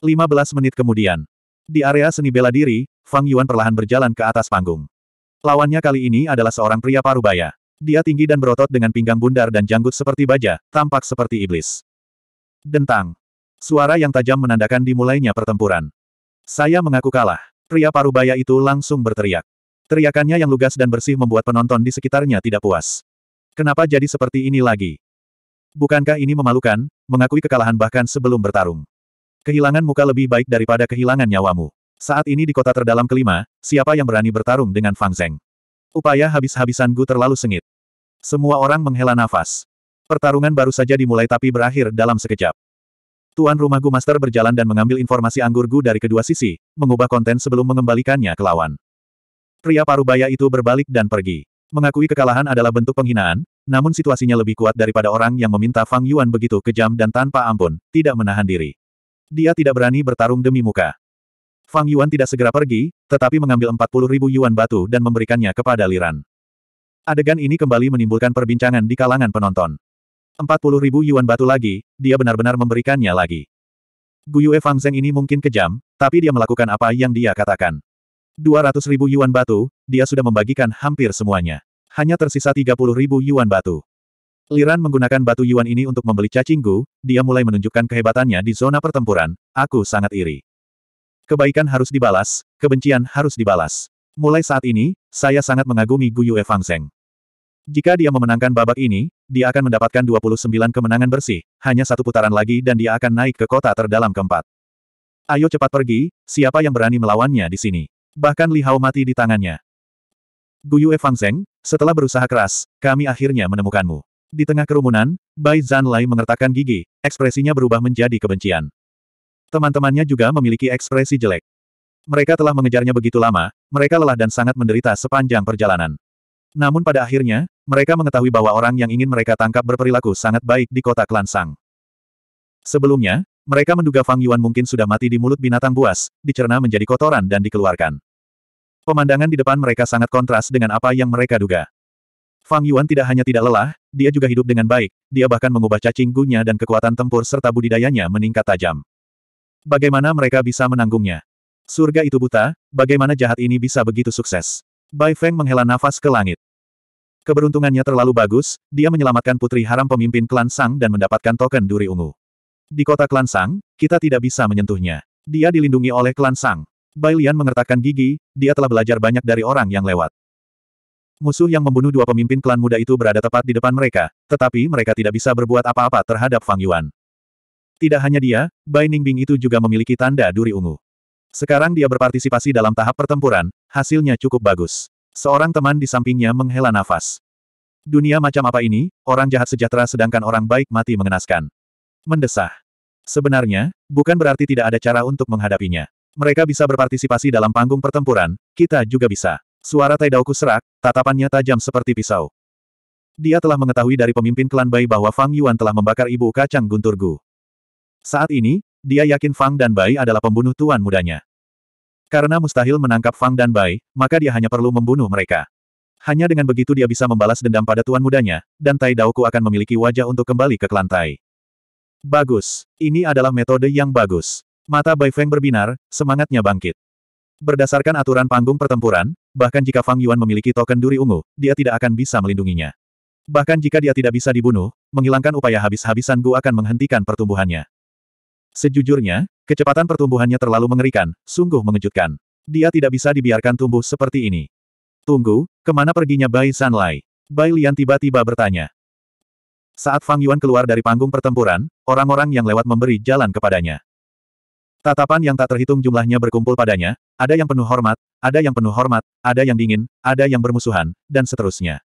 15 menit kemudian. Di area seni bela diri, Fang Yuan perlahan berjalan ke atas panggung. Lawannya kali ini adalah seorang pria parubaya. Dia tinggi dan berotot dengan pinggang bundar dan janggut seperti baja, tampak seperti iblis. Dentang. Suara yang tajam menandakan dimulainya pertempuran. Saya mengaku kalah. Pria parubaya itu langsung berteriak. Teriakannya yang lugas dan bersih membuat penonton di sekitarnya tidak puas. Kenapa jadi seperti ini lagi? Bukankah ini memalukan, mengakui kekalahan bahkan sebelum bertarung? Kehilangan muka lebih baik daripada kehilangan nyawamu. Saat ini di kota terdalam kelima, siapa yang berani bertarung dengan Fang Zeng? Upaya habis-habisan Gu terlalu sengit. Semua orang menghela nafas. Pertarungan baru saja dimulai tapi berakhir dalam sekejap. Tuan rumah Gu Master berjalan dan mengambil informasi anggur Gu dari kedua sisi, mengubah konten sebelum mengembalikannya ke lawan. Pria parubaya itu berbalik dan pergi. Mengakui kekalahan adalah bentuk penghinaan, namun situasinya lebih kuat daripada orang yang meminta Fang Yuan begitu kejam dan tanpa ampun, tidak menahan diri. Dia tidak berani bertarung demi muka. Fang Yuan tidak segera pergi, tetapi mengambil 40 ribu yuan batu dan memberikannya kepada Liran. Adegan ini kembali menimbulkan perbincangan di kalangan penonton. 40 ribu yuan batu lagi, dia benar-benar memberikannya lagi. Yue Fang Zeng ini mungkin kejam, tapi dia melakukan apa yang dia katakan. 200 ribu yuan batu, dia sudah membagikan hampir semuanya hanya tersisa 30 ribu yuan batu. Liran menggunakan batu yuan ini untuk membeli cacing gu. dia mulai menunjukkan kehebatannya di zona pertempuran, aku sangat iri. Kebaikan harus dibalas, kebencian harus dibalas. Mulai saat ini, saya sangat mengagumi Fang Zeng. Jika dia memenangkan babak ini, dia akan mendapatkan 29 kemenangan bersih, hanya satu putaran lagi dan dia akan naik ke kota terdalam keempat. Ayo cepat pergi, siapa yang berani melawannya di sini? Bahkan Li Hao mati di tangannya. Guyu Fang Zeng, setelah berusaha keras, kami akhirnya menemukanmu. Di tengah kerumunan, Bai Zan Lai mengertakkan gigi, ekspresinya berubah menjadi kebencian. Teman-temannya juga memiliki ekspresi jelek. Mereka telah mengejarnya begitu lama, mereka lelah dan sangat menderita sepanjang perjalanan. Namun pada akhirnya, mereka mengetahui bahwa orang yang ingin mereka tangkap berperilaku sangat baik di kota Klansang. Sebelumnya, mereka menduga Fang Yuan mungkin sudah mati di mulut binatang buas, dicerna menjadi kotoran dan dikeluarkan. Pemandangan di depan mereka sangat kontras dengan apa yang mereka duga. Fang Yuan tidak hanya tidak lelah, dia juga hidup dengan baik, dia bahkan mengubah cacing gunya dan kekuatan tempur serta budidayanya meningkat tajam. Bagaimana mereka bisa menanggungnya? Surga itu buta, bagaimana jahat ini bisa begitu sukses? Bai Feng menghela nafas ke langit. Keberuntungannya terlalu bagus, dia menyelamatkan putri haram pemimpin klan Sang dan mendapatkan token duri ungu. Di kota klan Sang, kita tidak bisa menyentuhnya. Dia dilindungi oleh klan Sang. Bai Lian mengertakkan gigi, dia telah belajar banyak dari orang yang lewat. Musuh yang membunuh dua pemimpin klan muda itu berada tepat di depan mereka, tetapi mereka tidak bisa berbuat apa-apa terhadap Fang Yuan. Tidak hanya dia, Bai Ningbing itu juga memiliki tanda duri ungu. Sekarang dia berpartisipasi dalam tahap pertempuran, hasilnya cukup bagus. Seorang teman di sampingnya menghela nafas. Dunia macam apa ini, orang jahat sejahtera sedangkan orang baik mati mengenaskan. Mendesah. Sebenarnya, bukan berarti tidak ada cara untuk menghadapinya. Mereka bisa berpartisipasi dalam panggung pertempuran, kita juga bisa. Suara Taidaoku serak, tatapannya tajam seperti pisau. Dia telah mengetahui dari pemimpin klan Bai bahwa Fang Yuan telah membakar ibu kacang Guntur Gu. Saat ini, dia yakin Fang dan Bai adalah pembunuh tuan mudanya. Karena mustahil menangkap Fang dan Bai, maka dia hanya perlu membunuh mereka. Hanya dengan begitu dia bisa membalas dendam pada tuan mudanya, dan Tai Daoku akan memiliki wajah untuk kembali ke klan Tai. Bagus. Ini adalah metode yang bagus. Mata Bai Feng berbinar, semangatnya bangkit. Berdasarkan aturan panggung pertempuran, bahkan jika Fang Yuan memiliki token duri ungu, dia tidak akan bisa melindunginya. Bahkan jika dia tidak bisa dibunuh, menghilangkan upaya habis-habisan Gu akan menghentikan pertumbuhannya. Sejujurnya, kecepatan pertumbuhannya terlalu mengerikan, sungguh mengejutkan. Dia tidak bisa dibiarkan tumbuh seperti ini. Tunggu, kemana perginya Bai Lai? Bai Lian tiba-tiba bertanya. Saat Fang Yuan keluar dari panggung pertempuran, orang-orang yang lewat memberi jalan kepadanya. Tatapan yang tak terhitung jumlahnya berkumpul padanya, ada yang penuh hormat, ada yang penuh hormat, ada yang dingin, ada yang bermusuhan, dan seterusnya.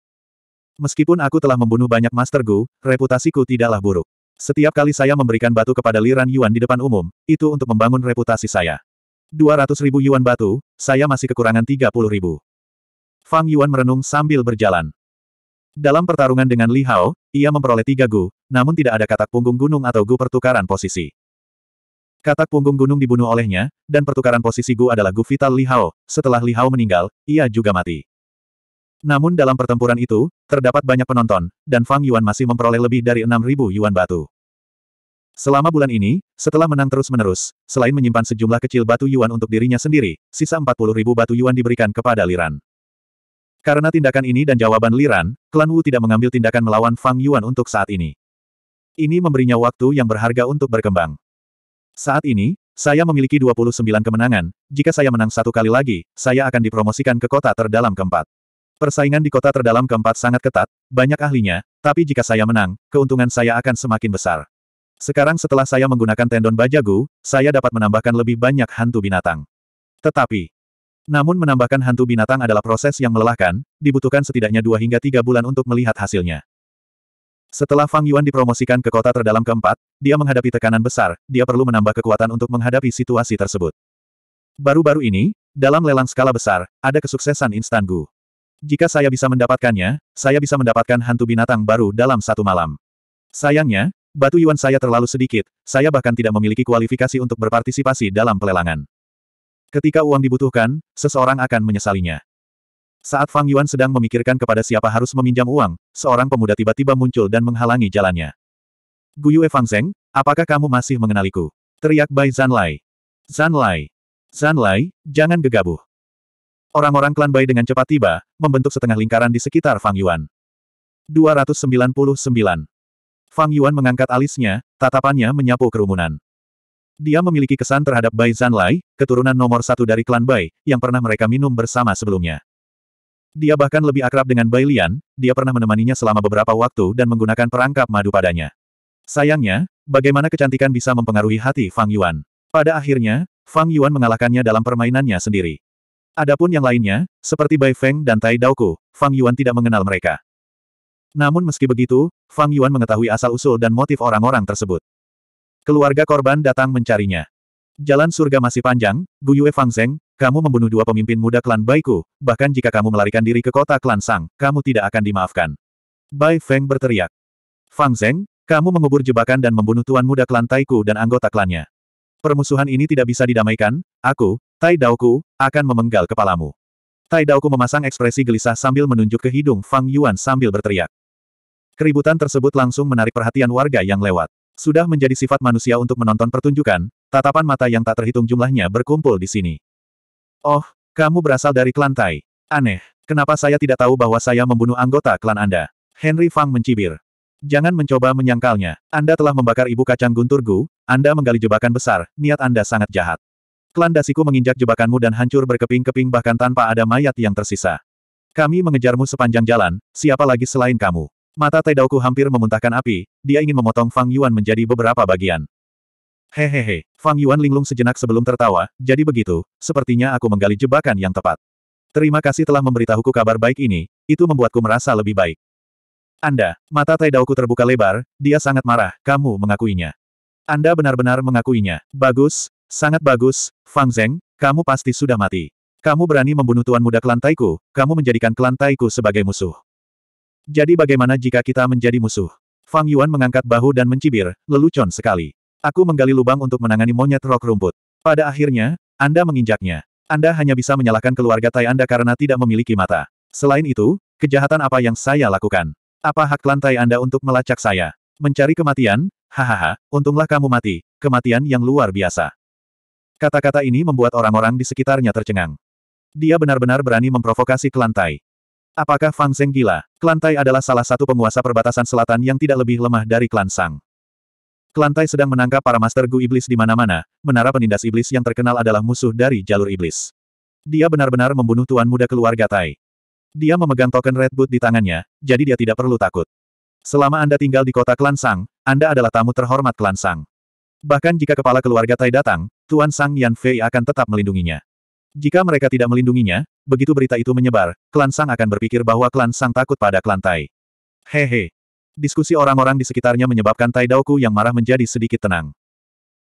Meskipun aku telah membunuh banyak Master Gu, reputasiku tidaklah buruk. Setiap kali saya memberikan batu kepada Liran Yuan di depan umum, itu untuk membangun reputasi saya. 200 ribu yuan batu, saya masih kekurangan 30 ribu. Fang Yuan merenung sambil berjalan. Dalam pertarungan dengan Li Hao, ia memperoleh tiga gu, namun tidak ada katak punggung gunung atau gu pertukaran posisi. Katak punggung gunung dibunuh olehnya, dan pertukaran posisi Gu adalah Gu Vital Li Hao. Setelah Li Hao meninggal, ia juga mati. Namun dalam pertempuran itu, terdapat banyak penonton, dan Fang Yuan masih memperoleh lebih dari 6.000 yuan batu. Selama bulan ini, setelah menang terus-menerus, selain menyimpan sejumlah kecil batu yuan untuk dirinya sendiri, sisa puluh ribu batu yuan diberikan kepada Liran. Karena tindakan ini dan jawaban Liran, klan Wu tidak mengambil tindakan melawan Fang Yuan untuk saat ini. Ini memberinya waktu yang berharga untuk berkembang. Saat ini, saya memiliki 29 kemenangan, jika saya menang satu kali lagi, saya akan dipromosikan ke kota terdalam keempat. Persaingan di kota terdalam keempat sangat ketat, banyak ahlinya, tapi jika saya menang, keuntungan saya akan semakin besar. Sekarang setelah saya menggunakan tendon bajagu, saya dapat menambahkan lebih banyak hantu binatang. Tetapi, namun menambahkan hantu binatang adalah proses yang melelahkan, dibutuhkan setidaknya dua hingga tiga bulan untuk melihat hasilnya. Setelah Fang Yuan dipromosikan ke kota terdalam keempat, dia menghadapi tekanan besar, dia perlu menambah kekuatan untuk menghadapi situasi tersebut. Baru-baru ini, dalam lelang skala besar, ada kesuksesan instan Gu. Jika saya bisa mendapatkannya, saya bisa mendapatkan hantu binatang baru dalam satu malam. Sayangnya, batu yuan saya terlalu sedikit, saya bahkan tidak memiliki kualifikasi untuk berpartisipasi dalam pelelangan. Ketika uang dibutuhkan, seseorang akan menyesalinya. Saat Fang Yuan sedang memikirkan kepada siapa harus meminjam uang, seorang pemuda tiba-tiba muncul dan menghalangi jalannya. Yue Fang Zeng, apakah kamu masih mengenaliku? Teriak Bai Zanlai. Zanlai. Zanlai, jangan gegabah. Orang-orang klan Bai dengan cepat tiba, membentuk setengah lingkaran di sekitar Fang Yuan. 299. Fang Yuan mengangkat alisnya, tatapannya menyapu kerumunan. Dia memiliki kesan terhadap Bai Zanlai, keturunan nomor satu dari klan Bai, yang pernah mereka minum bersama sebelumnya. Dia bahkan lebih akrab dengan Bai Lian, dia pernah menemaninya selama beberapa waktu dan menggunakan perangkap madu padanya. Sayangnya, bagaimana kecantikan bisa mempengaruhi hati Fang Yuan. Pada akhirnya, Fang Yuan mengalahkannya dalam permainannya sendiri. Adapun yang lainnya, seperti Bai Feng dan Tai Daoku, Fang Yuan tidak mengenal mereka. Namun meski begitu, Fang Yuan mengetahui asal-usul dan motif orang-orang tersebut. Keluarga korban datang mencarinya. Jalan surga masih panjang, Yue Fang Zeng, kamu membunuh dua pemimpin muda klan Baiku, bahkan jika kamu melarikan diri ke kota klan Sang, kamu tidak akan dimaafkan. Bai Feng berteriak. Fang Zeng, kamu mengubur jebakan dan membunuh tuan muda klan Taiku dan anggota klannya. Permusuhan ini tidak bisa didamaikan, aku, Tai Daoku, akan memenggal kepalamu. Tai Daoku memasang ekspresi gelisah sambil menunjuk ke hidung Fang Yuan sambil berteriak. Keributan tersebut langsung menarik perhatian warga yang lewat. Sudah menjadi sifat manusia untuk menonton pertunjukan, tatapan mata yang tak terhitung jumlahnya berkumpul di sini. Oh, kamu berasal dari klan Tai. Aneh, kenapa saya tidak tahu bahwa saya membunuh anggota klan Anda? Henry Fang mencibir. Jangan mencoba menyangkalnya. Anda telah membakar ibu kacang guntur gu, Anda menggali jebakan besar, niat Anda sangat jahat. Klan dasiku menginjak jebakanmu dan hancur berkeping-keping bahkan tanpa ada mayat yang tersisa. Kami mengejarmu sepanjang jalan, siapa lagi selain kamu? Mata Daoku hampir memuntahkan api, dia ingin memotong Fang Yuan menjadi beberapa bagian. Hehehe, Fang Yuan linglung sejenak sebelum tertawa, jadi begitu, sepertinya aku menggali jebakan yang tepat. Terima kasih telah memberitahuku kabar baik ini, itu membuatku merasa lebih baik. Anda, mata Daoku terbuka lebar, dia sangat marah, kamu mengakuinya. Anda benar-benar mengakuinya. Bagus, sangat bagus, Fang Zeng, kamu pasti sudah mati. Kamu berani membunuh tuan muda kelantaiku, kamu menjadikan kelantaiku sebagai musuh. Jadi bagaimana jika kita menjadi musuh? Fang Yuan mengangkat bahu dan mencibir, lelucon sekali. Aku menggali lubang untuk menangani monyet rok rumput. Pada akhirnya, Anda menginjaknya. Anda hanya bisa menyalahkan keluarga Tai Anda karena tidak memiliki mata. Selain itu, kejahatan apa yang saya lakukan? Apa hak lantai Anda untuk melacak saya? Mencari kematian? Hahaha, untunglah kamu mati. Kematian yang luar biasa. Kata-kata ini membuat orang-orang di sekitarnya tercengang. Dia benar-benar berani memprovokasi Kelantai. Apakah Fang Zeng gila? Klantai adalah salah satu penguasa perbatasan selatan yang tidak lebih lemah dari klan Sang. Klantai sedang menangkap para master Gu Iblis di mana-mana, menara penindas iblis yang terkenal adalah musuh dari jalur iblis. Dia benar-benar membunuh tuan muda keluarga Tai. Dia memegang token Red Boot di tangannya, jadi dia tidak perlu takut. Selama Anda tinggal di kota klan Sang, Anda adalah tamu terhormat klan Sang. Bahkan jika kepala keluarga Tai datang, Tuan Sang Yan Fei akan tetap melindunginya. Jika mereka tidak melindunginya, begitu berita itu menyebar, klan Sang akan berpikir bahwa klan Sang takut pada klan Tai. Hehe. Diskusi orang-orang di sekitarnya menyebabkan Tai Daoku yang marah menjadi sedikit tenang.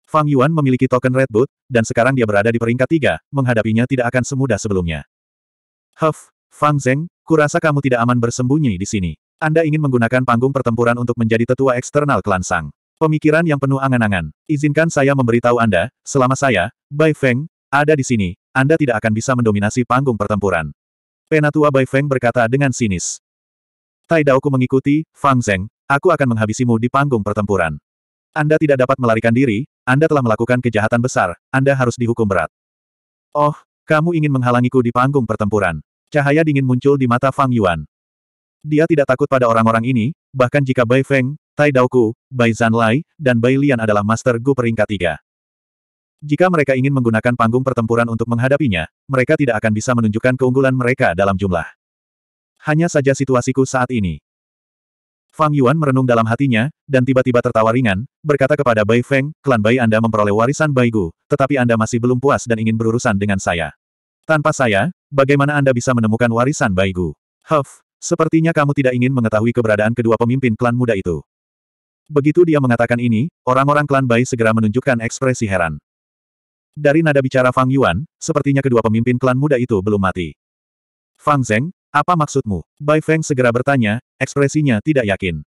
Fang Yuan memiliki token Red Boot, dan sekarang dia berada di peringkat tiga, menghadapinya tidak akan semudah sebelumnya. Huff, Fang Zeng, kurasa kamu tidak aman bersembunyi di sini. Anda ingin menggunakan panggung pertempuran untuk menjadi tetua eksternal klan Sang. Pemikiran yang penuh angan-angan. Izinkan saya memberitahu Anda, selama saya, Bai Feng, ada di sini, Anda tidak akan bisa mendominasi panggung pertempuran. Penatua Bai Feng berkata dengan sinis. Tai Daoku mengikuti, Fang Zeng, aku akan menghabisimu di panggung pertempuran. Anda tidak dapat melarikan diri, Anda telah melakukan kejahatan besar, Anda harus dihukum berat. Oh, kamu ingin menghalangiku di panggung pertempuran. Cahaya dingin muncul di mata Fang Yuan. Dia tidak takut pada orang-orang ini, bahkan jika Bai Feng, Tai Daoku, Bai Zanlai, dan Bai Lian adalah Master Gu peringkat tiga. Jika mereka ingin menggunakan panggung pertempuran untuk menghadapinya, mereka tidak akan bisa menunjukkan keunggulan mereka dalam jumlah. Hanya saja situasiku saat ini. Fang Yuan merenung dalam hatinya, dan tiba-tiba tertawa ringan, berkata kepada Bai Feng, klan Bai Anda memperoleh warisan Bai Gu, tetapi Anda masih belum puas dan ingin berurusan dengan saya. Tanpa saya, bagaimana Anda bisa menemukan warisan Bai Gu? Huff, sepertinya kamu tidak ingin mengetahui keberadaan kedua pemimpin klan muda itu. Begitu dia mengatakan ini, orang-orang klan Bai segera menunjukkan ekspresi heran. Dari nada bicara Fang Yuan, sepertinya kedua pemimpin klan muda itu belum mati. Fang Zeng, apa maksudmu? Bai Feng segera bertanya, ekspresinya tidak yakin.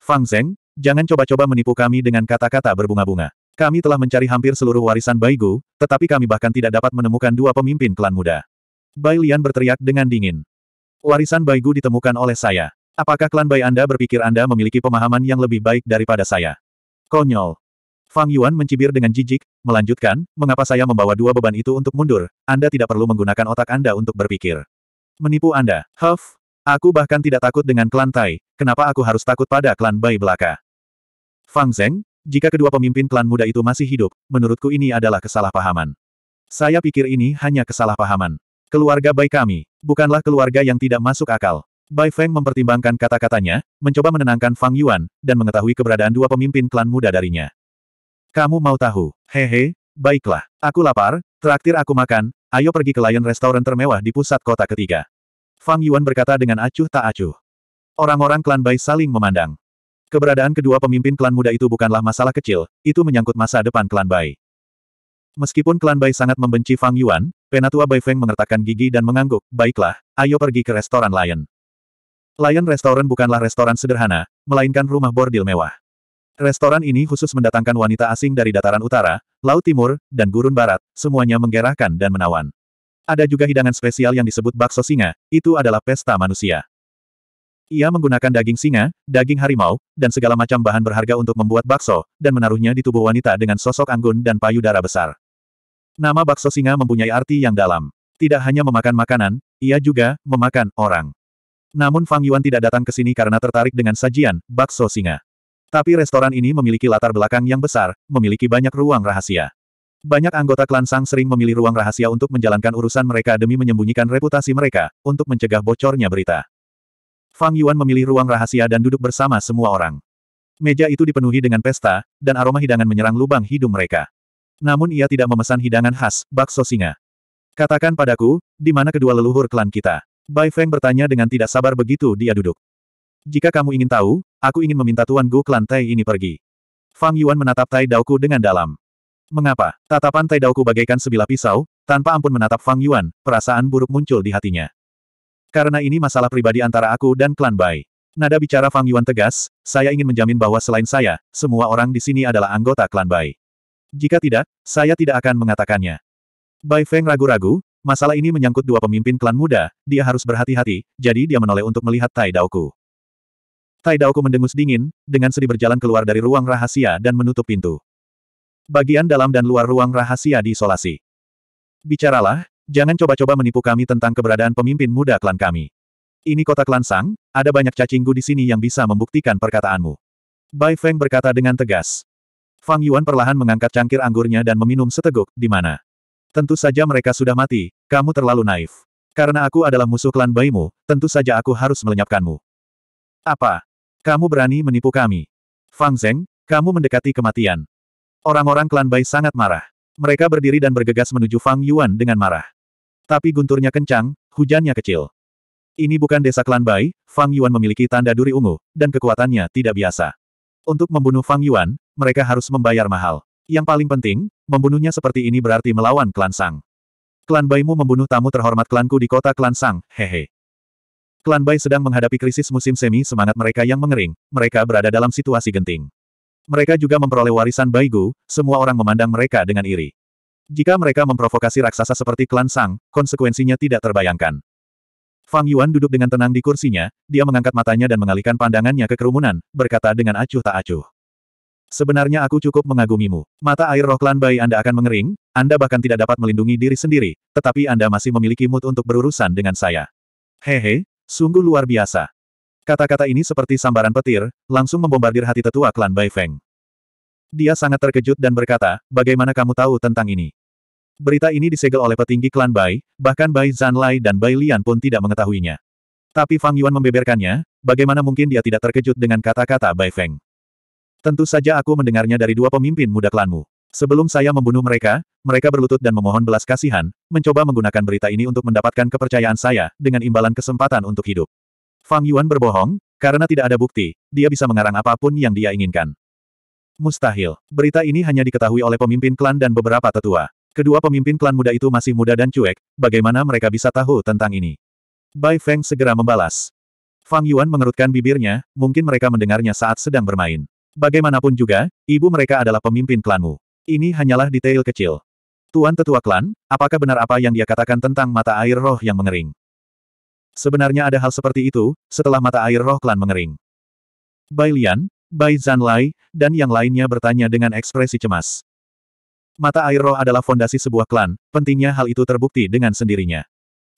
Fang Zeng, jangan coba-coba menipu kami dengan kata-kata berbunga-bunga. Kami telah mencari hampir seluruh warisan Baigu, tetapi kami bahkan tidak dapat menemukan dua pemimpin klan muda. Bai Lian berteriak dengan dingin. Warisan Baigu ditemukan oleh saya. Apakah klan Bai Anda berpikir Anda memiliki pemahaman yang lebih baik daripada saya? Konyol. Fang Yuan mencibir dengan jijik, melanjutkan, mengapa saya membawa dua beban itu untuk mundur, Anda tidak perlu menggunakan otak Anda untuk berpikir. Menipu Anda, Huff, aku bahkan tidak takut dengan klan Tai, kenapa aku harus takut pada klan Bai belaka? Fang Zeng, jika kedua pemimpin klan muda itu masih hidup, menurutku ini adalah kesalahpahaman. Saya pikir ini hanya kesalahpahaman. Keluarga Bai kami, bukanlah keluarga yang tidak masuk akal. Bai Feng mempertimbangkan kata-katanya, mencoba menenangkan Fang Yuan, dan mengetahui keberadaan dua pemimpin klan muda darinya. Kamu mau tahu? Hehe, baiklah. Aku lapar, traktir aku makan, ayo pergi ke Lion Restoran termewah di pusat kota ketiga. Fang Yuan berkata dengan acuh tak acuh. Orang-orang klan Bai saling memandang. Keberadaan kedua pemimpin klan muda itu bukanlah masalah kecil, itu menyangkut masa depan klan Bai. Meskipun klan Bai sangat membenci Fang Yuan, Penatua Bai Feng mengertakkan gigi dan mengangguk, baiklah, ayo pergi ke restoran Lion. Lion Restoran bukanlah restoran sederhana, melainkan rumah bordil mewah. Restoran ini khusus mendatangkan wanita asing dari dataran utara, laut timur, dan gurun barat, semuanya menggerahkan dan menawan. Ada juga hidangan spesial yang disebut bakso singa, itu adalah pesta manusia. Ia menggunakan daging singa, daging harimau, dan segala macam bahan berharga untuk membuat bakso, dan menaruhnya di tubuh wanita dengan sosok anggun dan payudara besar. Nama bakso singa mempunyai arti yang dalam. Tidak hanya memakan makanan, ia juga memakan orang. Namun Fang Yuan tidak datang ke sini karena tertarik dengan sajian bakso singa. Tapi restoran ini memiliki latar belakang yang besar, memiliki banyak ruang rahasia. Banyak anggota klan Sang sering memilih ruang rahasia untuk menjalankan urusan mereka demi menyembunyikan reputasi mereka, untuk mencegah bocornya berita. Fang Yuan memilih ruang rahasia dan duduk bersama semua orang. Meja itu dipenuhi dengan pesta, dan aroma hidangan menyerang lubang hidung mereka. Namun ia tidak memesan hidangan khas, bakso singa. Katakan padaku, di mana kedua leluhur klan kita? Bai Feng bertanya dengan tidak sabar begitu dia duduk. Jika kamu ingin tahu, aku ingin meminta Tuan Gu klan Tai ini pergi. Fang Yuan menatap Tai Daoku dengan dalam. Mengapa? Tatapan Tai Daoku bagaikan sebilah pisau, tanpa ampun menatap Fang Yuan, perasaan buruk muncul di hatinya. Karena ini masalah pribadi antara aku dan klan Bai. Nada bicara Fang Yuan tegas, saya ingin menjamin bahwa selain saya, semua orang di sini adalah anggota klan Bai. Jika tidak, saya tidak akan mengatakannya. Bai Feng ragu-ragu, masalah ini menyangkut dua pemimpin klan muda, dia harus berhati-hati, jadi dia menoleh untuk melihat Tai Daoku. Tai Daoku mendengus dingin, dengan sedih berjalan keluar dari ruang rahasia dan menutup pintu. Bagian dalam dan luar ruang rahasia diisolasi. Bicaralah, jangan coba-coba menipu kami tentang keberadaan pemimpin muda klan kami. Ini kota klan Sang, ada banyak cacinggu di sini yang bisa membuktikan perkataanmu. Bai Feng berkata dengan tegas. Fang Yuan perlahan mengangkat cangkir anggurnya dan meminum seteguk, di mana. Tentu saja mereka sudah mati, kamu terlalu naif. Karena aku adalah musuh klan Baimu, tentu saja aku harus melenyapkanmu. Apa? Kamu berani menipu kami? Fang Zeng, kamu mendekati kematian. Orang-orang klan Bai sangat marah. Mereka berdiri dan bergegas menuju Fang Yuan dengan marah. Tapi gunturnya kencang, hujannya kecil. Ini bukan desa klan Bai, Fang Yuan memiliki tanda duri ungu, dan kekuatannya tidak biasa. Untuk membunuh Fang Yuan, mereka harus membayar mahal. Yang paling penting, membunuhnya seperti ini berarti melawan klan Sang. Klan Baimu membunuh tamu terhormat klanku di kota klan Sang, hehe. Klan Bai sedang menghadapi krisis musim semi semangat mereka yang mengering, mereka berada dalam situasi genting. Mereka juga memperoleh warisan Baigu, semua orang memandang mereka dengan iri. Jika mereka memprovokasi raksasa seperti klan Sang, konsekuensinya tidak terbayangkan. Fang Yuan duduk dengan tenang di kursinya, dia mengangkat matanya dan mengalihkan pandangannya ke kerumunan, berkata dengan acuh tak acuh. Sebenarnya aku cukup mengagumimu. Mata air roh klan Bai Anda akan mengering, Anda bahkan tidak dapat melindungi diri sendiri, tetapi Anda masih memiliki mood untuk berurusan dengan saya. Hehe, Sungguh luar biasa. Kata-kata ini seperti sambaran petir, langsung membombardir hati tetua klan Bai Feng. Dia sangat terkejut dan berkata, bagaimana kamu tahu tentang ini? Berita ini disegel oleh petinggi klan Bai, bahkan Bai Zanlai dan Bai Lian pun tidak mengetahuinya. Tapi Fang Yuan membeberkannya, bagaimana mungkin dia tidak terkejut dengan kata-kata Bai Feng? Tentu saja aku mendengarnya dari dua pemimpin muda klanmu. Sebelum saya membunuh mereka, mereka berlutut dan memohon belas kasihan, mencoba menggunakan berita ini untuk mendapatkan kepercayaan saya, dengan imbalan kesempatan untuk hidup. Fang Yuan berbohong, karena tidak ada bukti, dia bisa mengarang apapun yang dia inginkan. Mustahil. Berita ini hanya diketahui oleh pemimpin klan dan beberapa tetua. Kedua pemimpin klan muda itu masih muda dan cuek, bagaimana mereka bisa tahu tentang ini? Bai Feng segera membalas. Fang Yuan mengerutkan bibirnya, mungkin mereka mendengarnya saat sedang bermain. Bagaimanapun juga, ibu mereka adalah pemimpin klanmu. Ini hanyalah detail kecil. Tuan Tetua Klan, apakah benar apa yang dia katakan tentang mata air roh yang mengering? Sebenarnya ada hal seperti itu, setelah mata air roh klan mengering. Bai Lian, Bai Zanlai, dan yang lainnya bertanya dengan ekspresi cemas. Mata air roh adalah fondasi sebuah klan, pentingnya hal itu terbukti dengan sendirinya.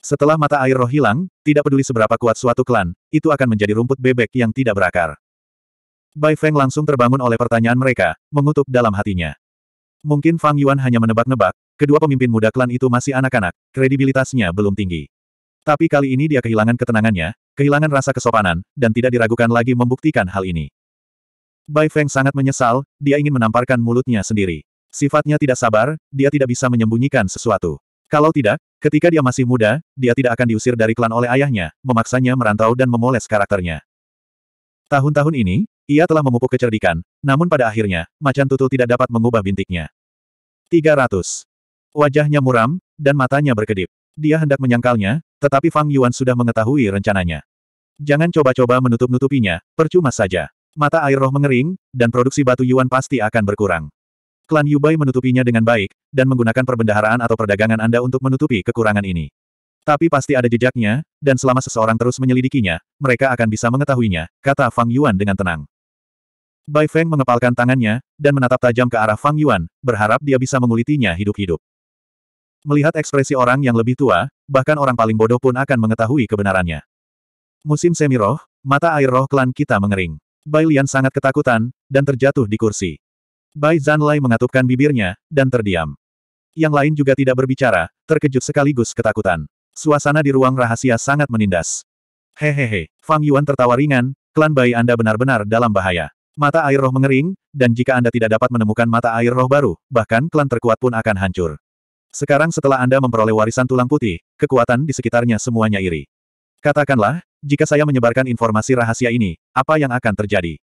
Setelah mata air roh hilang, tidak peduli seberapa kuat suatu klan, itu akan menjadi rumput bebek yang tidak berakar. Bai Feng langsung terbangun oleh pertanyaan mereka, mengutuk dalam hatinya. Mungkin Fang Yuan hanya menebak-nebak, kedua pemimpin muda klan itu masih anak-anak, kredibilitasnya belum tinggi. Tapi kali ini dia kehilangan ketenangannya, kehilangan rasa kesopanan, dan tidak diragukan lagi membuktikan hal ini. Bai Feng sangat menyesal, dia ingin menamparkan mulutnya sendiri. Sifatnya tidak sabar, dia tidak bisa menyembunyikan sesuatu. Kalau tidak, ketika dia masih muda, dia tidak akan diusir dari klan oleh ayahnya, memaksanya merantau dan memoles karakternya. Tahun-tahun ini, ia telah memupuk kecerdikan, namun pada akhirnya, macan tutul tidak dapat mengubah bintiknya. 300. Wajahnya muram, dan matanya berkedip. Dia hendak menyangkalnya, tetapi Fang Yuan sudah mengetahui rencananya. Jangan coba-coba menutup-nutupinya, percuma saja. Mata air roh mengering, dan produksi batu Yuan pasti akan berkurang. Klan Yubai menutupinya dengan baik, dan menggunakan perbendaharaan atau perdagangan Anda untuk menutupi kekurangan ini. Tapi pasti ada jejaknya, dan selama seseorang terus menyelidikinya, mereka akan bisa mengetahuinya, kata Fang Yuan dengan tenang. Bai Feng mengepalkan tangannya, dan menatap tajam ke arah Fang Yuan, berharap dia bisa mengulitinya hidup-hidup. Melihat ekspresi orang yang lebih tua, bahkan orang paling bodoh pun akan mengetahui kebenarannya. Musim semi roh, mata air roh klan kita mengering. Bai Lian sangat ketakutan, dan terjatuh di kursi. Bai Zanlai mengatupkan bibirnya, dan terdiam. Yang lain juga tidak berbicara, terkejut sekaligus ketakutan. Suasana di ruang rahasia sangat menindas. Hehehe, Fang Yuan tertawa ringan, klan Bai Anda benar-benar dalam bahaya. Mata air roh mengering, dan jika Anda tidak dapat menemukan mata air roh baru, bahkan klan terkuat pun akan hancur. Sekarang setelah Anda memperoleh warisan tulang putih, kekuatan di sekitarnya semuanya iri. Katakanlah, jika saya menyebarkan informasi rahasia ini, apa yang akan terjadi?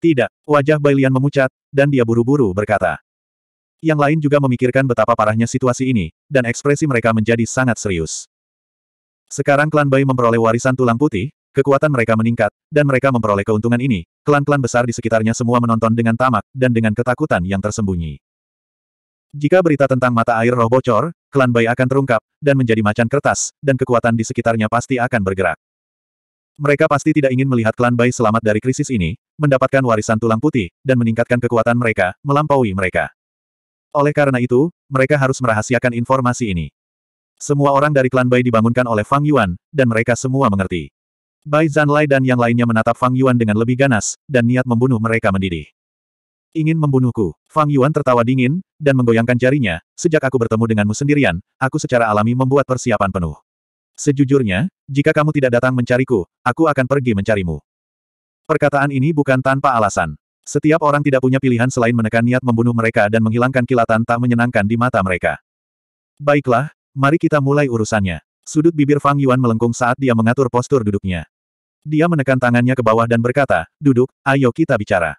Tidak, wajah Bailian memucat, dan dia buru-buru berkata. Yang lain juga memikirkan betapa parahnya situasi ini, dan ekspresi mereka menjadi sangat serius. Sekarang klan Bai memperoleh warisan tulang putih, Kekuatan mereka meningkat, dan mereka memperoleh keuntungan ini. Klan-klan besar di sekitarnya semua menonton dengan tamak, dan dengan ketakutan yang tersembunyi. Jika berita tentang mata air roh bocor, klan Bai akan terungkap, dan menjadi macan kertas, dan kekuatan di sekitarnya pasti akan bergerak. Mereka pasti tidak ingin melihat klan Bai selamat dari krisis ini, mendapatkan warisan tulang putih, dan meningkatkan kekuatan mereka, melampaui mereka. Oleh karena itu, mereka harus merahasiakan informasi ini. Semua orang dari klan Bai dibangunkan oleh Fang Yuan, dan mereka semua mengerti. Bai Zanlai dan yang lainnya menatap Fang Yuan dengan lebih ganas, dan niat membunuh mereka mendidih. Ingin membunuhku. Fang Yuan tertawa dingin, dan menggoyangkan jarinya, sejak aku bertemu denganmu sendirian, aku secara alami membuat persiapan penuh. Sejujurnya, jika kamu tidak datang mencariku, aku akan pergi mencarimu. Perkataan ini bukan tanpa alasan. Setiap orang tidak punya pilihan selain menekan niat membunuh mereka dan menghilangkan kilatan tak menyenangkan di mata mereka. Baiklah, mari kita mulai urusannya. Sudut bibir Fang Yuan melengkung saat dia mengatur postur duduknya. Dia menekan tangannya ke bawah dan berkata, duduk, ayo kita bicara.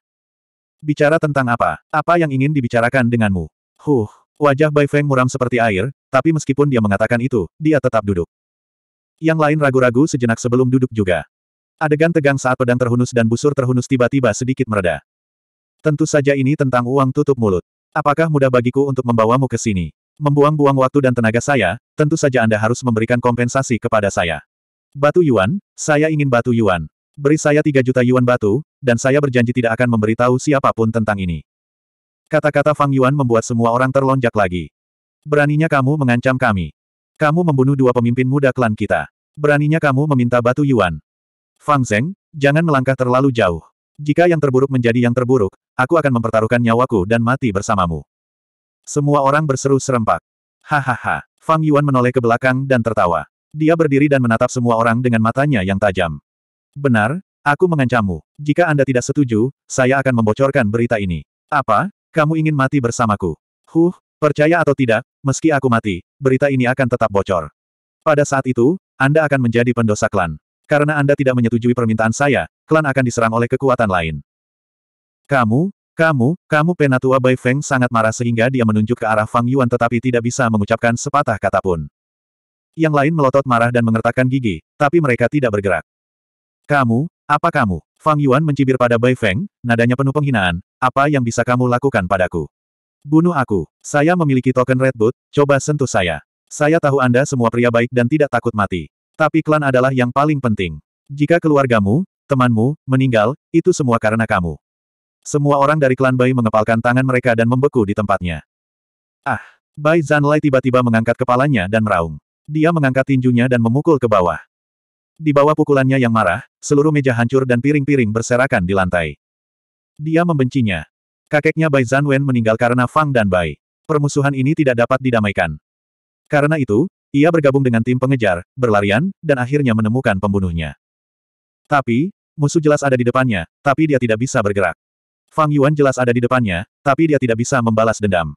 Bicara tentang apa? Apa yang ingin dibicarakan denganmu? Huh, wajah Bai Feng muram seperti air, tapi meskipun dia mengatakan itu, dia tetap duduk. Yang lain ragu-ragu sejenak sebelum duduk juga. Adegan tegang saat pedang terhunus dan busur terhunus tiba-tiba sedikit mereda. Tentu saja ini tentang uang tutup mulut. Apakah mudah bagiku untuk membawamu ke sini? Membuang-buang waktu dan tenaga saya, tentu saja Anda harus memberikan kompensasi kepada saya. Batu Yuan, saya ingin batu Yuan. Beri saya 3 juta Yuan batu, dan saya berjanji tidak akan memberitahu siapapun tentang ini. Kata-kata Fang Yuan membuat semua orang terlonjak lagi. Beraninya kamu mengancam kami. Kamu membunuh dua pemimpin muda klan kita. Beraninya kamu meminta batu Yuan. Fang Zeng, jangan melangkah terlalu jauh. Jika yang terburuk menjadi yang terburuk, aku akan mempertaruhkan nyawaku dan mati bersamamu. Semua orang berseru serempak. Hahaha, Fang Yuan menoleh ke belakang dan tertawa. Dia berdiri dan menatap semua orang dengan matanya yang tajam. Benar, aku mengancammu. Jika Anda tidak setuju, saya akan membocorkan berita ini. Apa? Kamu ingin mati bersamaku? Huh, percaya atau tidak, meski aku mati, berita ini akan tetap bocor. Pada saat itu, Anda akan menjadi pendosa klan. Karena Anda tidak menyetujui permintaan saya, klan akan diserang oleh kekuatan lain. Kamu, kamu, kamu Penatua Bai Feng sangat marah sehingga dia menunjuk ke arah Fang Yuan tetapi tidak bisa mengucapkan sepatah kata pun. Yang lain melotot marah dan mengertakkan gigi, tapi mereka tidak bergerak. Kamu, apa kamu? Fang Yuan mencibir pada Bai Feng, nadanya penuh penghinaan, apa yang bisa kamu lakukan padaku? Bunuh aku. Saya memiliki token Red Boot, coba sentuh saya. Saya tahu Anda semua pria baik dan tidak takut mati. Tapi klan adalah yang paling penting. Jika keluargamu, temanmu, meninggal, itu semua karena kamu. Semua orang dari klan Bai mengepalkan tangan mereka dan membeku di tempatnya. Ah! Bai Zanlai tiba-tiba mengangkat kepalanya dan meraung. Dia mengangkat tinjunya dan memukul ke bawah. Di bawah pukulannya yang marah, seluruh meja hancur dan piring-piring berserakan di lantai. Dia membencinya. Kakeknya Bai Zanwen meninggal karena Fang dan Bai. Permusuhan ini tidak dapat didamaikan. Karena itu, ia bergabung dengan tim pengejar, berlarian, dan akhirnya menemukan pembunuhnya. Tapi, musuh jelas ada di depannya, tapi dia tidak bisa bergerak. Fang Yuan jelas ada di depannya, tapi dia tidak bisa membalas dendam.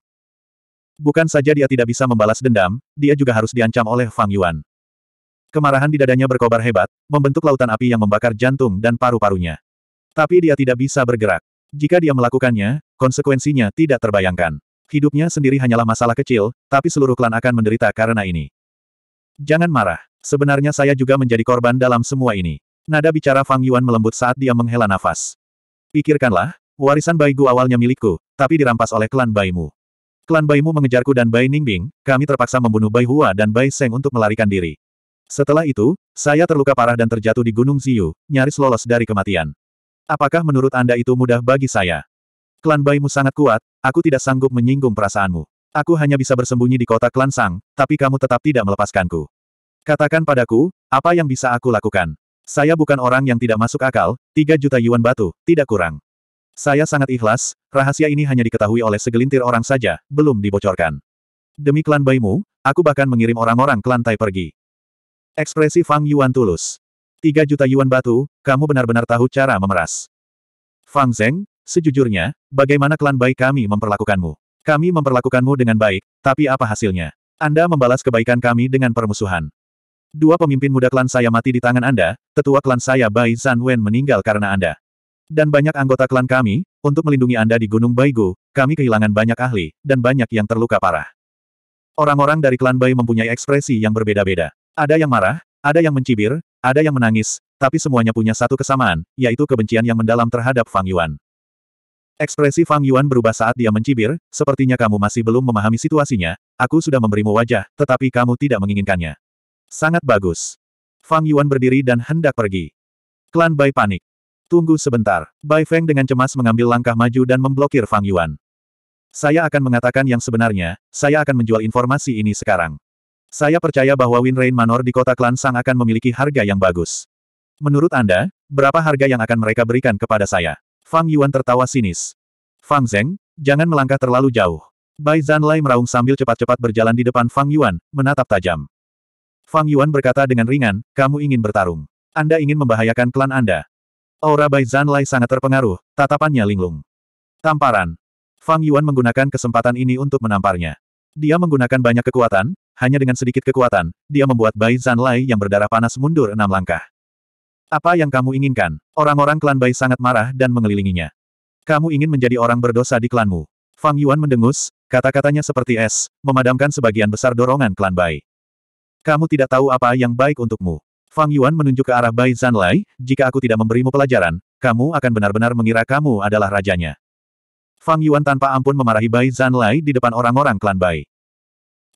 Bukan saja dia tidak bisa membalas dendam, dia juga harus diancam oleh Fang Yuan. Kemarahan di dadanya berkobar hebat, membentuk lautan api yang membakar jantung dan paru-parunya. Tapi dia tidak bisa bergerak. Jika dia melakukannya, konsekuensinya tidak terbayangkan. Hidupnya sendiri hanyalah masalah kecil, tapi seluruh klan akan menderita karena ini. Jangan marah. Sebenarnya saya juga menjadi korban dalam semua ini. Nada bicara Fang Yuan melembut saat dia menghela nafas. Pikirkanlah, warisan Baigu awalnya milikku, tapi dirampas oleh klan Baimu. Klan Baimu mengejarku dan Bai Ningbing, kami terpaksa membunuh Bai Hua dan Bai Seng untuk melarikan diri. Setelah itu, saya terluka parah dan terjatuh di Gunung Ziyu, nyaris lolos dari kematian. Apakah menurut Anda itu mudah bagi saya? Klan Baimu sangat kuat, aku tidak sanggup menyinggung perasaanmu. Aku hanya bisa bersembunyi di kota klan Sang, tapi kamu tetap tidak melepaskanku. Katakan padaku, apa yang bisa aku lakukan? Saya bukan orang yang tidak masuk akal, 3 juta yuan batu, tidak kurang. Saya sangat ikhlas, rahasia ini hanya diketahui oleh segelintir orang saja, belum dibocorkan. Demi klan Baimu, aku bahkan mengirim orang-orang ke lantai pergi. Ekspresi Fang Yuan tulus. Tiga juta yuan batu, kamu benar-benar tahu cara memeras. Fang Zeng, sejujurnya, bagaimana klan Baik kami memperlakukanmu? Kami memperlakukanmu dengan baik, tapi apa hasilnya? Anda membalas kebaikan kami dengan permusuhan. Dua pemimpin muda klan saya mati di tangan Anda, tetua klan saya Bai Zan Wen meninggal karena Anda dan banyak anggota klan kami, untuk melindungi Anda di Gunung Baigu, kami kehilangan banyak ahli, dan banyak yang terluka parah. Orang-orang dari klan Bai mempunyai ekspresi yang berbeda-beda. Ada yang marah, ada yang mencibir, ada yang menangis, tapi semuanya punya satu kesamaan, yaitu kebencian yang mendalam terhadap Fang Yuan. Ekspresi Fang Yuan berubah saat dia mencibir, sepertinya kamu masih belum memahami situasinya, aku sudah memberimu wajah, tetapi kamu tidak menginginkannya. Sangat bagus. Fang Yuan berdiri dan hendak pergi. Klan Bai panik. Tunggu sebentar. Bai Feng dengan cemas mengambil langkah maju dan memblokir Fang Yuan. Saya akan mengatakan yang sebenarnya, saya akan menjual informasi ini sekarang. Saya percaya bahwa Win Rain Manor di kota klan Sang akan memiliki harga yang bagus. Menurut Anda, berapa harga yang akan mereka berikan kepada saya? Fang Yuan tertawa sinis. Fang Zeng, jangan melangkah terlalu jauh. Bai Zanlai meraung sambil cepat-cepat berjalan di depan Fang Yuan, menatap tajam. Fang Yuan berkata dengan ringan, kamu ingin bertarung. Anda ingin membahayakan klan Anda. Aura Bai Zanlai sangat terpengaruh, tatapannya linglung. Tamparan. Fang Yuan menggunakan kesempatan ini untuk menamparnya. Dia menggunakan banyak kekuatan, hanya dengan sedikit kekuatan, dia membuat Bai Zanlai yang berdarah panas mundur enam langkah. Apa yang kamu inginkan? Orang-orang klan Bai sangat marah dan mengelilinginya. Kamu ingin menjadi orang berdosa di klanmu. Fang Yuan mendengus, kata-katanya seperti es, memadamkan sebagian besar dorongan klan Bai. Kamu tidak tahu apa yang baik untukmu. Fang Yuan menunjuk ke arah Bai Zanlai, jika aku tidak memberimu pelajaran, kamu akan benar-benar mengira kamu adalah rajanya. Fang Yuan tanpa ampun memarahi Bai Zanlai di depan orang-orang klan Bai.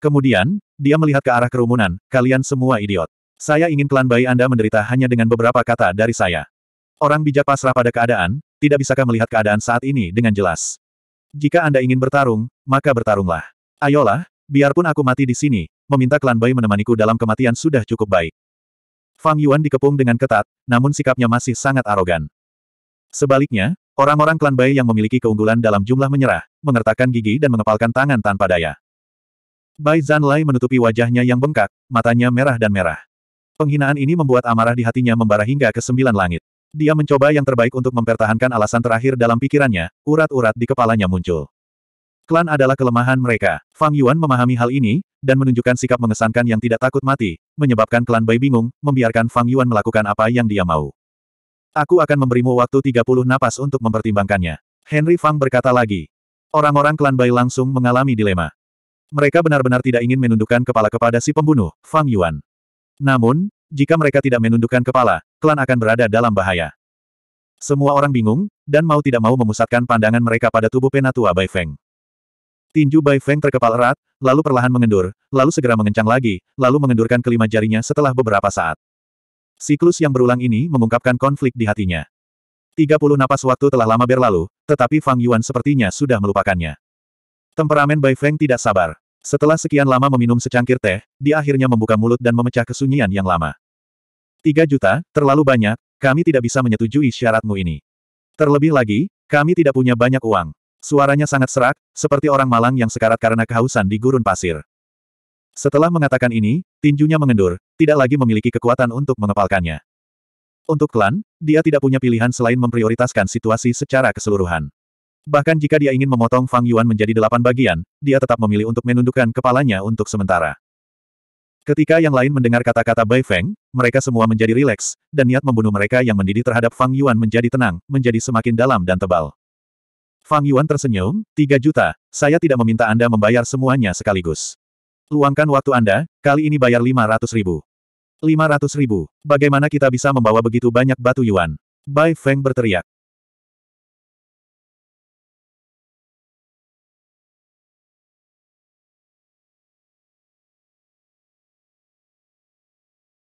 Kemudian, dia melihat ke arah kerumunan, kalian semua idiot. Saya ingin klan Bai Anda menderita hanya dengan beberapa kata dari saya. Orang bijak pasrah pada keadaan, tidak bisakah melihat keadaan saat ini dengan jelas. Jika Anda ingin bertarung, maka bertarunglah. Ayolah, biarpun aku mati di sini, meminta klan Bai menemaniku dalam kematian sudah cukup baik. Fang Yuan dikepung dengan ketat, namun sikapnya masih sangat arogan. Sebaliknya, orang-orang klan Bai yang memiliki keunggulan dalam jumlah menyerah, mengertakkan gigi dan mengepalkan tangan tanpa daya. Bai Zanlai menutupi wajahnya yang bengkak, matanya merah dan merah. Penghinaan ini membuat amarah di hatinya membara hingga ke sembilan langit. Dia mencoba yang terbaik untuk mempertahankan alasan terakhir dalam pikirannya, urat-urat di kepalanya muncul. Klan adalah kelemahan mereka. Fang Yuan memahami hal ini, dan menunjukkan sikap mengesankan yang tidak takut mati, menyebabkan klan Bai bingung, membiarkan Fang Yuan melakukan apa yang dia mau. Aku akan memberimu waktu 30 napas untuk mempertimbangkannya. Henry Fang berkata lagi. Orang-orang klan Bai langsung mengalami dilema. Mereka benar-benar tidak ingin menundukkan kepala kepada si pembunuh, Fang Yuan. Namun, jika mereka tidak menundukkan kepala, klan akan berada dalam bahaya. Semua orang bingung, dan mau tidak mau memusatkan pandangan mereka pada tubuh penatua Bai Feng. Tinju Bai Feng terkepal erat, lalu perlahan mengendur, lalu segera mengencang lagi, lalu mengendurkan kelima jarinya setelah beberapa saat. Siklus yang berulang ini mengungkapkan konflik di hatinya. 30 napas waktu telah lama berlalu, tetapi Fang Yuan sepertinya sudah melupakannya. Temperamen Bai Feng tidak sabar. Setelah sekian lama meminum secangkir teh, dia akhirnya membuka mulut dan memecah kesunyian yang lama. Tiga juta, terlalu banyak, kami tidak bisa menyetujui syaratmu ini. Terlebih lagi, kami tidak punya banyak uang. Suaranya sangat serak, seperti orang malang yang sekarat karena kehausan di gurun pasir. Setelah mengatakan ini, tinjunya mengendur, tidak lagi memiliki kekuatan untuk mengepalkannya. Untuk klan, dia tidak punya pilihan selain memprioritaskan situasi secara keseluruhan. Bahkan jika dia ingin memotong Fang Yuan menjadi delapan bagian, dia tetap memilih untuk menundukkan kepalanya untuk sementara. Ketika yang lain mendengar kata-kata Bai Feng, mereka semua menjadi rileks, dan niat membunuh mereka yang mendidih terhadap Fang Yuan menjadi tenang, menjadi semakin dalam dan tebal. Fang Yuan tersenyum, 3 juta, saya tidak meminta Anda membayar semuanya sekaligus. Luangkan waktu Anda, kali ini bayar 500 ribu. 500 ribu, bagaimana kita bisa membawa begitu banyak batu Yuan? Bai Feng berteriak.